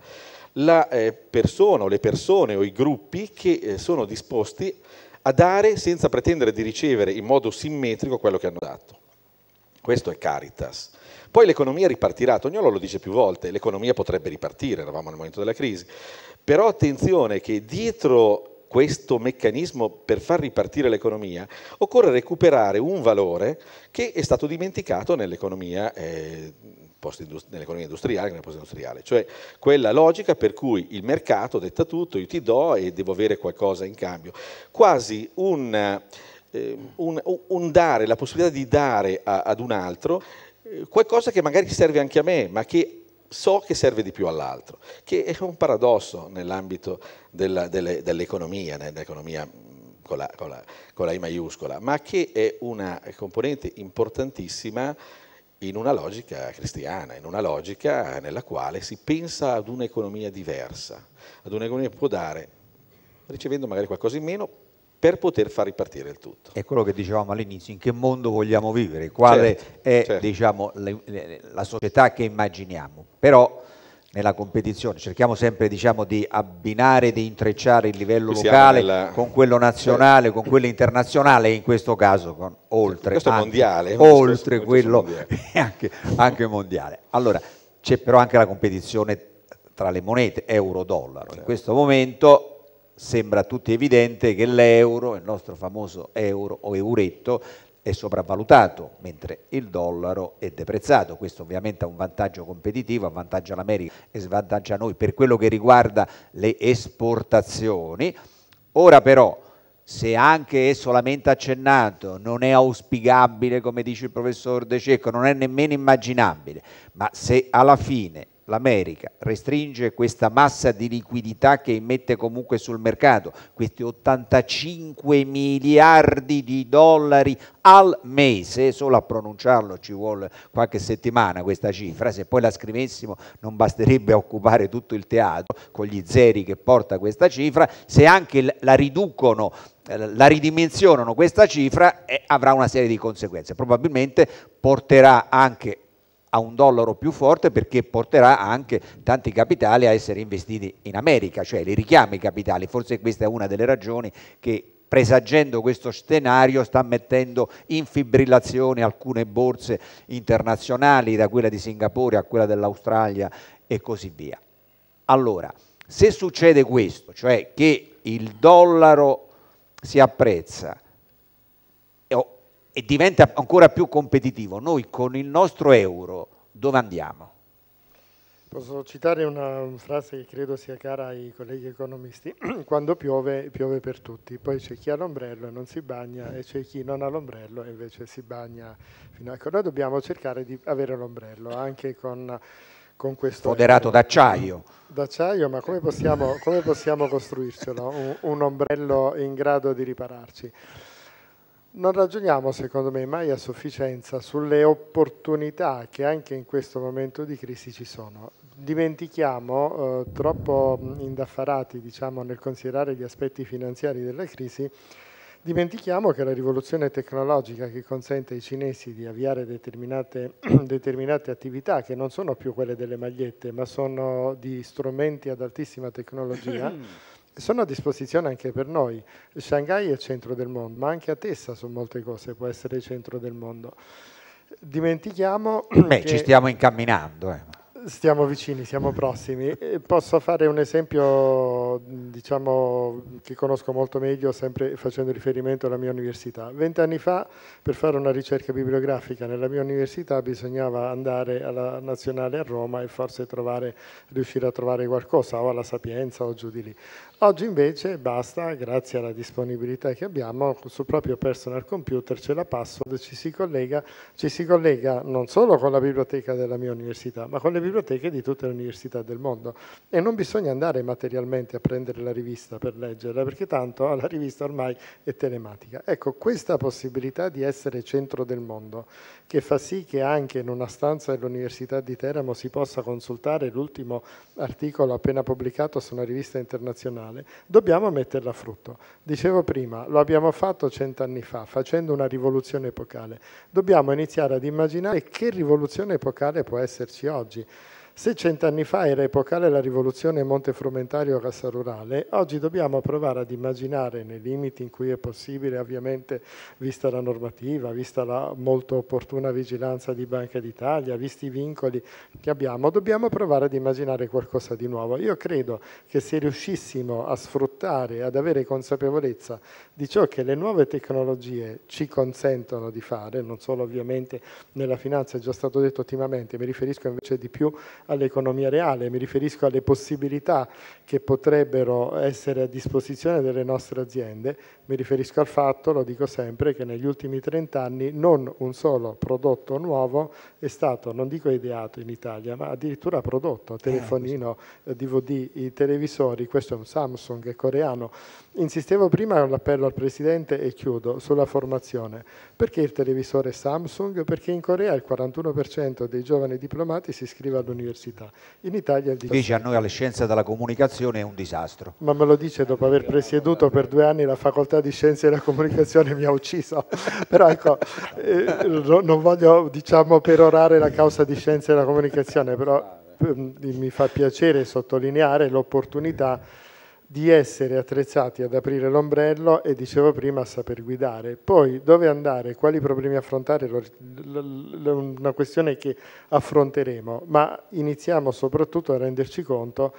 la eh, persona o le persone o i gruppi che eh, sono disposti a dare senza pretendere di ricevere in modo simmetrico quello che hanno dato. Questo è Caritas. Poi l'economia ripartirà, Tognolo lo dice più volte, l'economia potrebbe ripartire, eravamo nel momento della crisi, però attenzione che dietro questo meccanismo per far ripartire l'economia occorre recuperare un valore che è stato dimenticato nell'economia eh, nell'economia industriale che nella postindustriale, cioè quella logica per cui il mercato detta tutto, io ti do e devo avere qualcosa in cambio, quasi un, eh, un, un dare, la possibilità di dare a, ad un altro eh, qualcosa che magari serve anche a me, ma che so che serve di più all'altro, che è un paradosso nell'ambito della, delle, dell'economia, nell'economia mm, con la, con, la, con la I maiuscola, ma che è una componente importantissima in una logica cristiana, in una logica nella quale si pensa ad un'economia diversa, ad un'economia che può dare, ricevendo magari qualcosa in meno, per poter far ripartire il tutto. È quello che dicevamo all'inizio, in che mondo vogliamo vivere, quale certo, è certo. Diciamo, la, la società che immaginiamo. Però nella competizione, cerchiamo sempre diciamo, di abbinare, di intrecciare il livello Qui locale nella... con quello nazionale, sì. con quello internazionale e in questo caso con, oltre, questo è anche, mondiale, oltre questo quello mondiale. Anche, anche, mondiale. Allora c'è però anche la competizione tra le monete euro-dollaro, in certo. questo momento sembra a tutti evidente che l'euro, il nostro famoso euro o euretto, è sovravvalutato, mentre il dollaro è deprezzato. Questo ovviamente ha un vantaggio competitivo, avvantaggia l'America e svantaggia noi per quello che riguarda le esportazioni. Ora però, se anche è solamente accennato, non è auspicabile, come dice il professor De Cecco, non è nemmeno immaginabile, ma se alla fine l'America restringe questa massa di liquidità che immette comunque sul mercato, questi 85 miliardi di dollari al mese, solo a pronunciarlo ci vuole qualche settimana questa cifra, se poi la scrivessimo non basterebbe occupare tutto il teatro con gli zeri che porta questa cifra, se anche la riducono eh, la ridimensionano questa cifra e eh, avrà una serie di conseguenze, probabilmente porterà anche a un dollaro più forte perché porterà anche tanti capitali a essere investiti in America, cioè li richiama i capitali, forse questa è una delle ragioni che presagendo questo scenario sta mettendo in fibrillazione alcune borse internazionali, da quella di Singapore a quella dell'Australia e così via. Allora, se succede questo, cioè che il dollaro si apprezza, e diventa ancora più competitivo. Noi con il nostro euro dove andiamo? Posso citare una frase che credo sia cara ai colleghi economisti, quando piove, piove per tutti, poi c'è chi ha l'ombrello e non si bagna e c'è chi non ha l'ombrello e invece si bagna. Fino a... Noi dobbiamo cercare di avere l'ombrello anche con, con questo... Foderato d'acciaio. D'acciaio, ma come possiamo, come possiamo costruircelo, un, un ombrello in grado di ripararci? Non ragioniamo, secondo me, mai a sufficienza sulle opportunità che anche in questo momento di crisi ci sono. Dimentichiamo, eh, troppo mm, indaffarati diciamo, nel considerare gli aspetti finanziari della crisi, dimentichiamo che la rivoluzione tecnologica che consente ai cinesi di avviare determinate, determinate attività, che non sono più quelle delle magliette, ma sono di strumenti ad altissima tecnologia, sono a disposizione anche per noi. Shanghai è il centro del mondo, ma anche a Tessa su molte cose può essere il centro del mondo. Dimentichiamo... Beh, ci stiamo incamminando. Eh. Stiamo vicini, siamo mm. prossimi. Posso fare un esempio, diciamo, che conosco molto meglio, sempre facendo riferimento alla mia università. Vent'anni fa, per fare una ricerca bibliografica nella mia università, bisognava andare alla Nazionale a Roma e forse trovare, riuscire a trovare qualcosa, o alla Sapienza o giù di lì. Oggi invece basta, grazie alla disponibilità che abbiamo, sul proprio personal computer c'è la password, ci si, collega, ci si collega non solo con la biblioteca della mia università, ma con le biblioteche di tutte le università del mondo. E non bisogna andare materialmente a prendere la rivista per leggerla, perché tanto la rivista ormai è telematica. Ecco, questa possibilità di essere centro del mondo, che fa sì che anche in una stanza dell'Università di Teramo si possa consultare l'ultimo articolo appena pubblicato su una rivista internazionale, sociale, dobbiamo metterla a frutto. Dicevo prima, lo abbiamo fatto cent'anni fa, facendo una rivoluzione epocale. Dobbiamo iniziare ad immaginare che rivoluzione epocale può esserci oggi. Se cent'anni fa era epocale la rivoluzione Monte Frumentario Cassa Rurale, oggi dobbiamo provare ad immaginare, nei limiti in cui è possibile, ovviamente vista la normativa, vista la molto opportuna vigilanza di Banca d'Italia, visti i vincoli che abbiamo, dobbiamo provare ad immaginare qualcosa di nuovo. Io credo che se riuscissimo a sfruttare, ad avere consapevolezza di ciò che le nuove tecnologie ci consentono di fare, non solo ovviamente nella finanza, è già stato detto ottimamente, mi riferisco invece di più all'economia reale, mi riferisco alle possibilità che potrebbero essere a disposizione delle nostre aziende, mi riferisco al fatto, lo dico sempre, che negli ultimi 30 anni non un solo prodotto nuovo è stato, non dico ideato in Italia, ma addirittura prodotto, eh, telefonino, DVD, i televisori, questo è un Samsung è coreano. Insistevo prima con l'appello al Presidente e chiudo sulla formazione. Perché il televisore Samsung? Perché in Corea il 41% dei giovani diplomati si iscrive all'università all'università. In Italia Invece a noi alle scienze della comunicazione è un disastro. Ma me lo dice dopo aver presieduto per due anni la facoltà di scienze della comunicazione mi ha ucciso. Però ecco, eh, non voglio diciamo perorare la causa di scienze della comunicazione, però ehm, mi fa piacere sottolineare l'opportunità di essere attrezzati ad aprire l'ombrello e dicevo prima a saper guidare. Poi dove andare, quali problemi affrontare, è una questione che affronteremo, ma iniziamo soprattutto a renderci conto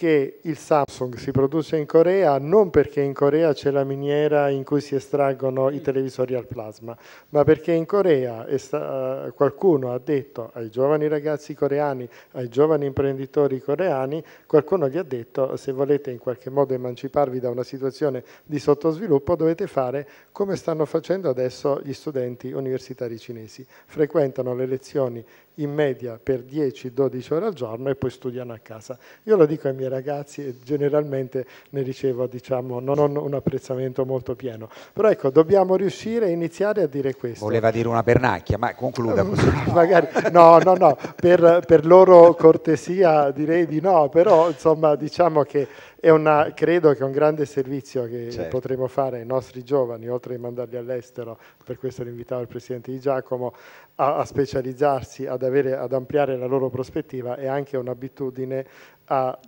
che il Samsung si produce in Corea non perché in Corea c'è la miniera in cui si estraggono i televisori al plasma, ma perché in Corea eh, qualcuno ha detto ai giovani ragazzi coreani, ai giovani imprenditori coreani, qualcuno gli ha detto se volete in qualche modo emanciparvi da una situazione di sottosviluppo dovete fare come stanno facendo adesso gli studenti universitari cinesi. Frequentano le lezioni in media per 10-12 ore al giorno e poi studiano a casa. Io lo dico ai miei ragazzi e generalmente ne ricevo diciamo, non ho un apprezzamento molto pieno. Però ecco, dobbiamo riuscire a iniziare a dire questo. Voleva dire una pernacchia, ma concluda mm, Magari, no, no, no, per, per loro cortesia direi di no, però insomma diciamo che è una, credo che è un grande servizio che certo. potremo fare ai nostri giovani, oltre a mandarli all'estero, per questo l'invitavo il Presidente Di Giacomo, a, a specializzarsi, ad, avere, ad ampliare la loro prospettiva e anche un'abitudine a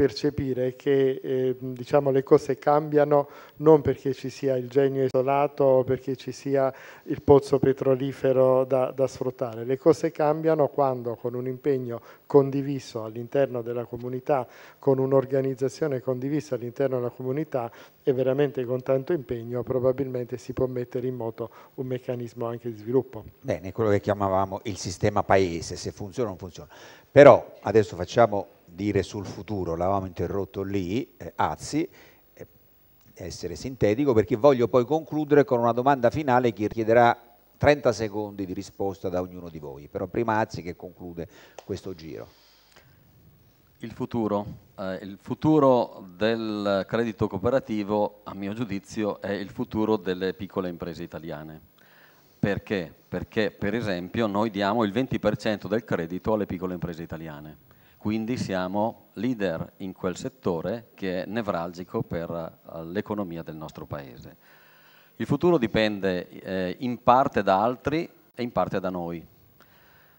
percepire che eh, diciamo, le cose cambiano non perché ci sia il genio isolato o perché ci sia il pozzo petrolifero da, da sfruttare, le cose cambiano quando con un impegno condiviso all'interno della comunità, con un'organizzazione condivisa all'interno della comunità e veramente con tanto impegno probabilmente si può mettere in moto un meccanismo anche di sviluppo. Bene, quello che chiamavamo il sistema paese, se funziona o non funziona. Però adesso facciamo dire sul futuro, l'avevamo interrotto lì, eh, Azzi, eh, essere sintetico perché voglio poi concludere con una domanda finale che richiederà 30 secondi di risposta da ognuno di voi, però prima Azzi che conclude questo giro. Il futuro, eh, il futuro del credito cooperativo a mio giudizio è il futuro delle piccole imprese italiane. Perché? Perché per esempio noi diamo il 20% del credito alle piccole imprese italiane quindi siamo leader in quel settore che è nevralgico per eh, l'economia del nostro Paese. Il futuro dipende eh, in parte da altri e in parte da noi.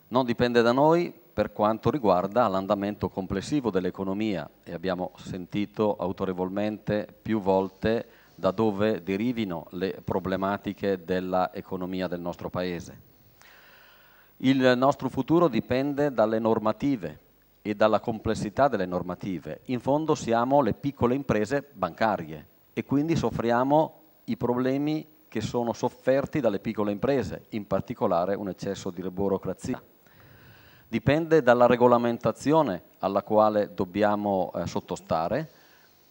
Non dipende da noi per quanto riguarda l'andamento complessivo dell'economia e abbiamo sentito autorevolmente più volte da dove derivino le problematiche dell'economia del nostro Paese. Il nostro futuro dipende dalle normative e dalla complessità delle normative. In fondo siamo le piccole imprese bancarie e quindi soffriamo i problemi che sono sofferti dalle piccole imprese, in particolare un eccesso di burocrazia. Dipende dalla regolamentazione alla quale dobbiamo eh, sottostare,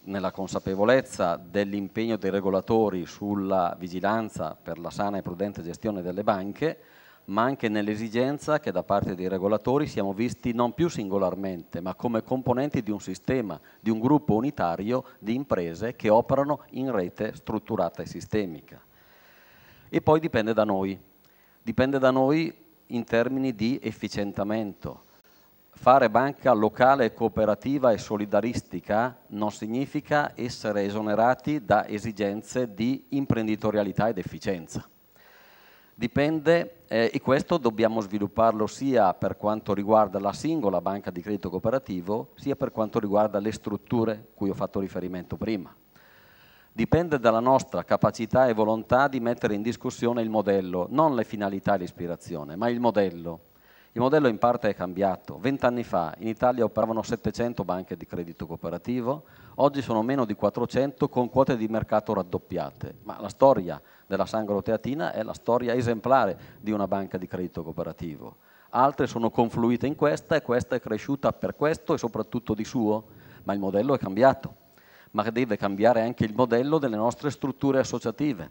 nella consapevolezza dell'impegno dei regolatori sulla vigilanza per la sana e prudente gestione delle banche, ma anche nell'esigenza che da parte dei regolatori siamo visti non più singolarmente, ma come componenti di un sistema, di un gruppo unitario di imprese che operano in rete strutturata e sistemica. E poi dipende da noi, dipende da noi in termini di efficientamento. Fare banca locale, cooperativa e solidaristica non significa essere esonerati da esigenze di imprenditorialità ed efficienza dipende eh, e questo dobbiamo svilupparlo sia per quanto riguarda la singola banca di credito cooperativo sia per quanto riguarda le strutture cui ho fatto riferimento prima. Dipende dalla nostra capacità e volontà di mettere in discussione il modello, non le finalità e l'ispirazione, ma il modello. Il modello in parte è cambiato. Vent'anni fa in Italia operavano 700 banche di credito cooperativo, oggi sono meno di 400 con quote di mercato raddoppiate, ma la storia della Sangro Teatina è la storia esemplare di una banca di credito cooperativo. Altre sono confluite in questa e questa è cresciuta per questo e soprattutto di suo, ma il modello è cambiato, ma deve cambiare anche il modello delle nostre strutture associative.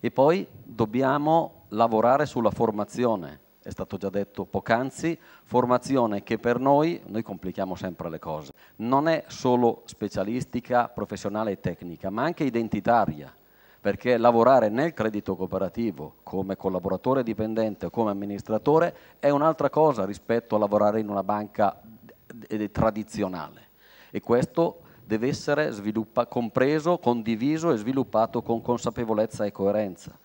E poi dobbiamo lavorare sulla formazione, è stato già detto poc'anzi, formazione che per noi, noi complichiamo sempre le cose, non è solo specialistica, professionale e tecnica, ma anche identitaria, perché lavorare nel credito cooperativo come collaboratore dipendente o come amministratore è un'altra cosa rispetto a lavorare in una banca tradizionale e questo deve essere compreso, condiviso e sviluppato con consapevolezza e coerenza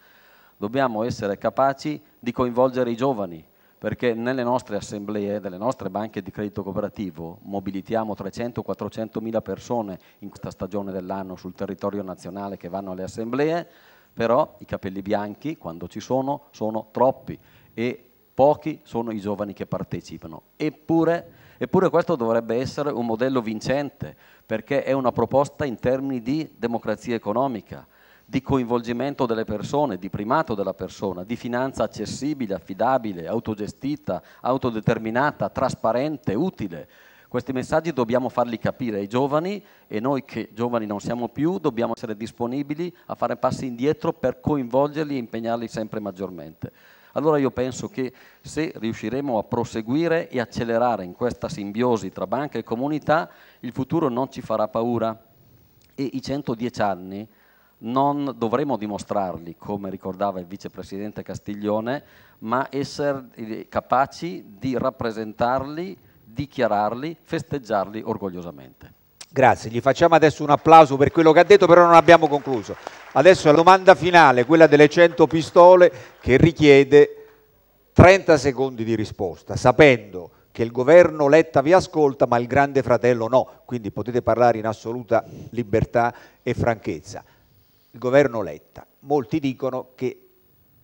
dobbiamo essere capaci di coinvolgere i giovani, perché nelle nostre assemblee, nelle nostre banche di credito cooperativo, mobilitiamo 300-400 mila persone in questa stagione dell'anno sul territorio nazionale che vanno alle assemblee, però i capelli bianchi, quando ci sono, sono troppi e pochi sono i giovani che partecipano. Eppure, eppure questo dovrebbe essere un modello vincente, perché è una proposta in termini di democrazia economica, di coinvolgimento delle persone, di primato della persona, di finanza accessibile, affidabile, autogestita, autodeterminata, trasparente, utile. Questi messaggi dobbiamo farli capire ai giovani e noi che giovani non siamo più dobbiamo essere disponibili a fare passi indietro per coinvolgerli e impegnarli sempre maggiormente. Allora io penso che se riusciremo a proseguire e accelerare in questa simbiosi tra banca e comunità, il futuro non ci farà paura e i 110 anni non dovremo dimostrarli, come ricordava il vicepresidente Castiglione, ma essere eh, capaci di rappresentarli, dichiararli, festeggiarli orgogliosamente. Grazie, gli facciamo adesso un applauso per quello che ha detto, però non abbiamo concluso. Adesso la domanda finale, quella delle 100 pistole, che richiede 30 secondi di risposta, sapendo che il governo Letta vi ascolta, ma il grande fratello no, quindi potete parlare in assoluta libertà e franchezza il governo Letta. Molti dicono che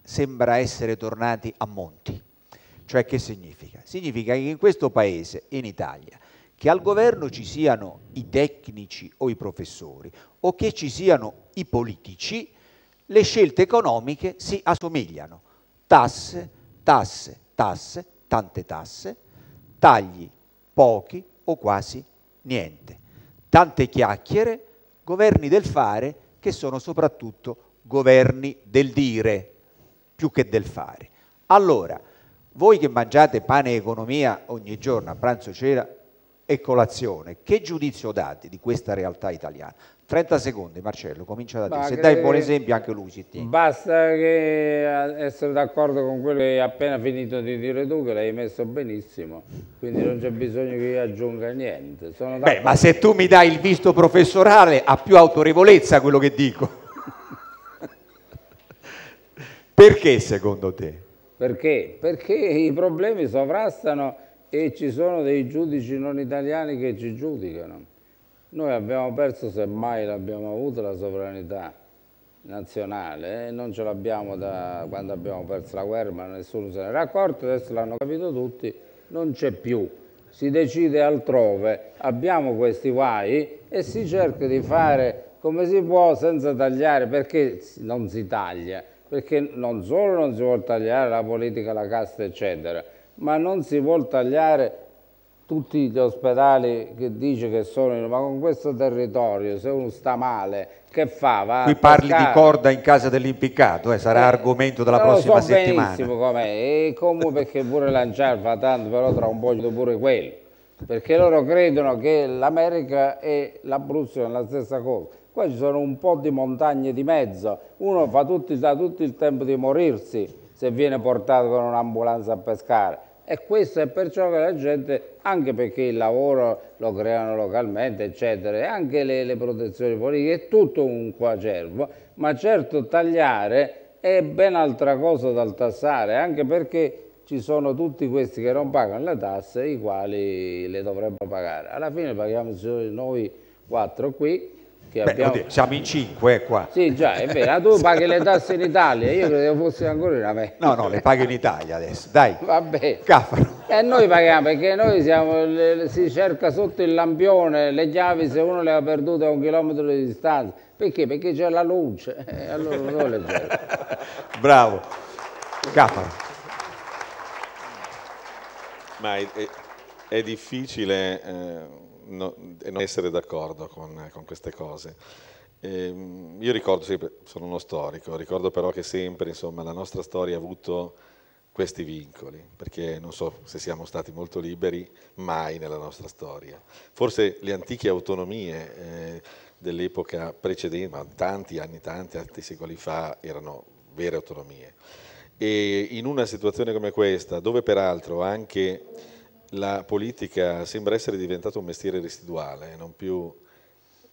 sembra essere tornati a Monti. Cioè che significa? Significa che in questo paese, in Italia, che al governo ci siano i tecnici o i professori o che ci siano i politici, le scelte economiche si assomigliano. Tasse, tasse, tasse, tante tasse, tagli pochi o quasi niente. Tante chiacchiere, governi del fare che sono soprattutto governi del dire più che del fare. Allora, voi che mangiate pane e economia ogni giorno a pranzo, cena e colazione, che giudizio date di questa realtà italiana? 30 secondi, Marcello, comincia da te. Se dai un buon esempio anche lui si tiene. Basta che eh, essere d'accordo con quello che hai appena finito di dire tu, che l'hai messo benissimo, quindi non c'è bisogno che io aggiunga niente. Beh, ma se tu mi dai il visto professorale ha più autorevolezza quello che dico. Perché secondo te? Perché? Perché i problemi sovrastano e ci sono dei giudici non italiani che ci giudicano. Noi abbiamo perso, semmai l'abbiamo avuta, la sovranità nazionale e non ce l'abbiamo da quando abbiamo perso la guerra, ma nessuno se ne era accorto, adesso l'hanno capito tutti, non c'è più. Si decide altrove, abbiamo questi guai e si cerca di fare come si può senza tagliare, perché non si taglia? Perché non solo non si vuole tagliare la politica, la casta, eccetera, ma non si vuole tagliare tutti gli ospedali che dice che sono ma con questo territorio se uno sta male che fa? Va Qui parli di corda in casa dell'impiccato, eh, sarà eh, argomento della prossima so settimana. Benissimo com'è, e comunque perché pure lanciare fa tanto, però tra un po' gli pure quello. Perché loro credono che l'America e l'Abruzzo sono la stessa cosa. Qua ci sono un po' di montagne di mezzo, uno fa tutti, tutto il tempo di morirsi se viene portato con un'ambulanza a pescare e questo è perciò che la gente, anche perché il lavoro lo creano localmente, eccetera, e anche le, le protezioni politiche, è tutto un quacervo, ma certo tagliare è ben altra cosa dal tassare, anche perché ci sono tutti questi che non pagano le tasse, i quali le dovrebbero pagare. Alla fine paghiamo noi quattro qui, che Beh, abbiamo... oddio, siamo in cinque eh, qua. Sì, già, è vero. Ah, tu paghi le tasse in Italia, io credevo fosse ancora in America. No, no, le paghi in Italia adesso, dai. Vabbè. Caffaro. E noi paghiamo, perché noi siamo, le, si cerca sotto il lampione le chiavi se uno le ha perdute a un chilometro di distanza. Perché? Perché c'è la luce. allora non le Bravo. Caffaro. Ma è, è, è difficile... Eh no, e non essere d'accordo con, eh, con, queste cose. E, ehm, io ricordo sempre, sono uno storico, ricordo però che sempre insomma, la nostra storia ha avuto questi vincoli, perché non so se siamo stati molto liberi mai nella nostra storia. Forse le antiche autonomie eh, dell'epoca precedente, ma tanti anni, tanti, tanti secoli fa, erano vere autonomie. E in una situazione come questa, dove peraltro anche la politica sembra essere diventata un mestiere residuale, non più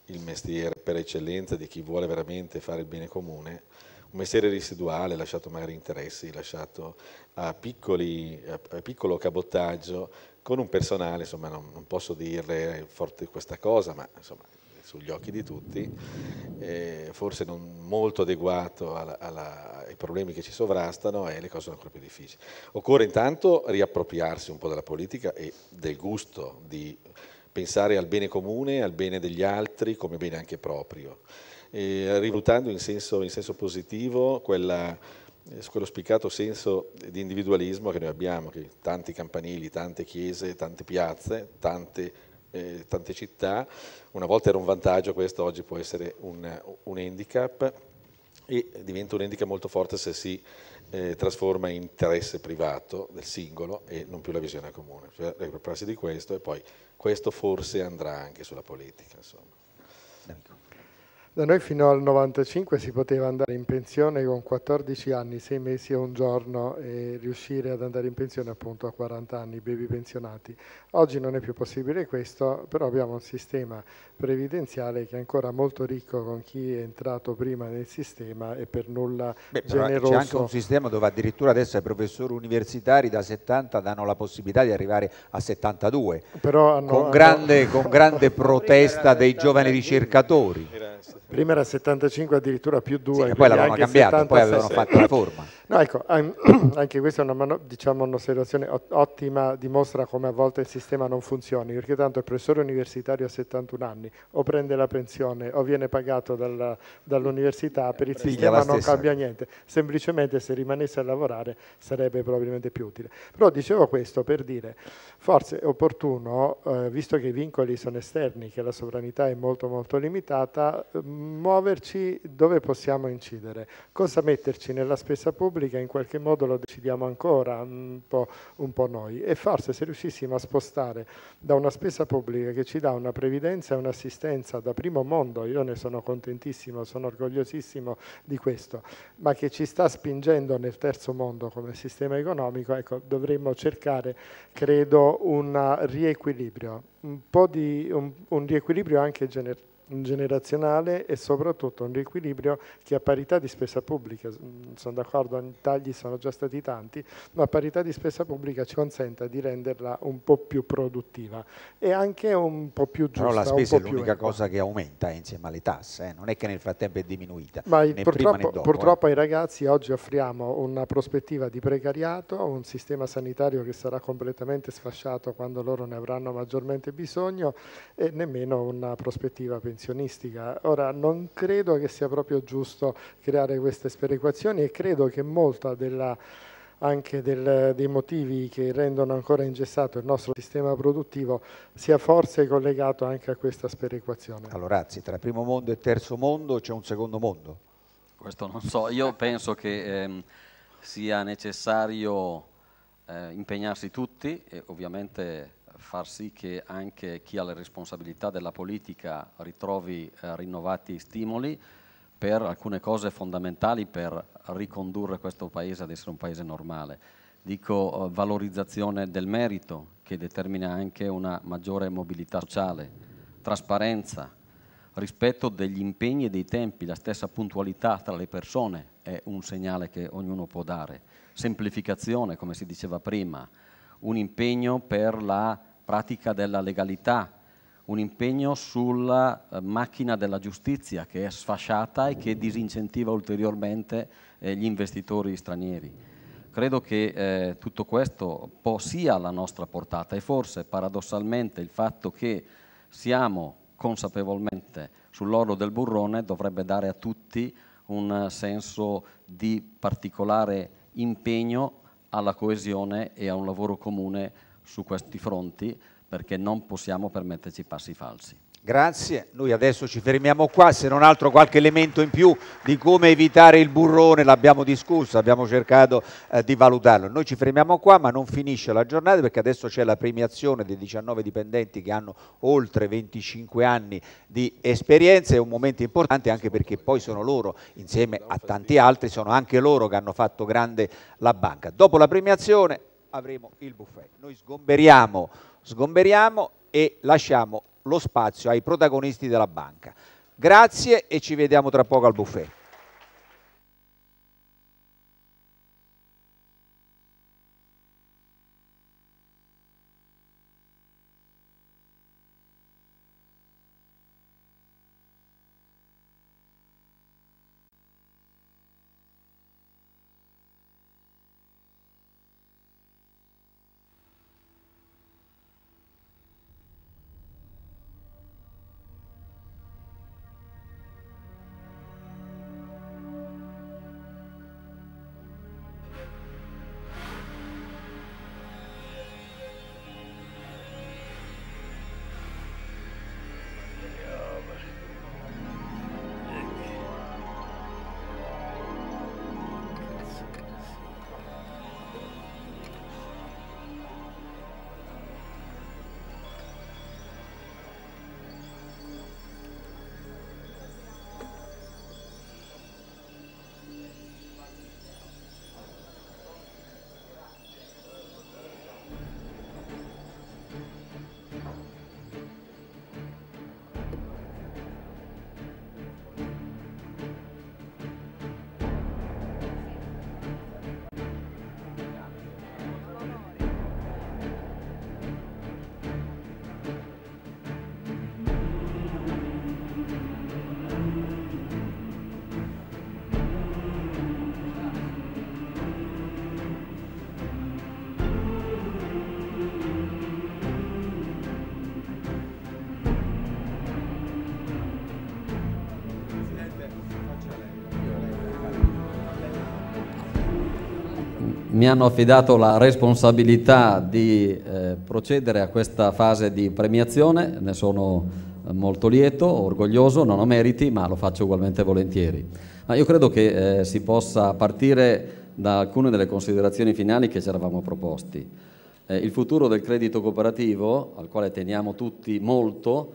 il mestiere per eccellenza di chi vuole veramente fare il bene comune, un mestiere residuale lasciato magari interessi, lasciato a, piccoli, a piccolo cabottaggio con un personale, insomma non, non posso dirle forte questa cosa, ma insomma sugli occhi di tutti, eh, forse non molto adeguato alla, alla, ai problemi che ci sovrastano e le cose sono ancora più difficili. Occorre intanto riappropriarsi un po' della politica e del gusto di pensare al bene comune, al bene degli altri come bene anche proprio, e rivalutando in senso, in senso positivo quella eh, quello spiccato senso di individualismo che noi abbiamo, che tanti campanili, tante chiese, tante piazze, tante eh, tante città, una volta era un vantaggio questo, oggi può essere un, un handicap e diventa un handicap molto forte se si eh, trasforma in interesse privato del singolo e non più la visione comune. Cioè, preoccuparsi di questo e poi questo forse andrà anche sulla politica. Insomma. Da noi fino al 95 si poteva andare in pensione con 14 anni, 6 mesi e un giorno e riuscire ad andare in pensione appunto a 40 anni, baby pensionati. Oggi non è più possibile questo, però abbiamo un sistema previdenziale che è ancora molto ricco con chi è entrato prima nel sistema e per nulla Beh, generoso. C'è anche un sistema dove addirittura adesso i professori universitari da 70 danno la possibilità di arrivare a 72, però hanno, con, hanno... Grande, con grande protesta dei giovani ricercatori. Grazie. Prima era 75 addirittura più 2, sì, poi l'avevano cambiato, 76. poi avevano fatto la forma. No, ecco, anche questa è una, diciamo, un'osservazione ottima, dimostra come a volte il sistema non funzioni, perché tanto il professore universitario a 71 anni o prende la pensione o viene pagato dalla, dall'università, eh, per il sistema non cambia niente, semplicemente se rimanesse a lavorare sarebbe probabilmente più utile. Però dicevo questo per dire, forse è opportuno, eh, visto che i vincoli sono esterni, che la sovranità è molto molto limitata, eh, muoverci dove possiamo incidere, cosa metterci nella spesa pubblica, pubblica in qualche modo lo decidiamo ancora un po', un po', noi e forse se riuscissimo a spostare da una spesa pubblica che ci dà una previdenza e un'assistenza da primo mondo, io ne sono contentissimo, sono orgogliosissimo di questo, ma che ci sta spingendo nel terzo mondo come sistema economico, ecco, dovremmo cercare, credo, un riequilibrio, un, po di, un, un riequilibrio anche generale generazionale e soprattutto un riequilibrio che a parità di spesa pubblica, mm, sono d'accordo, i tagli sono già stati tanti, ma a parità di spesa pubblica ci consenta di renderla un po' più produttiva e anche un po' più giusta. Però la spesa è l'unica cosa che aumenta eh, insieme alle tasse, eh? non è che nel frattempo è diminuita. Ma il, purtroppo, dopo, eh. purtroppo eh? ai ragazzi oggi offriamo una prospettiva di precariato, un sistema sanitario che sarà completamente sfasciato quando loro ne avranno maggiormente bisogno e nemmeno una prospettiva pensione pensionistica. Ora, non credo che sia proprio giusto creare queste sperequazioni e credo che molta della anche del, dei motivi che rendono ancora ingessato il nostro sistema produttivo sia forse collegato anche a questa sperequazione. Allora, anzi, tra primo mondo e terzo mondo c'è un secondo mondo? Questo non so, io penso che ehm, sia necessario eh, impegnarsi tutti e ovviamente far sì che anche chi ha le responsabilità della politica ritrovi eh, rinnovati stimoli per alcune cose fondamentali per ricondurre questo Paese ad essere un Paese normale. Dico eh, valorizzazione del merito che determina anche una maggiore mobilità sociale, trasparenza, rispetto degli impegni e dei tempi, la stessa puntualità tra le persone è un segnale che ognuno può dare, semplificazione come si diceva prima, un impegno per la pratica della legalità, un impegno sulla eh, macchina della giustizia che è sfasciata e che disincentiva ulteriormente eh, gli investitori stranieri. Credo che eh, tutto questo sia alla nostra portata e forse paradossalmente il fatto che siamo consapevolmente sull'orlo del burrone dovrebbe dare a tutti un senso di particolare impegno alla coesione e a un lavoro comune su questi fronti perché non possiamo permetterci passi falsi. Grazie, noi adesso ci fermiamo qua, se non altro qualche elemento in più di come evitare il burrone l'abbiamo discusso, abbiamo cercato eh, di valutarlo. Noi ci fermiamo qua ma non finisce la giornata perché adesso c'è la premiazione dei 19 dipendenti che hanno oltre 25 anni di esperienza, è un momento importante anche perché poi sono loro, insieme a tanti altri, sono anche loro che hanno fatto grande la banca. Dopo la premiazione avremo il buffet. Noi sgomberiamo, sgomberiamo e lasciamo lo spazio ai protagonisti della banca. Grazie e ci vediamo tra poco al buffet. hanno affidato la responsabilità di eh, procedere a questa fase di premiazione, ne sono eh, molto lieto, orgoglioso, non ho meriti, ma lo faccio ugualmente volentieri. Ma io credo che eh, si possa partire da alcune delle considerazioni finali che ci eravamo proposti. Eh, il futuro del credito cooperativo, al quale teniamo tutti molto,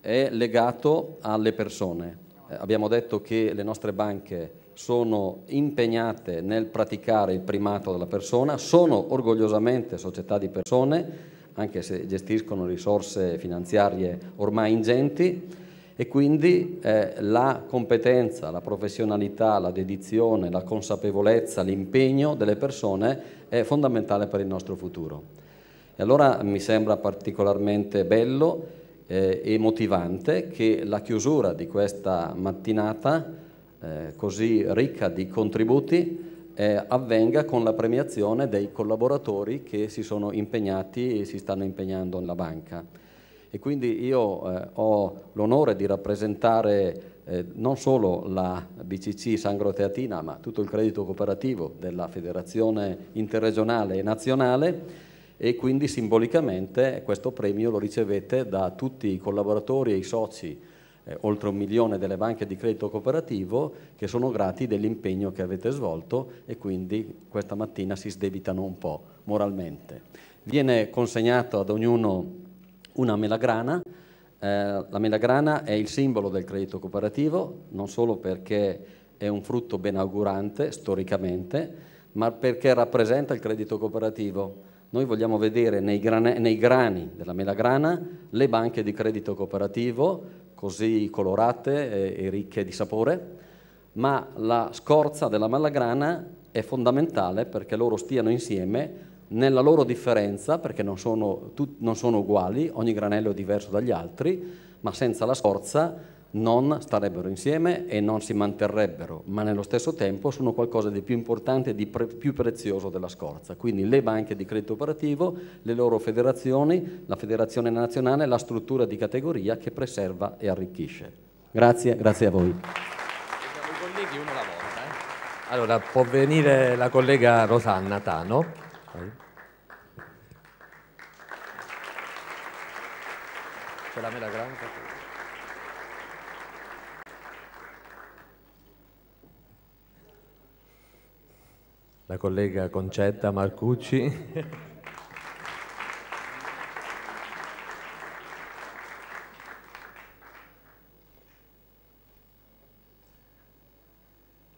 è legato alle persone. Eh, abbiamo detto che le nostre banche sono impegnate nel praticare il primato della persona, sono orgogliosamente società di persone, anche se gestiscono risorse finanziarie ormai ingenti e quindi eh, la competenza, la professionalità, la dedizione, la consapevolezza, l'impegno delle persone è fondamentale per il nostro futuro. E allora mi sembra particolarmente bello eh, e motivante che la chiusura di questa mattinata eh, così ricca di contributi eh, avvenga con la premiazione dei collaboratori che si sono impegnati e si stanno impegnando nella banca. E quindi io eh, ho l'onore di rappresentare eh, non solo la BCC Sangro Teatina, ma tutto il credito cooperativo della Federazione Interregionale e Nazionale e quindi simbolicamente questo premio lo ricevete da tutti i collaboratori e i soci eh, oltre un milione delle banche di credito cooperativo che sono grati dell'impegno che avete svolto e quindi questa mattina si sdebitano un po' moralmente. Viene consegnato ad ognuno una melagrana, eh, la melagrana è il simbolo del credito cooperativo, non solo perché è un frutto benaugurante storicamente, ma perché rappresenta il credito cooperativo noi vogliamo vedere nei, grani, nei grani della melagrana le banche di credito cooperativo così colorate e, e ricche di sapore, ma la scorza della malagrana è fondamentale perché loro stiano insieme nella loro differenza, perché non sono, non sono uguali, ogni granello è diverso dagli altri, ma senza la scorza non starebbero insieme e non si manterrebbero, ma nello stesso tempo sono qualcosa di più importante e di pre più prezioso della scorza. Quindi le banche di credito operativo, le loro federazioni, la federazione nazionale, la struttura di categoria che preserva e arricchisce. Grazie, grazie a voi. Eh. Allora, può venire la collega Rosanna Tano. C'è la me grande. la collega Concetta Marcucci.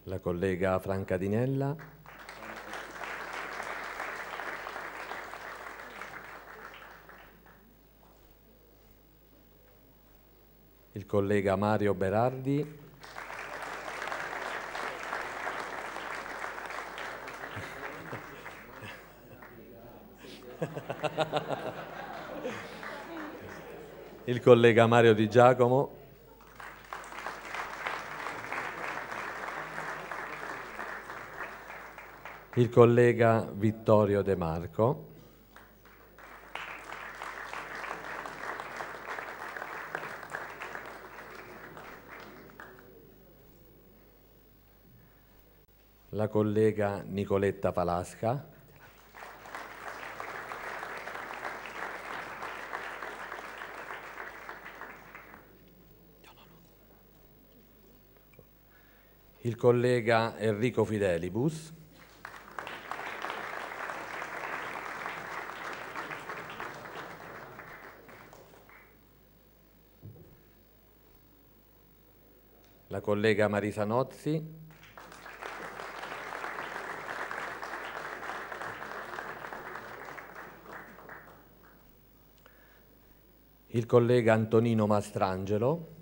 La collega Franca Dinella. Il collega Mario Berardi. Il collega Mario Di Giacomo. Il collega Vittorio De Marco. La collega Nicoletta Palasca. il collega Enrico Fidelibus. La collega Marisa Nozzi. Il collega Antonino Mastrangelo.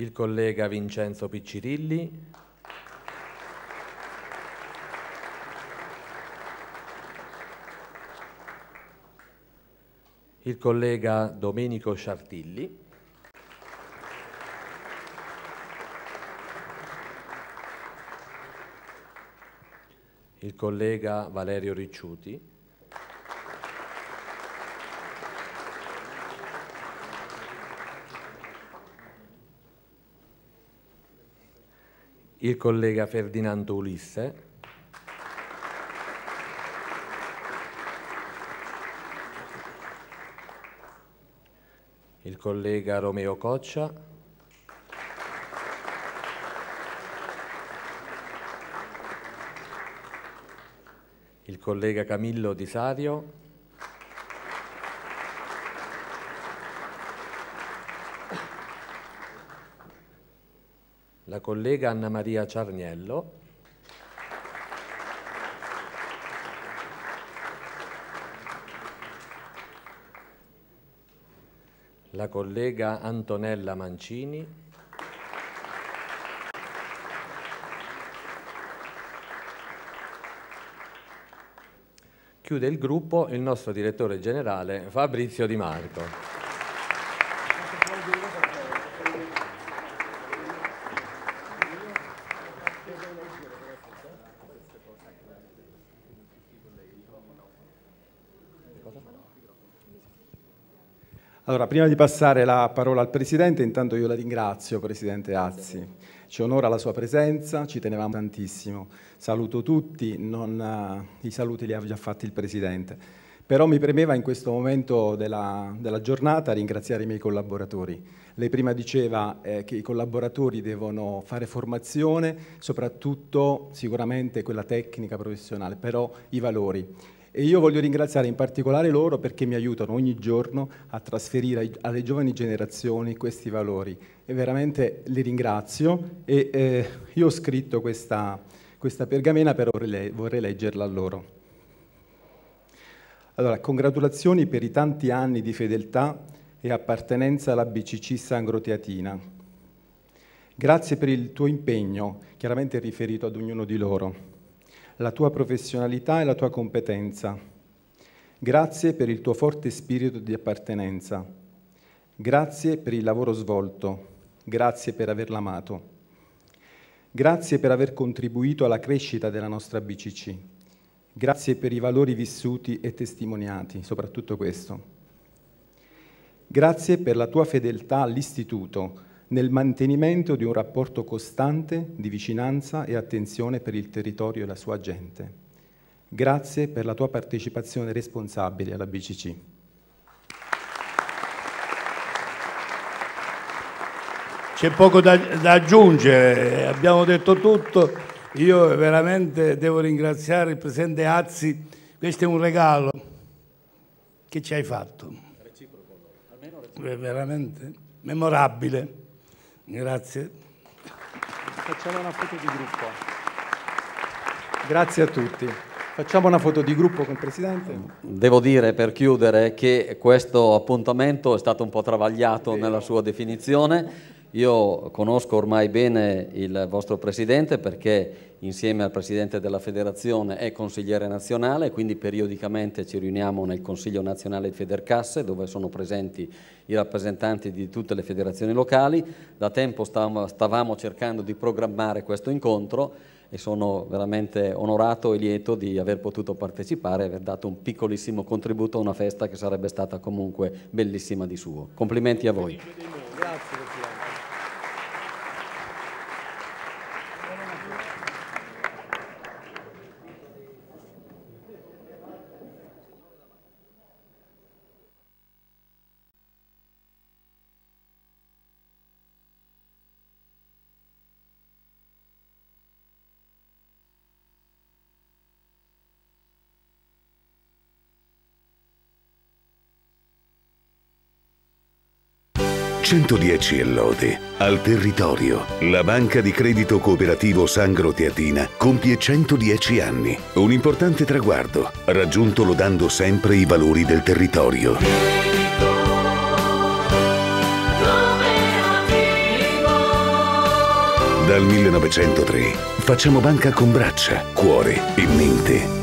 il collega Vincenzo Piccirilli. Il collega Domenico Sciartilli. Il collega Valerio Ricciuti. il collega Ferdinando Ulisse. il collega Romeo Coccia, il collega Camillo Di Sario, la collega Anna Maria Ciarniello. La collega Antonella Mancini. Chiude il gruppo il nostro direttore generale Fabrizio Di Marco. Allora, prima di passare la parola al Presidente, intanto io la ringrazio, Presidente Azzi. Ci onora la sua presenza, ci tenevamo tantissimo. Saluto tutti, non, uh, i saluti li ha già fatti il Presidente. Però mi premeva in questo momento della, della giornata ringraziare i miei collaboratori. Lei prima diceva eh, che i collaboratori devono fare formazione, soprattutto sicuramente quella tecnica professionale, però i valori. E io voglio ringraziare in particolare loro perché mi aiutano ogni giorno a trasferire alle giovani generazioni questi valori. E veramente li ringrazio e eh, io ho scritto questa, questa pergamena, però vorrei leggerla a loro. Allora, congratulazioni per i tanti anni di fedeltà e appartenenza alla BCC Sangro Teatina. Grazie per il tuo impegno, chiaramente riferito ad ognuno di loro la tua professionalità e la tua competenza. Grazie per il tuo forte spirito di appartenenza. Grazie per il lavoro svolto. Grazie per averla amato. Grazie per aver contribuito alla crescita della nostra BCC. Grazie per i valori vissuti e testimoniati, soprattutto questo. Grazie per la tua fedeltà all'istituto nel mantenimento di un rapporto costante di vicinanza e attenzione per il territorio e la sua gente. Grazie per la tua partecipazione responsabile alla BCC. C'è poco da, da aggiungere, abbiamo detto tutto. Io veramente devo ringraziare il Presidente Azzi, questo è un regalo che ci hai fatto. è Veramente memorabile. Grazie. Facciamo una foto di gruppo. Grazie a tutti. Facciamo una foto di gruppo con il Presidente. Devo dire per chiudere che questo appuntamento è stato un po' travagliato nella sua definizione io conosco ormai bene il vostro Presidente perché insieme al Presidente della Federazione è consigliere nazionale, quindi periodicamente ci riuniamo nel Consiglio nazionale di Federcasse dove sono presenti i rappresentanti di tutte le federazioni locali. Da tempo stavamo cercando di programmare questo incontro e sono veramente onorato e lieto di aver potuto partecipare e aver dato un piccolissimo contributo a una festa che sarebbe stata comunque bellissima di suo. Complimenti a voi. Grazie. 110 e lode al territorio. La banca di credito cooperativo Sangro Teatina compie 110 anni. Un importante traguardo, raggiunto lodando sempre i valori del territorio. Dal 1903 facciamo banca con braccia, cuore e mente.